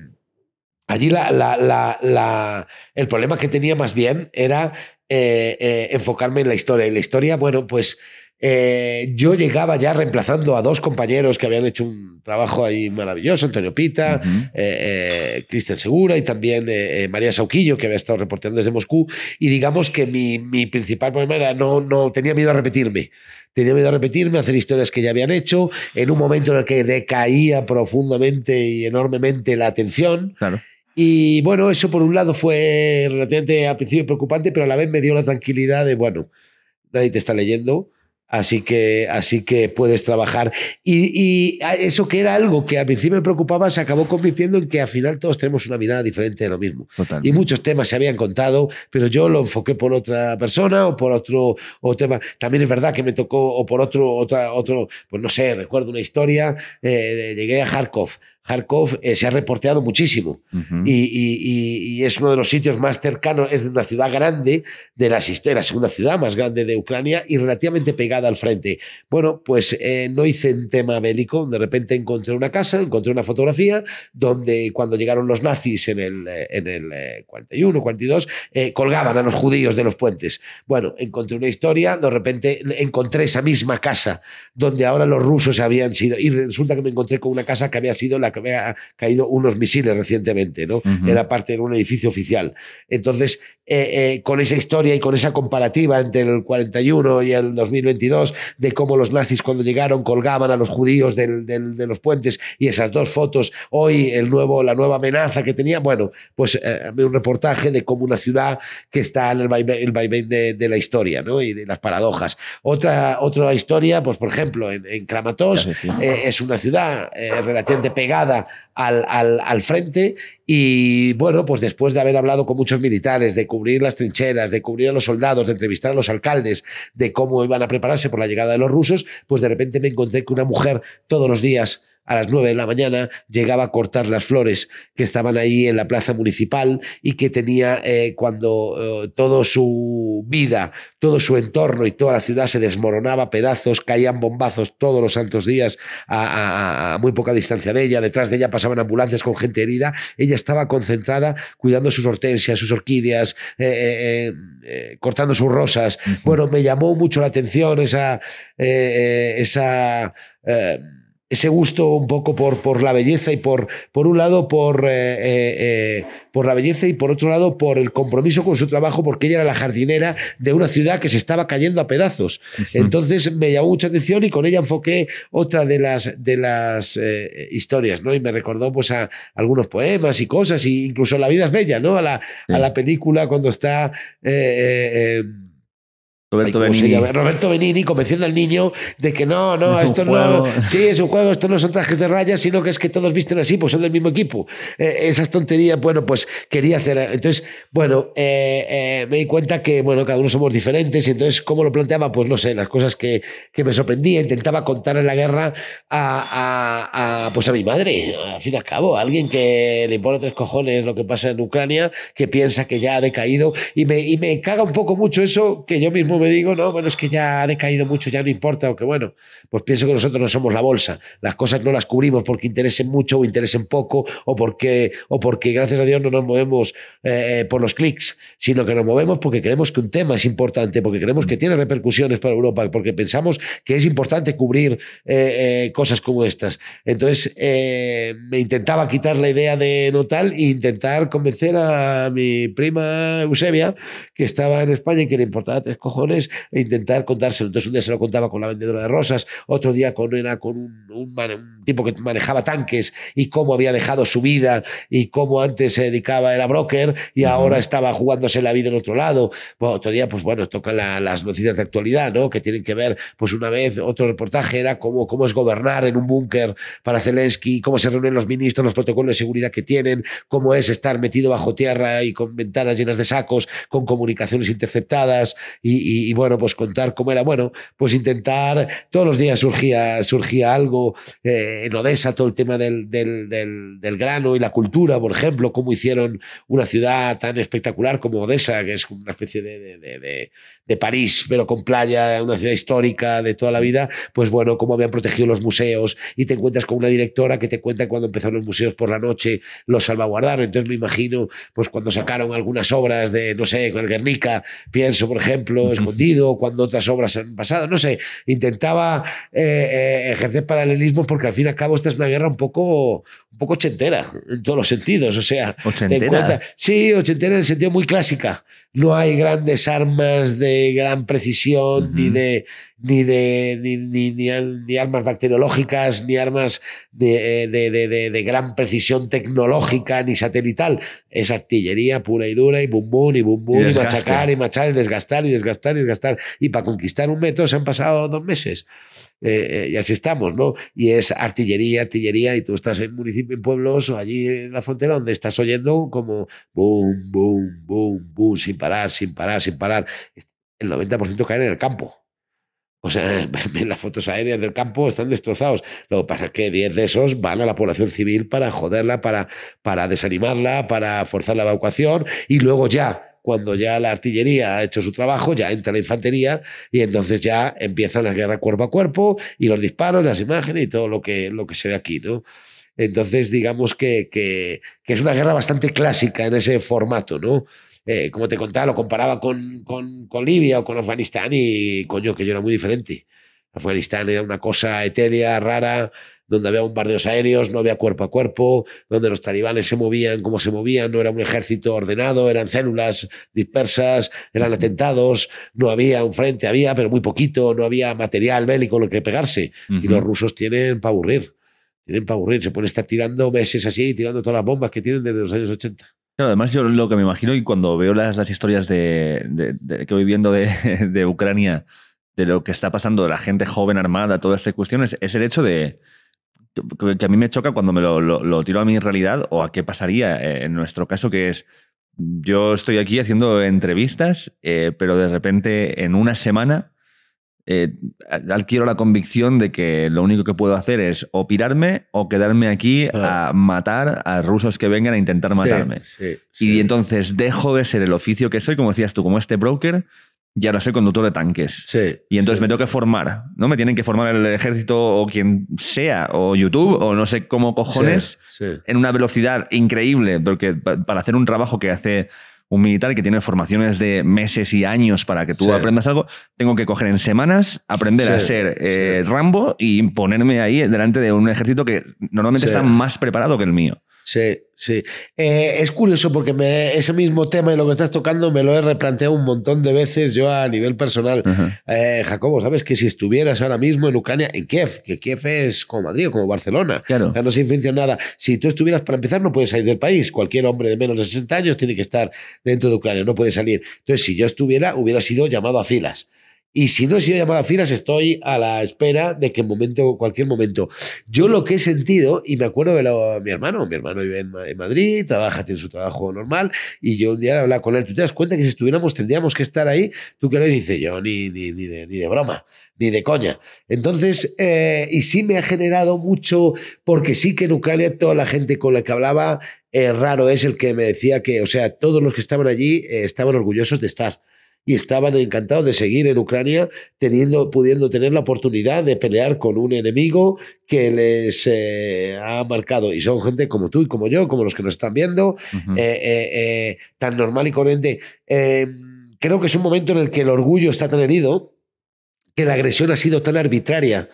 allí la, la, la, el problema que tenía más bien era enfocarme en la historia. Y la historia, bueno, pues eh, yo llegaba ya reemplazando a dos compañeros que habían hecho un trabajo ahí maravilloso, Antonio Pita, eh, eh, Cristian Segura y también María Sauquillo, que había estado reporteando desde Moscú. Y digamos que mi, mi, principal problema era no, no tenía miedo a repetirme. Tenía miedo a repetirme, a hacer historias que ya habían hecho, en un momento en el que decaía profundamente y enormemente la atención. Claro. Y bueno, eso por un lado fue relativamente al principio preocupante, pero a la vez me dio la tranquilidad de, bueno, nadie te está leyendo Así que, así que puedes trabajar. Y, ah, eso que era algo que al principio me preocupaba se acabó convirtiendo en que al final todos tenemos una mirada diferente de lo mismo. Y muchos temas se habían contado, pero yo lo enfoqué por otra persona o por otro o tema. También es verdad que me tocó, o por otro, otra, otro, pues no sé, recuerdo una historia, eh, llegué a Kharkov Kharkov eh, se ha reporteado muchísimo y, es uno de los sitios más cercanos, es de una ciudad grande, de la, segunda ciudad más grande de Ucrania y relativamente pegada al frente. Bueno, pues eh, no hice un tema bélico, de repente encontré una casa, encontré una fotografía donde cuando llegaron los nazis en el, eh, en el 41, 42, colgaban a los judíos de los puentes. Bueno, encontré una historia, de repente encontré esa misma casa donde ahora los rusos habían sido y resulta que me encontré con una casa que había sido la que había caído unos misiles recientemente, ¿no? Era parte de un edificio oficial. Entonces, eh, eh, con esa historia y con esa comparativa entre el 41 y el 2022, de cómo los nazis cuando llegaron colgaban a los judíos de los puentes y esas dos fotos, hoy el nuevo, la nueva amenaza que tenía, bueno, pues eh, un reportaje de cómo una ciudad que está en el vaivén, de, la historia, ¿no? Y de las paradojas. Otra, otra historia, pues por ejemplo, en, en es una ciudad relativamente pegada al, frente y bueno, pues después de haber hablado con muchos militares, de cubrir las trincheras, de cubrir a los soldados, de entrevistar a los alcaldes, de cómo iban a prepararse por la llegada de los rusos, pues de repente me encontré con una mujer todos los días a las nueve de la mañana llegaba a cortar las flores que estaban ahí en la plaza municipal y que tenía eh, cuando eh, toda su vida, todo su entorno y toda la ciudad se desmoronaba pedazos, caían bombazos todos los santos días a, muy poca distancia de ella, detrás de ella pasaban ambulancias con gente herida, ella estaba concentrada cuidando sus hortensias, sus orquídeas, eh, cortando sus rosas. Bueno, me llamó mucho la atención esa... esa ese gusto un poco por, por la belleza y por, por un lado por, eh, eh, eh, por la belleza y por otro lado por el compromiso con su trabajo porque ella era la jardinera de una ciudad que se estaba cayendo a pedazos. Entonces me llamó mucha atención y con ella enfoqué otra de las, de las historias, ¿no? Y me recordó pues a algunos poemas y cosas, e incluso La vida es bella, ¿no? A a la película cuando está... Roberto Benini. convenciendo al niño de que no, no, esto no. Sí, es un juego, esto no son trajes de raya sino que es que todos visten así, pues son del mismo equipo. Eh, esas tonterías, bueno, pues quería hacer. Entonces, bueno, eh, eh, me di cuenta que, bueno, cada uno somos diferentes, y entonces, ¿cómo lo planteaba? Pues no sé, las cosas que, que me sorprendía, intentaba contar en la guerra a, pues a mi madre, al fin y al cabo, alguien que le importa tres cojones lo que pasa en Ucrania, que piensa que ya ha decaído, y me, y me caga un poco mucho eso que yo mismo me digo, no, bueno, es que ya ha decaído mucho, ya no importa, aunque bueno, pues pienso que nosotros no somos la bolsa. Las cosas no las cubrimos porque interesen mucho o interesen poco o porque, o porque gracias a Dios, no nos movemos eh, por los clics, sino que nos movemos porque creemos que un tema es importante, porque creemos que tiene repercusiones para Europa, porque pensamos que es importante cubrir eh, eh, cosas como estas. Entonces, me intentaba quitar la idea de no tal e intentar convencer a mi prima Eusebia, que estaba en España y que le importaba tres e intentar contárselo. Entonces un día se lo contaba con la vendedora de rosas, otro día con, era con un, tipo que manejaba tanques y cómo había dejado su vida y cómo antes se dedicaba, era broker y ahora estaba jugándose la vida en otro lado. otro día, pues bueno, tocan las noticias de actualidad, ¿no? Que tienen que ver, pues una vez, otro reportaje era cómo, cómo es gobernar en un búnker para Zelensky, cómo se reúnen los ministros, los protocolos de seguridad que tienen, cómo es estar metido bajo tierra y con ventanas llenas de sacos, con comunicaciones interceptadas y y, bueno, pues contar cómo era. Bueno, pues intentar, todos los días surgía, surgía algo, eh, en Odessa todo el tema del, grano y la cultura, por ejemplo, cómo hicieron una ciudad tan espectacular como Odessa, que es como una especie de, de, París, pero con playa, una ciudad histórica de toda la vida, pues bueno, cómo habían protegido los museos y te encuentras con una directora que te cuenta cuando empezaron los museos por la noche, los salvaguardaron. Entonces me imagino, pues cuando sacaron algunas obras de, no sé, con el Guernica, pienso, por ejemplo, es cuando otras obras han pasado, no sé, intentaba eh, eh, ejercer paralelismo porque al fin y al cabo esta es una guerra un poco, un poco ochentera en todos los sentidos, o sea, ochentera. sí, ochentera en el sentido muy clásica, no hay grandes armas de gran precisión ni de ni de ni, armas bacteriológicas, ni armas eh, de, gran precisión tecnológica, ni satelital. Es artillería pura y dura, y bum bum, y bum bum, y, machacar, y machacar, y desgastar, y desgastar, y desgastar. Y para conquistar un metro se han pasado dos meses. Eh, eh, y así estamos, ¿no? Y es artillería, artillería, y tú estás en municipio, en pueblos o allí en la frontera donde estás oyendo como boom, boom, boom, boom, sin parar, sin parar, sin parar. El 90% cae en el campo. O sea, las fotos aéreas del campo están destrozados. Lo que pasa es que 10 de esos van a la población civil para joderla, para, para desanimarla, para forzar la evacuación y luego ya cuando ya la artillería ha hecho su trabajo, ya entra la infantería y entonces ya empiezan las guerras cuerpo a cuerpo y los disparos, las imágenes y todo lo que, lo que se ve aquí, ¿no? Entonces, digamos que, que, que es una guerra bastante clásica en ese formato, ¿no? Eh, como te contaba, lo comparaba con, con, Libia o con Afganistán y coño, que yo era muy diferente. Afganistán era una cosa etérea, rara, donde había bombardeos aéreos, no había cuerpo a cuerpo, donde los talibanes se movían como se movían, no era un ejército ordenado, eran células dispersas, eran atentados, no había un frente, había, pero muy poquito, no había material bélico lo que pegarse. Y los rusos tienen para aburrir, tienen para aburrir, se pueden estar tirando meses así, tirando todas las bombas que tienen desde los años 80 además yo lo que me imagino y cuando veo las, historias de, que voy viendo de, Ucrania, de lo que está pasando, de la gente joven armada, todas estas cuestiones, es el hecho de que, a mí me choca cuando me lo, tiro a mi realidad o a qué pasaría eh, en nuestro caso, que es yo estoy aquí haciendo entrevistas, eh, pero de repente en una semana eh, adquiero la convicción de que lo único que puedo hacer es o pirarme o quedarme aquí ah. a matar a rusos que vengan a intentar matarme. Y entonces dejo de ser el oficio que soy, como decías tú, como este broker, y ahora soy conductor de tanques. y entonces me tengo que formar, ¿no? Me tienen que formar el ejército o quien sea, o YouTube, o no sé cómo cojones, en una velocidad increíble, porque para hacer un trabajo que hace un militar que tiene formaciones de meses y años para que tú aprendas algo, tengo que coger en semanas, aprender a ser eh, Rambo y ponerme ahí delante de un ejército que normalmente está más preparado que el mío. Sí, sí. Eh, es curioso porque ese mismo tema y lo que estás tocando me lo he replanteado un montón de veces yo a nivel personal. Eh, Jacobo, ¿sabes que si estuvieras ahora mismo en Ucrania, en Kiev, que Kiev es como Madrid o como Barcelona, ya no se influencia nada, si tú estuvieras, para empezar, no puedes salir del país. Cualquier hombre de menos de 60 años tiene que estar dentro de Ucrania, no puede salir. Entonces, si yo estuviera, hubiera sido llamado a filas. Y si no he sido llamado a filas, estoy a la espera de que en momento, cualquier momento. Yo lo que he sentido, y me acuerdo de mi hermano, mi hermano vive en, Madrid, trabaja, tiene su trabajo normal, y yo un día hablaba con él, tú te das cuenta que si estuviéramos tendríamos que estar ahí, tú que le dice yo, ni, ni, ni, de, ni de broma, ni de coña. Entonces, eh, y sí me ha generado mucho, porque sí que en Ucrania toda la gente con la que hablaba, es eh, raro es el que me decía que, o sea, todos los que estaban allí eh, estaban orgullosos de estar y estaban encantados de seguir en Ucrania, teniendo, pudiendo tener la oportunidad de pelear con un enemigo que les eh, ha marcado. Y son gente como tú y como yo, como los que nos están viendo, eh, eh, tan normal y corriente. Em, creo que es un momento en el que el orgullo está tan herido, que la agresión ha sido tan arbitraria,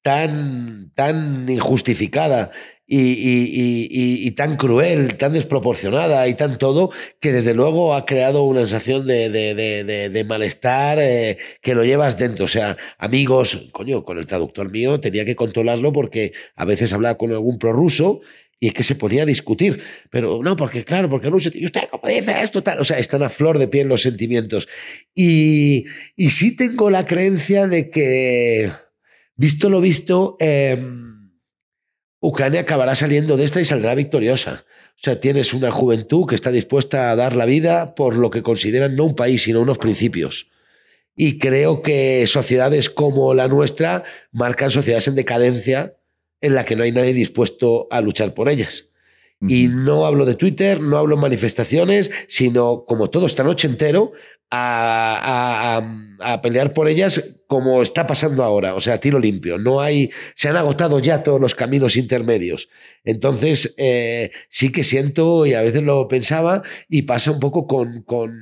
tan, tan injustificada y, tan cruel, tan desproporcionada y tan todo, que desde luego ha creado una sensación de, de, de, de malestar eh, que lo llevas dentro. O sea, amigos, coño, con el traductor mío tenía que controlarlo porque a veces hablaba con algún prorruso y es que se ponía a discutir. Pero no, porque claro, porque Rusia, ¿y usted cómo dice esto? Tal? O sea, están a flor de piel los sentimientos. Y, y sí tengo la creencia de que, visto lo visto, eh, Ucrania acabará saliendo de esta y saldrá victoriosa. O sea, tienes una juventud que está dispuesta a dar la vida por lo que consideran no un país, sino unos principios. Y creo que sociedades como la nuestra marcan sociedades en decadencia en la que no hay nadie dispuesto a luchar por ellas. Y no hablo de Twitter, no hablo de manifestaciones, sino como todo esta noche entero, a, pelear por ellas como está pasando ahora, o sea, tiro limpio. No hay, se han agotado ya todos los caminos intermedios. Entonces, eh, sí que siento, y a veces lo pensaba, y pasa un poco con, con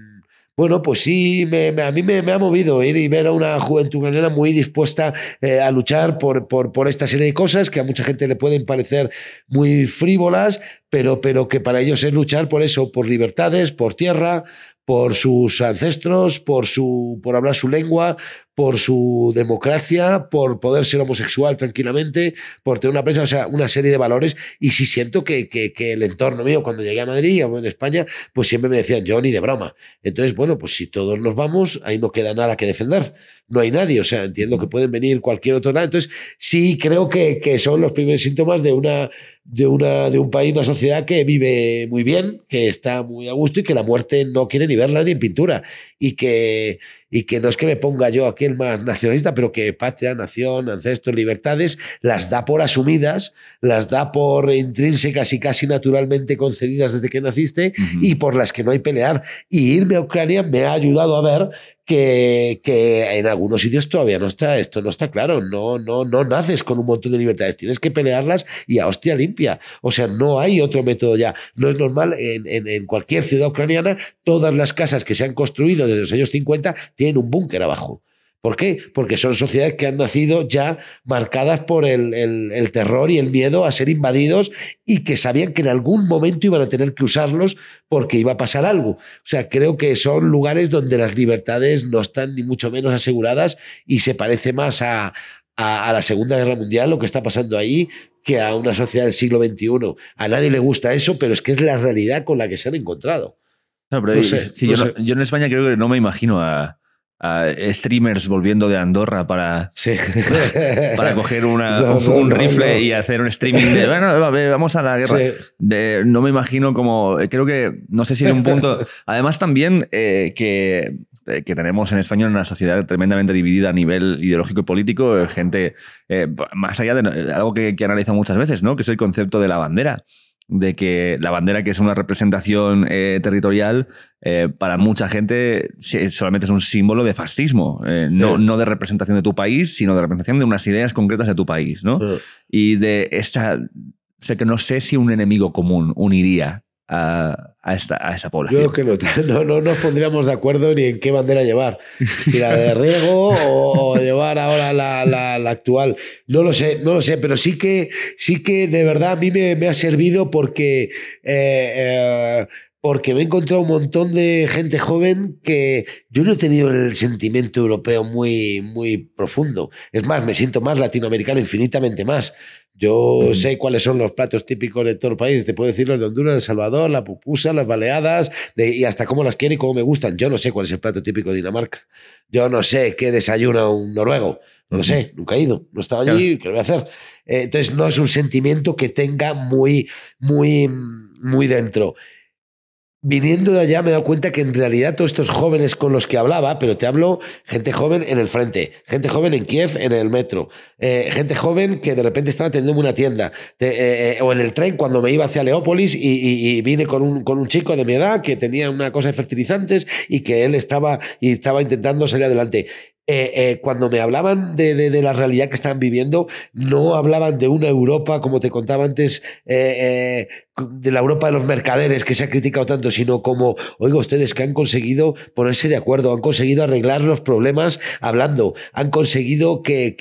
bueno, pues sí, me, a mí me, ha movido ir y ver a una juventud granera muy dispuesta eh, a luchar por, por, por, esta serie de cosas que a mucha gente le pueden parecer muy frívolas, pero, pero que para ellos es luchar por eso, por libertades, por tierra, por sus ancestros, por, su, por hablar su lengua, por su democracia, por poder ser homosexual tranquilamente, por tener una prensa, o sea, una serie de valores. Y sí siento que, que, el entorno mío, cuando llegué a Madrid o en España, pues siempre me decían, yo ni de broma. Entonces, bueno, pues si todos nos vamos, ahí no queda nada que defender. No hay nadie, o sea, entiendo que pueden venir cualquier otro lado. Entonces, sí creo que, que son los primeros síntomas de una de, una, de un país, una sociedad que vive muy bien, que está muy a gusto y que la muerte no quiere ni verla ni en pintura. Y que, y que no es que me ponga yo aquí el más nacionalista, pero que patria, nación, ancestros, libertades, las mm. da por asumidas, las da por intrínsecas y casi naturalmente concedidas desde que naciste y por las que no hay pelear. Y irme a Ucrania me ha ayudado a ver que, que, en algunos sitios todavía no está, esto no está claro. No, no, no naces con un montón de libertades, tienes que pelearlas y a hostia limpia. O sea, no hay otro método ya. No es normal en, en, en cualquier ciudad ucraniana, todas las casas que se han construido desde los años 50 tienen un búnker abajo. ¿Por qué? Porque son sociedades que han nacido ya marcadas por el, terror y el miedo a ser invadidos y que sabían que en algún momento iban a tener que usarlos porque iba a pasar algo. O sea, creo que son lugares donde las libertades no están ni mucho menos aseguradas y se parece más a, a, la Segunda Guerra Mundial, lo que está pasando ahí, que a una sociedad del siglo XXI. A nadie le gusta eso, pero es que es la realidad con la que se han encontrado. No, pero yo en España creo que no me imagino a a streamers volviendo de Andorra para, para, coger un rifle y hacer un streaming de vamos a la guerra. no me imagino como, eh, creo que, no sé si en un punto, además también eh, que, eh, que tenemos en España una sociedad tremendamente dividida a nivel ideológico y político, gente más allá de algo que, que muchas veces, ¿no? que es el concepto de la bandera de que la bandera, que es una representación eh, territorial, eh, para mucha gente solamente es un símbolo de fascismo, eh, no, de representación de tu país, sino de representación de unas ideas concretas de tu país, ¿no? Y de esta, sé que no sé si un enemigo común uniría a, esta, esa población. Yo creo que no, nos pondríamos de acuerdo ni en qué bandera llevar, si la de riego o, llevar ahora la, actual. No lo sé, no lo sé, pero sí que, sí que de verdad a mí me, ha servido porque... Eh, eh, porque me he encontrado un montón de gente joven que yo no he tenido el sentimiento europeo muy, muy profundo. Es más, me siento más latinoamericano, infinitamente más. Yo mm. sé cuáles son los platos típicos de todo el país. Te puedo decir los de Honduras, El Salvador, la pupusa, las baleadas y hasta cómo las quiere y cómo me gustan. Yo no sé cuál es el plato típico de Dinamarca. Yo no sé qué desayuna un noruego. No lo sé, nunca he ido. No he estado allí, ¿qué voy a hacer? Eh, entonces no es un sentimiento que tenga muy, muy, muy dentro viniendo de allá me he dado cuenta que en realidad todos estos jóvenes con los que hablaba, pero te hablo gente joven en el frente, gente joven en Kiev en el metro, eh, gente joven que de repente estaba teniendo una tienda, eh, eh, o en el tren cuando me iba hacia Leópolis y, vine con un, con un, chico de mi edad que tenía una cosa de fertilizantes y que él estaba, y estaba intentando salir adelante. cuando me hablaban de, la realidad que estaban viviendo, no hablaban de una Europa, como te contaba antes, de la Europa de los mercaderes que se ha criticado tanto, sino como, oiga, ustedes que han conseguido ponerse de acuerdo, han conseguido arreglar los problemas hablando, han conseguido que,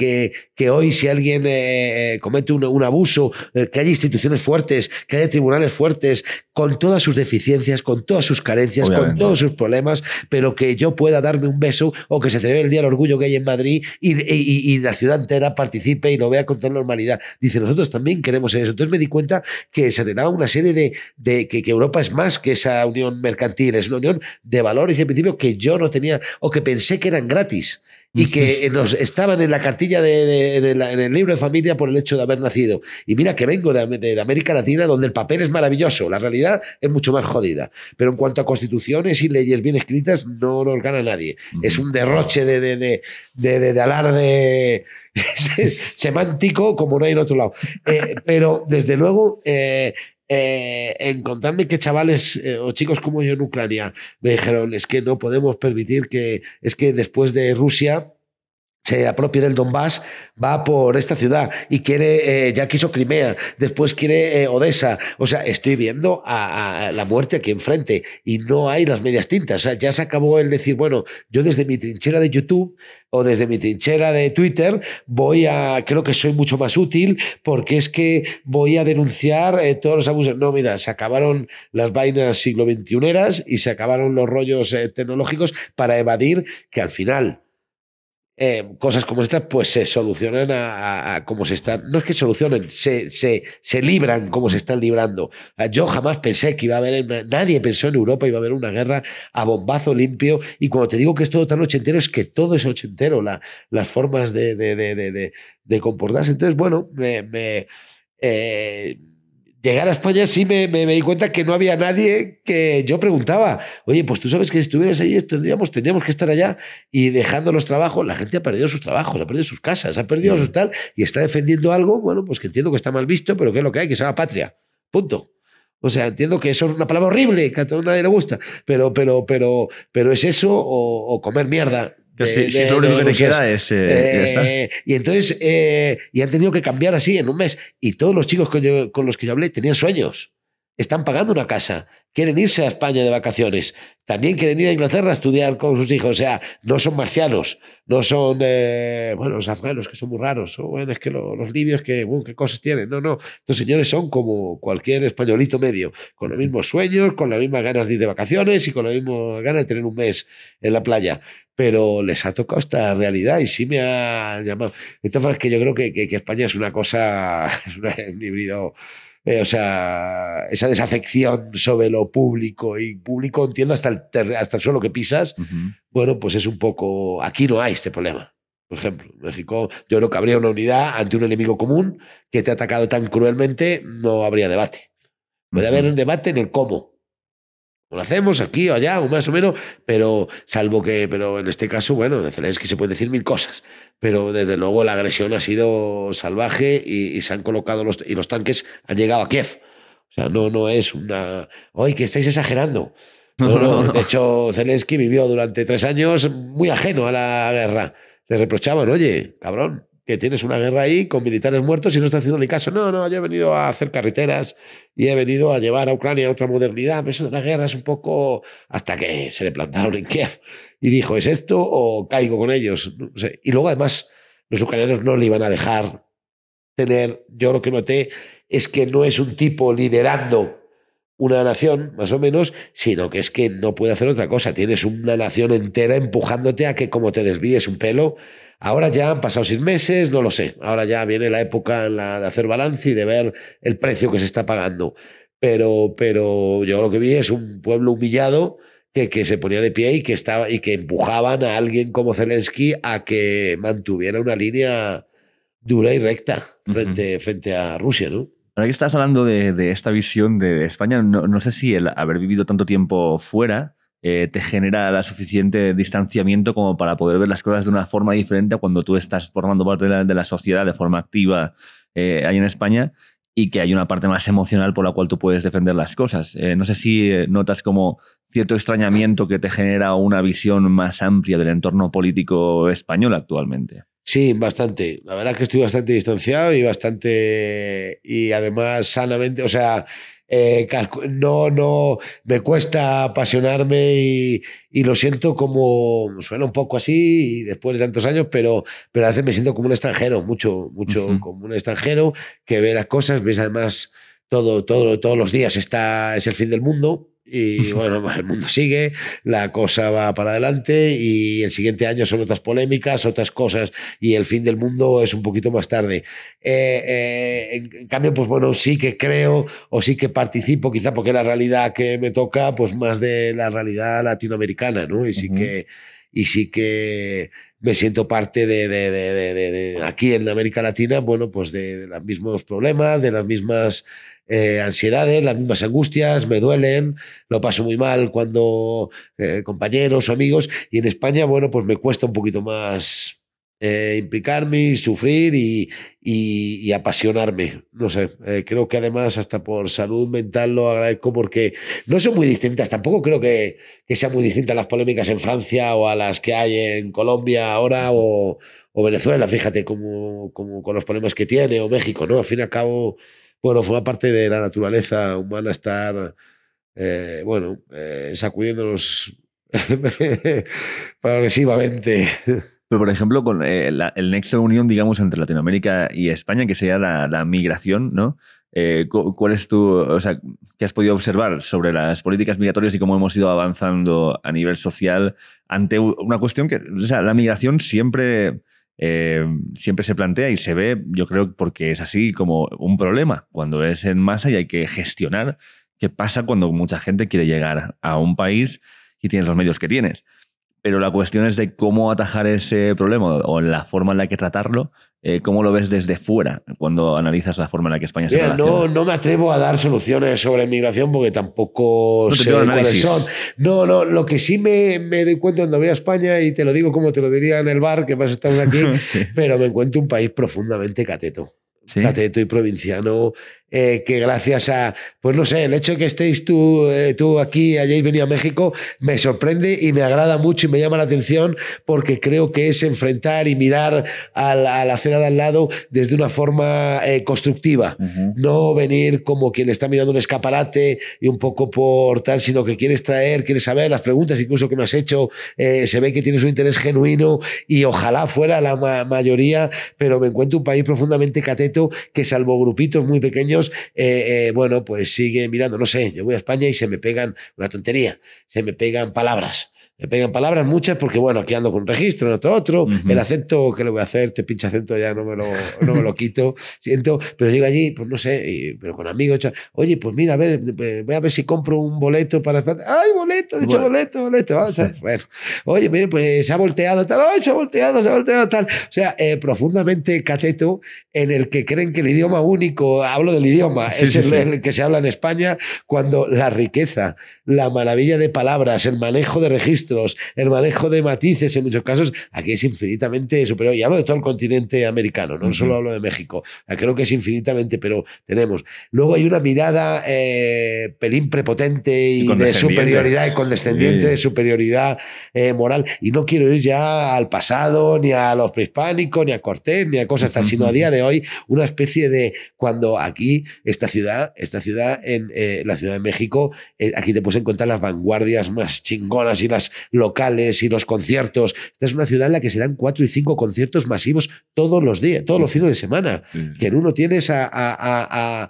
que, hoy si alguien eh, eh, comete un, abuso, eh, que haya instituciones fuertes, que haya tribunales fuertes, con todas sus deficiencias, con todas sus carencias, con todos sus problemas, pero que yo pueda darme un beso o que se celebre el Día del Orgullo que hay en Madrid y, y, y la ciudad entera participe y lo vea con toda normalidad. Dice, nosotros también queremos eso. Entonces me di cuenta que se tenía una serie de, que, Europa es más que esa unión mercantil, es una unión de valores y principios que yo no tenía o que pensé que eran gratis y que nos estaban en la cartilla de, en, el libro de familia por el hecho de haber nacido. Y mira que vengo de, América Latina donde el papel es maravilloso, la realidad es mucho más jodida. Pero en cuanto a constituciones y leyes bien escritas, no nos gana nadie. Es un derroche de, de, alarde semántico como no hay en otro lado. Eh, pero desde luego... Eh, eh, en contarme que chavales eh, o chicos como yo en Ucrania me dijeron, es que no podemos permitir que, es que después de Rusia se apropie del Donbass, va por esta ciudad y quiere, eh, ya quiso Crimea, después quiere eh, Odessa. O sea, estoy viendo a, la muerte aquí enfrente y no hay las medias tintas. O sea, ya se acabó el decir, bueno, yo desde mi trinchera de YouTube o desde mi trinchera de Twitter voy a, creo que soy mucho más útil porque es que voy a denunciar eh, todos los abusos. No, mira, se acabaron las vainas siglo XXI y se acabaron los rollos tecnológicos para evadir que al final eh, cosas como estas pues se solucionan a, como se están, no es que solucionen, se, se, libran como se están librando. Yo jamás pensé que iba a haber, nadie pensó en Europa iba a haber una guerra a bombazo limpio y cuando te digo que es todo tan ochentero es que todo es ochentero, las formas de, de, comportarse. Entonces, bueno, me... Eh, llegar a España sí me, di cuenta que no había nadie que yo preguntaba, oye, pues tú sabes que si estuvieras ahí tendríamos, que estar allá y dejando los trabajos, la gente ha perdido sus trabajos, ha perdido sus casas, ha perdido su tal y está defendiendo algo, bueno, pues que entiendo que está mal visto, pero que es lo que hay, que se llama patria, punto. O sea, entiendo que eso es una palabra horrible, que a todo nadie le gusta, pero, pero, pero, pero es eso o comer mierda, si, y entonces, eh, y han tenido que cambiar así en un mes. Y todos los chicos con, los que yo hablé tenían sueños. Están pagando una casa, quieren irse a España de vacaciones, también quieren ir a Inglaterra a estudiar con sus hijos. O sea, no son marcianos, no son, eh, bueno, los afganos que son muy raros, o bueno, es que los libios que, uh, qué cosas tienen. No, no, estos señores son como cualquier españolito medio, con los mismos sueños, con las mismas ganas de ir de vacaciones y con las mismas ganas de tener un mes en la playa pero les ha tocado esta realidad y sí me ha llamado. Entonces, es que yo creo que, España es una cosa, es un híbrido. Eh, o sea, esa desafección sobre lo público y público, entiendo, hasta el, hasta el suelo que pisas, bueno, pues es un poco, aquí no hay este problema. Por ejemplo, México, yo creo que habría una unidad ante un enemigo común que te ha atacado tan cruelmente, no habría debate. Puede a haber un debate en el cómo, lo hacemos aquí o allá, o más o menos, pero salvo que, pero en este caso, bueno, de Zelensky se puede decir mil cosas, pero desde luego la agresión ha sido salvaje y, se han colocado los, y los tanques han llegado a Kiev. O sea, no, no es una, ¡ay, que estáis exagerando! No, De hecho, Zelensky vivió durante tres años muy ajeno a la guerra. Le reprochaban, oye, cabrón, que tienes una guerra ahí con militares muertos y no está haciendo ni caso. No, no, yo he venido a hacer carreteras y he venido a llevar a Ucrania a otra modernidad. Eso de la guerra es un poco hasta que se le plantaron en Kiev y dijo, ¿es esto o caigo con ellos? Y luego además los ucranianos no le iban a dejar tener, yo lo que noté es que no es un tipo liderando una nación, más o menos, sino que es que no puede hacer otra cosa. Tienes una nación entera empujándote a que como te desvíes un pelo, Ahora ya han pasado seis meses, no lo sé. Ahora ya viene la época en la de hacer balance y de ver el precio que se está pagando. Pero, pero yo lo que vi es un pueblo humillado que, que se ponía de pie y que, estaba, y que empujaban a alguien como Zelensky a que mantuviera una línea dura y recta frente, frente a Rusia, ¿no? Ahora que estás hablando de, de esta visión de España, no, no, sé si el haber vivido tanto tiempo fuera eh, te genera la suficiente distanciamiento como para poder ver las cosas de una forma diferente cuando tú estás formando parte de la, sociedad de forma activa eh, ahí en España y que hay una parte más emocional por la cual tú puedes defender las cosas. Eh, no sé si eh, notas como cierto extrañamiento que te genera una visión más amplia del entorno político español actualmente. Sí, bastante. La verdad que estoy bastante distanciado y bastante, y además sanamente, o sea, eh, no, no, me cuesta apasionarme y, lo siento como, suena un poco así y después de tantos años, pero, pero a veces me siento como un extranjero, mucho, mucho como un extranjero que ve las cosas, ves además todo, todo, todos los días está, es el fin del mundo y bueno, pues, el mundo sigue, la cosa va para adelante y el siguiente año son otras polémicas, otras cosas y el fin del mundo es un poquito más tarde. Eh, eh, en, cambio, pues bueno, sí que creo o sí que participo, quizá porque la realidad que me toca, pues más de la realidad latinoamericana, ¿no? Y sí que... Y sí que me siento parte de, de, de, de aquí en América Latina, bueno, pues de, los mismos problemas, de las mismas eh, ansiedades, las mismas angustias, me duelen, lo paso muy mal cuando eh, compañeros o amigos. Y en España, bueno, pues me cuesta un poquito más eh, implicarme, y sufrir y, y, apasionarme. No sé, creo que además hasta por salud mental lo agradezco porque no son muy distintas, tampoco creo que, que sean muy distintas las polémicas en Francia o a las que hay en Colombia ahora o, o Venezuela, fíjate, como, como con los problemas que tiene, o México, ¿no? Al fin y al cabo... Bueno, forma parte de la naturaleza humana estar, eh, bueno, eh, sacudiéndonos progresivamente. Pero, por ejemplo, con eh, el nexo de unión, digamos, entre Latinoamérica y España, que sería la, migración, ¿no? Eh, ¿Cuál es tu, o sea, qué has podido observar sobre las políticas migratorias y cómo hemos ido avanzando a nivel social ante una cuestión que, o sea, la migración siempre eh, siempre se plantea y se ve, yo creo, porque es así como un problema, cuando es en masa y hay que gestionar qué pasa cuando mucha gente quiere llegar a un país y tienes los medios que tienes. Pero la cuestión es de cómo atajar ese problema o la forma en la que tratarlo eh, ¿Cómo lo ves desde fuera cuando analizas la forma en la que España se Mira, no, no me atrevo a dar soluciones sobre inmigración porque tampoco sé cuáles son. No, no, lo que sí me, me, doy cuenta cuando voy a España, y te lo digo como te lo diría en el bar, que vas a estar aquí, pero me encuentro un país profundamente cateto. Cateto y provinciano eh, que gracias a, pues no sé, el hecho de que estéis tú, eh, tú aquí, hayáis venido a México, me sorprende y me agrada mucho y me llama la atención porque creo que es enfrentar y mirar a la, a de al lado desde una forma eh, constructiva, no venir como quien está mirando un escaparate y un poco por tal, sino que quieres traer, quieres saber las preguntas incluso que me has hecho, se ve que tienes un interés genuino y ojalá fuera la mayoría, pero me encuentro un país profundamente cateto que salvo grupitos muy pequeños, eh, eh, bueno, pues sigue mirando, no sé, yo voy a España y se me pegan una tontería, se me pegan palabras me pegan palabras muchas porque, bueno, aquí ando con un registro, no otro, otro. El acento que le voy a hacer, este pinche acento ya no me lo, me lo quito, siento, pero llego allí, pues no sé, pero con amigos, oye, pues mira, a ver, eh, voy a ver si compro un boleto para... ¡Ay, boleto! dicho boleto, boleto. oye, mire, pues se ha volteado, tal, ¡ay, se ha volteado, se ha volteado, tal! O sea, eh, profundamente cateto en el que creen que el idioma único, hablo del idioma, es el, que se habla en España, cuando la riqueza, la maravilla de palabras, el manejo de registros, el manejo de matices en muchos casos, aquí es infinitamente superior. Y hablo de todo el continente americano, no solo hablo de México. Creo que es infinitamente, pero tenemos. Luego hay una mirada eh, pelín prepotente y, de superioridad y condescendiente, de superioridad eh, moral. Y no quiero ir ya al pasado, ni a los prehispánicos, ni a Cortés, ni a cosas tal, sino a día de hoy una especie de cuando aquí, esta ciudad, esta ciudad en eh, la Ciudad de México, aquí te puedes encontrar las vanguardias más chingonas y las locales y los conciertos. Esta es una ciudad en la que se dan cuatro y cinco conciertos masivos todos los días, todos los fines de semana. Que en uno tienes a, a,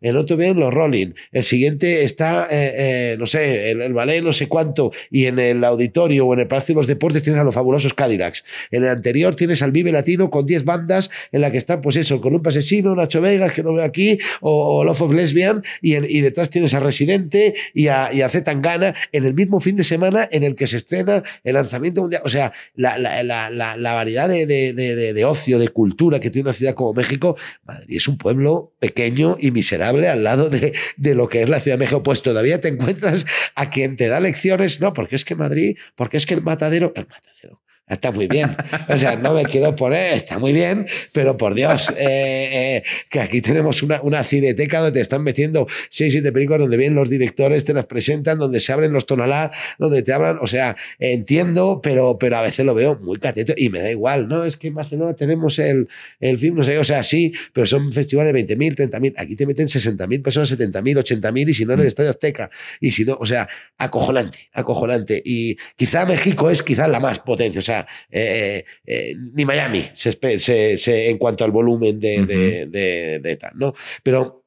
en otro ven los Rolling, el siguiente está, eh, eh, no sé, el, el, ballet no sé cuánto, y en el auditorio o en el Palacio de los Deportes tienes a los fabulosos Cadillacs. En el anterior tienes al Vive Latino con diez bandas en la que están, pues eso, con un pasesino Nacho Vegas, que no veo aquí, o, Love of Lesbian, y, detrás tienes a Residente y a, y a en el mismo fin de semana en el que se estrena el lanzamiento mundial. O sea, la, la, la, la variedad de, de, ocio, de cultura que tiene una ciudad como México, Madrid es un pueblo pequeño y miserable al lado de, lo que es la Ciudad de México. Pues todavía te encuentras a quien te da lecciones, no, porque es que Madrid, porque es que el matadero, el matadero. Está muy bien. O sea, no me quiero poner, está muy bien, pero por Dios, eh, eh, que aquí tenemos una, cineteca donde te están metiendo seis, siete películas, donde vienen los directores, te las presentan, donde se abren los tonalá, donde te hablan. O sea, entiendo, pero, pero a veces lo veo muy cateto y me da igual, ¿no? Es que en Barcelona tenemos el, el film, no sé, o sea, sí, pero son festivales de 20.000, 30.000. Aquí te meten 60.000 personas, 70.000, 80.000 y si no en el mm. Estadio Azteca. Y si no, o sea, acojonante, acojonante. Y quizá México es quizá la más potencia, o sea, eh, eh, ni Miami se, en cuanto al volumen de, tal, ¿no? Pero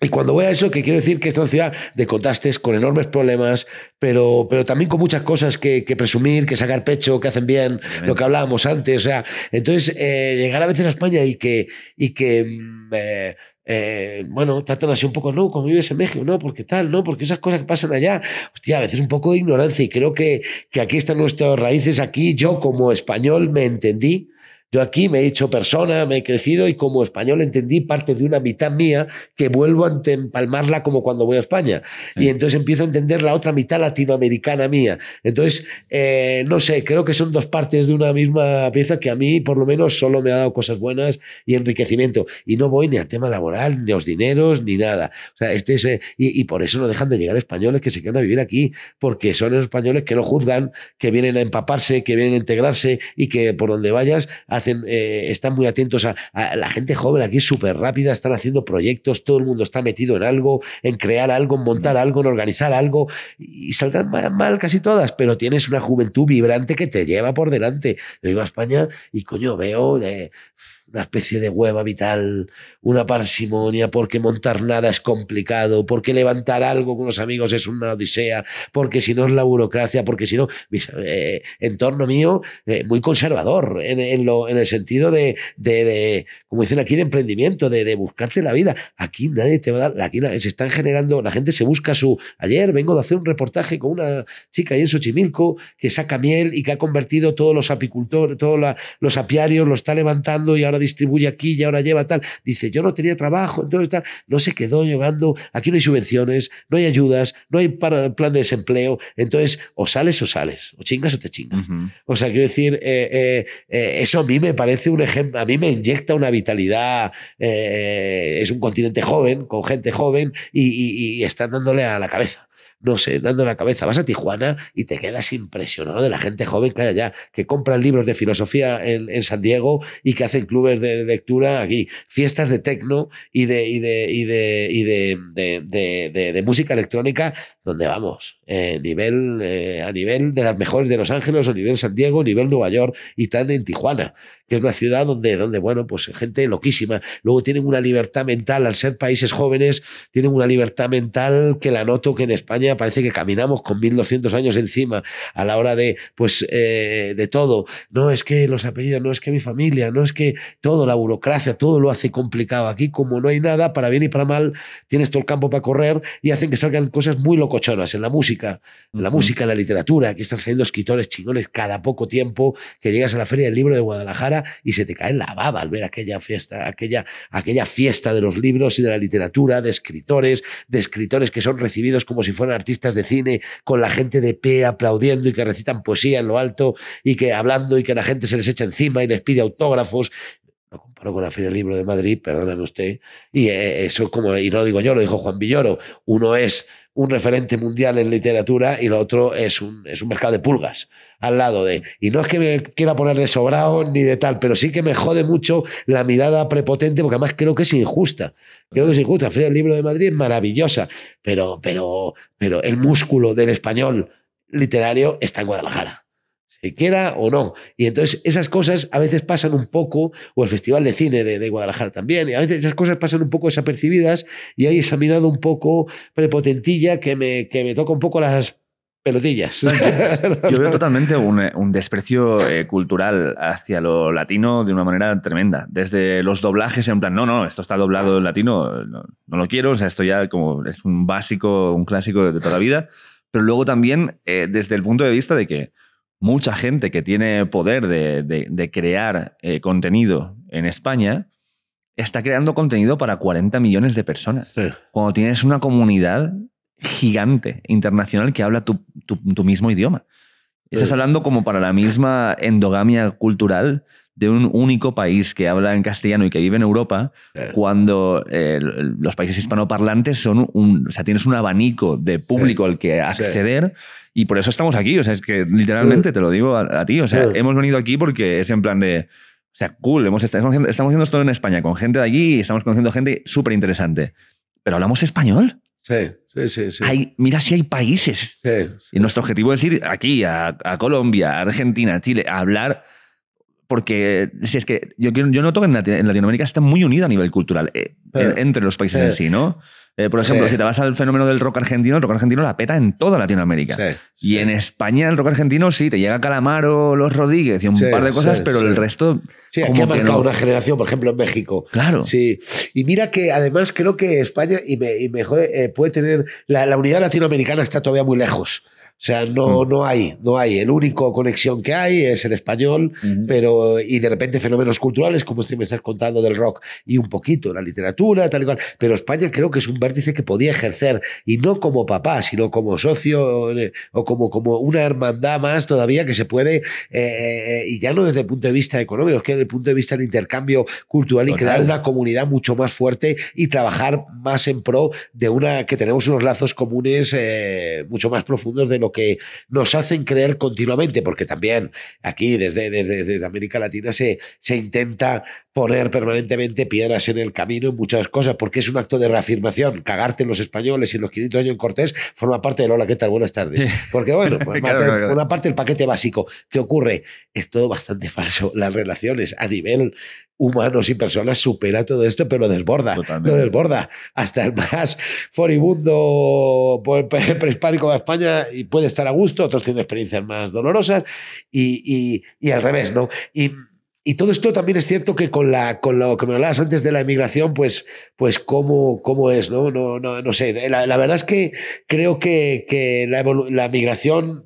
y cuando voy a eso, que quiero decir que esta ciudad de contrastes, con enormes problemas, pero, pero también con muchas cosas que, presumir, que sacar pecho, que hacen bien, lo que hablábamos antes. O sea, entonces, eh, llegar a veces a España y que, y que mm, eh, bueno, tratan así un poco, no, como vives en México, no, porque tal, no, porque esas cosas que pasan allá, hostia, a veces un poco de ignorancia y creo que, que aquí están nuestras raíces, aquí yo como español me entendí yo aquí me he hecho persona, me he crecido y como español entendí parte de una mitad mía que vuelvo a empalmarla como cuando voy a España. Y entonces empiezo a entender la otra mitad latinoamericana mía. Entonces, eh, no sé, creo que son dos partes de una misma pieza que a mí, por lo menos, solo me ha dado cosas buenas y enriquecimiento. Y no voy ni al tema laboral, ni a los dineros, ni nada. O sea, este eh, y, por eso no dejan de llegar españoles que se quedan a vivir aquí, porque son los españoles que no juzgan, que vienen a empaparse, que vienen a integrarse y que por donde vayas... A eh, están muy atentos a, la gente joven aquí es súper rápida, están haciendo proyectos, todo el mundo está metido en algo, en crear algo, en montar algo, en organizar algo, y salgan mal, casi todas, pero tienes una juventud vibrante que te lleva por delante. Yo digo a España y coño, veo... de una especie de hueva vital, una parsimonia, porque montar nada es complicado, porque levantar algo con los amigos es una odisea, porque si no es la burocracia, porque si no, eh, entorno mío eh, muy conservador en, lo, en el sentido de, como dicen aquí, de emprendimiento, de, buscarte la vida. Aquí nadie te va a dar, aquí se están generando, la gente se busca su... Ayer vengo de hacer un reportaje con una chica ahí en Xochimilco que saca miel y que ha convertido todos los apicultores, todos los apiarios, lo está levantando y ahora distribuye aquí y ahora lleva tal. Dice, yo no tenía trabajo, entonces tal. No se quedó llevando, aquí no hay subvenciones, no hay ayudas, no hay para, plan de desempleo. Entonces, o sales o sales, o chingas o te chingas. O sea, quiero decir, eh, eh, eh, eso a mí me parece un ejemplo, a mí me inyecta una vitalidad. es un continente joven, con gente joven, y, y están dándole a la cabeza no sé, dando la cabeza. Vas a Tijuana y te quedas impresionado de la gente joven que hay allá, que compran libros de filosofía en, San Diego y que hacen clubes de, lectura aquí, fiestas de tecno y de, de, de, de, de música electrónica donde vamos, eh, nivel, eh, a nivel de las mejores de Los Ángeles, a nivel San Diego, a nivel Nueva York y tal en Tijuana, que es una ciudad donde, donde, bueno, pues gente loquísima. Luego tienen una libertad mental, al ser países jóvenes, tienen una libertad mental que la noto que en España parece que caminamos con 1200 años encima a la hora de, pues, eh, de todo. No es que los apellidos, no es que mi familia, no es que todo, la burocracia, todo lo hace complicado. Aquí, como no hay nada, para bien y para mal, tienes todo el campo para correr y hacen que salgan cosas muy locos horas en la música, en la música, en la literatura, aquí están saliendo escritores chingones cada poco tiempo, que llegas a la Feria del Libro de Guadalajara y se te cae la baba al ver aquella fiesta, aquella, aquella fiesta de los libros y de la literatura, de escritores, de escritores que son recibidos como si fueran artistas de cine, con la gente de pie aplaudiendo y que recitan poesía en lo alto y que hablando y que la gente se les echa encima y les pide autógrafos lo comparo con la Feria del Libro de Madrid, perdóname usted, y eh, eso como, y no lo digo yo, lo dijo Juan Villoro, uno es un referente mundial en literatura y lo otro es un, es un mercado de pulgas al lado de... Y no es que me quiera poner de sobrado ni de tal, pero sí que me jode mucho la mirada prepotente porque además creo que es injusta. Creo que es injusta. Fría el libro de Madrid es maravillosa, pero, pero, pero el músculo del español literario está en Guadalajara queda quiera o no. Y entonces esas cosas a veces pasan un poco, o el Festival de Cine de, Guadalajara también, y a veces esas cosas pasan un poco desapercibidas y hay examinado un poco prepotentilla que me, que me toca un poco las pelotillas. Yo veo totalmente un, desprecio eh, cultural hacia lo latino de una manera tremenda. Desde los doblajes, en plan, no, no, esto está doblado en latino, no, lo quiero, o sea, esto ya como es un básico, un clásico de toda la vida. Pero luego también eh, desde el punto de vista de que mucha gente que tiene poder de, crear eh, contenido en España está creando contenido para 40 millones de personas. Cuando tienes una comunidad gigante internacional que habla tu, mismo idioma. Estás hablando como para la misma endogamia cultural de un único país que habla en castellano y que vive en Europa, eh. cuando eh, los países hispanoparlantes son un, o sea, tienes un abanico de público al que acceder y por eso estamos aquí, o sea, es que literalmente mm. te lo digo a, ti, o sea, mm. hemos venido aquí porque es en plan de, o sea, cool, hemos, estamos, haciendo, esto en España con gente de allí y estamos conociendo gente súper interesante, pero hablamos español. Sí, sí, sí. sí. Hay, mira si hay países. Sí, Y nuestro objetivo es ir aquí, a, a Colombia, a Argentina, a Chile, a hablar porque si es que yo, yo noto que en, Latinoamérica está muy unida a nivel cultural, eh, eh, entre los países en eh. sí, ¿no? por ejemplo, si te vas al fenómeno del rock argentino, el rock argentino la peta en toda Latinoamérica. y en España el rock argentino sí, te llega Calamaro, Los Rodríguez y un par de cosas, pero el resto... Sí, aquí ha marcado una generación, por ejemplo, en México. Claro. Sí. Y mira que además creo que España, y puede tener... la, unidad latinoamericana está todavía muy lejos. O sea, no, mm. no hay, no hay. El único conexión que hay es el español, pero y de repente fenómenos culturales, como usted me estás contando del rock, y un poquito la literatura, tal y cual. Pero España creo que es un vértice que podía ejercer, y no como papá, sino como socio eh, o como, como una hermandad más todavía que se puede, eh, eh, y ya no desde el punto de vista económico, es que desde el punto de vista del intercambio cultural y crear una comunidad mucho más fuerte y trabajar más en pro de una que tenemos unos lazos comunes mucho más profundos de lo que nos hacen creer continuamente, porque también aquí desde, desde, América Latina se, se intenta poner permanentemente piedras en el camino en muchas cosas, porque es un acto de reafirmación. Cagarte en los españoles y los 500 años en Cortés forma parte de Hola, ¿qué tal? Buenas tardes. Porque, bueno, pues, una parte del paquete básico. ¿Qué ocurre? Es todo bastante falso. Las relaciones a nivel humanos y personas supera todo esto, pero desborda, lo desborda hasta el más foribundo pues, prehispánico de España y puede estar a gusto, otros tienen experiencias más dolorosas y, y, y al revés, ¿no? Y, y, todo esto también es cierto que con, la, con lo que me hablabas antes de la emigración, pues, pues cómo, cómo es, ¿no? No, no, no sé, la, verdad es que creo que, que la, la migración,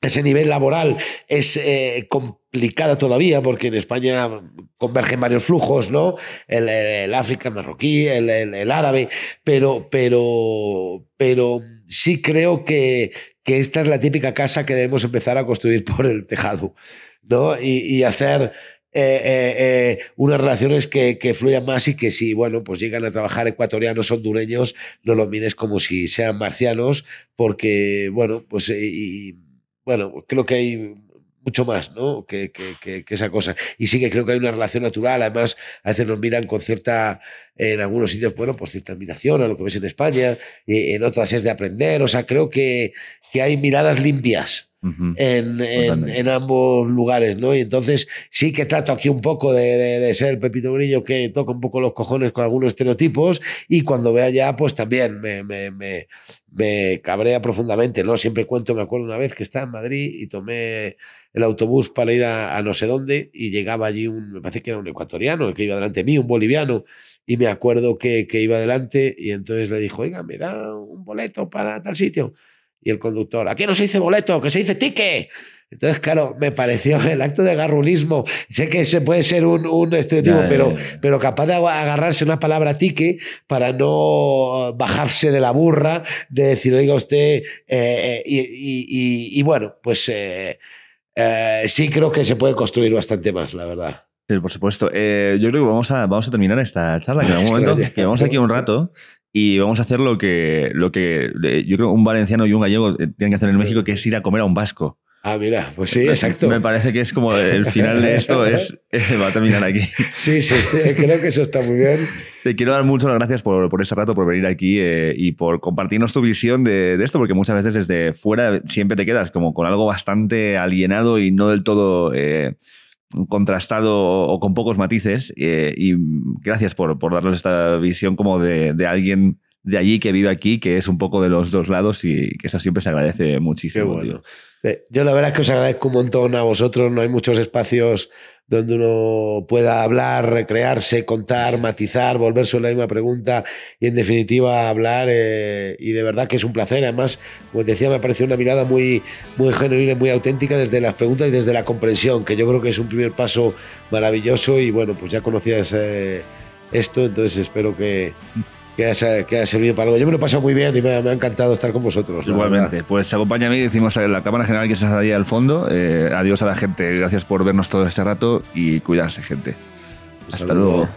ese nivel laboral es eh, delicada todavía porque en España convergen varios flujos, ¿no? El, África marroquí, el, árabe, pero, pero, pero sí creo que, que, esta es la típica casa que debemos empezar a construir por el tejado, ¿no? Y, hacer... Eh, eh, eh, unas relaciones que, que, fluyan más y que si, bueno, pues llegan a trabajar ecuatorianos, hondureños, no los mires como si sean marcianos, porque, bueno, pues, y, bueno, creo que hay mucho más ¿no? Que, que, que, que, esa cosa. Y sí que creo que hay una relación natural, además a veces nos miran con cierta, en algunos sitios, bueno, por pues cierta admiración a lo que ves en España, Y eh, en otras es de aprender, o sea, creo que, que hay miradas limpias. en, en, ambos lugares, ¿no? Y entonces sí que trato aquí un poco de, ser Pepito Grillo que toca un poco los cojones con algunos estereotipos y cuando vea allá pues también me, me, cabrea profundamente, ¿no? Siempre cuento, me acuerdo una vez que estaba en Madrid y tomé el autobús para ir a, no sé dónde y llegaba allí un, me parece que era un ecuatoriano que iba delante de mí, un boliviano, y me acuerdo que, que iba delante y entonces le dijo, oiga, me da un boleto para tal sitio. Y el conductor, aquí no se dice boleto, que se dice tique. Entonces, claro, me pareció el acto de garrulismo. Sé que se puede ser un, un estereotipo, pero, pero capaz de agarrarse una palabra tique para no bajarse de la burra, de decir, oiga usted, eh, eh, y, bueno, pues eh, sí creo que se puede construir bastante más, la verdad. Sí, por supuesto. yo creo que vamos a, vamos a terminar esta charla, que en algún momento llevamos aquí un rato y vamos a hacer lo que, lo que eh, yo creo un valenciano y un gallego eh, tienen que hacer en México, que es ir a comer a un vasco. Ah, mira, pues sí, exacto. Me parece que es como el final de esto, es, eh, va a terminar aquí. Sí, sí, creo que eso está muy bien. Te quiero dar muchas gracias por, ese rato, por venir aquí y por compartirnos tu visión de, esto, porque muchas veces desde fuera siempre te quedas como con algo bastante alienado y no del todo contrastado o con pocos matices eh, y gracias por, por, darnos esta visión como de, alguien de allí que vive aquí, que es un poco de los dos lados y que eso siempre se agradece muchísimo. Eh, yo la verdad es que os agradezco un montón a vosotros, no hay muchos espacios donde uno pueda hablar, recrearse, contar, matizar, volverse sobre la misma pregunta y en definitiva hablar. Eh, y de verdad que es un placer. Además, como te decía, me pareció una mirada muy, muy genuina y muy auténtica desde las preguntas y desde la comprensión, que yo creo que es un primer paso maravilloso. Y bueno, pues ya conocías eh, esto, entonces espero que que haya, servido para algo. Yo me lo he pasado muy bien y me, ha encantado estar con vosotros. Igualmente, pues acompáñame y decimos a la cámara general que está ahí al fondo. Eh, adiós a la gente, gracias por vernos todo este rato y cuidarse, gente. Hasta, luego.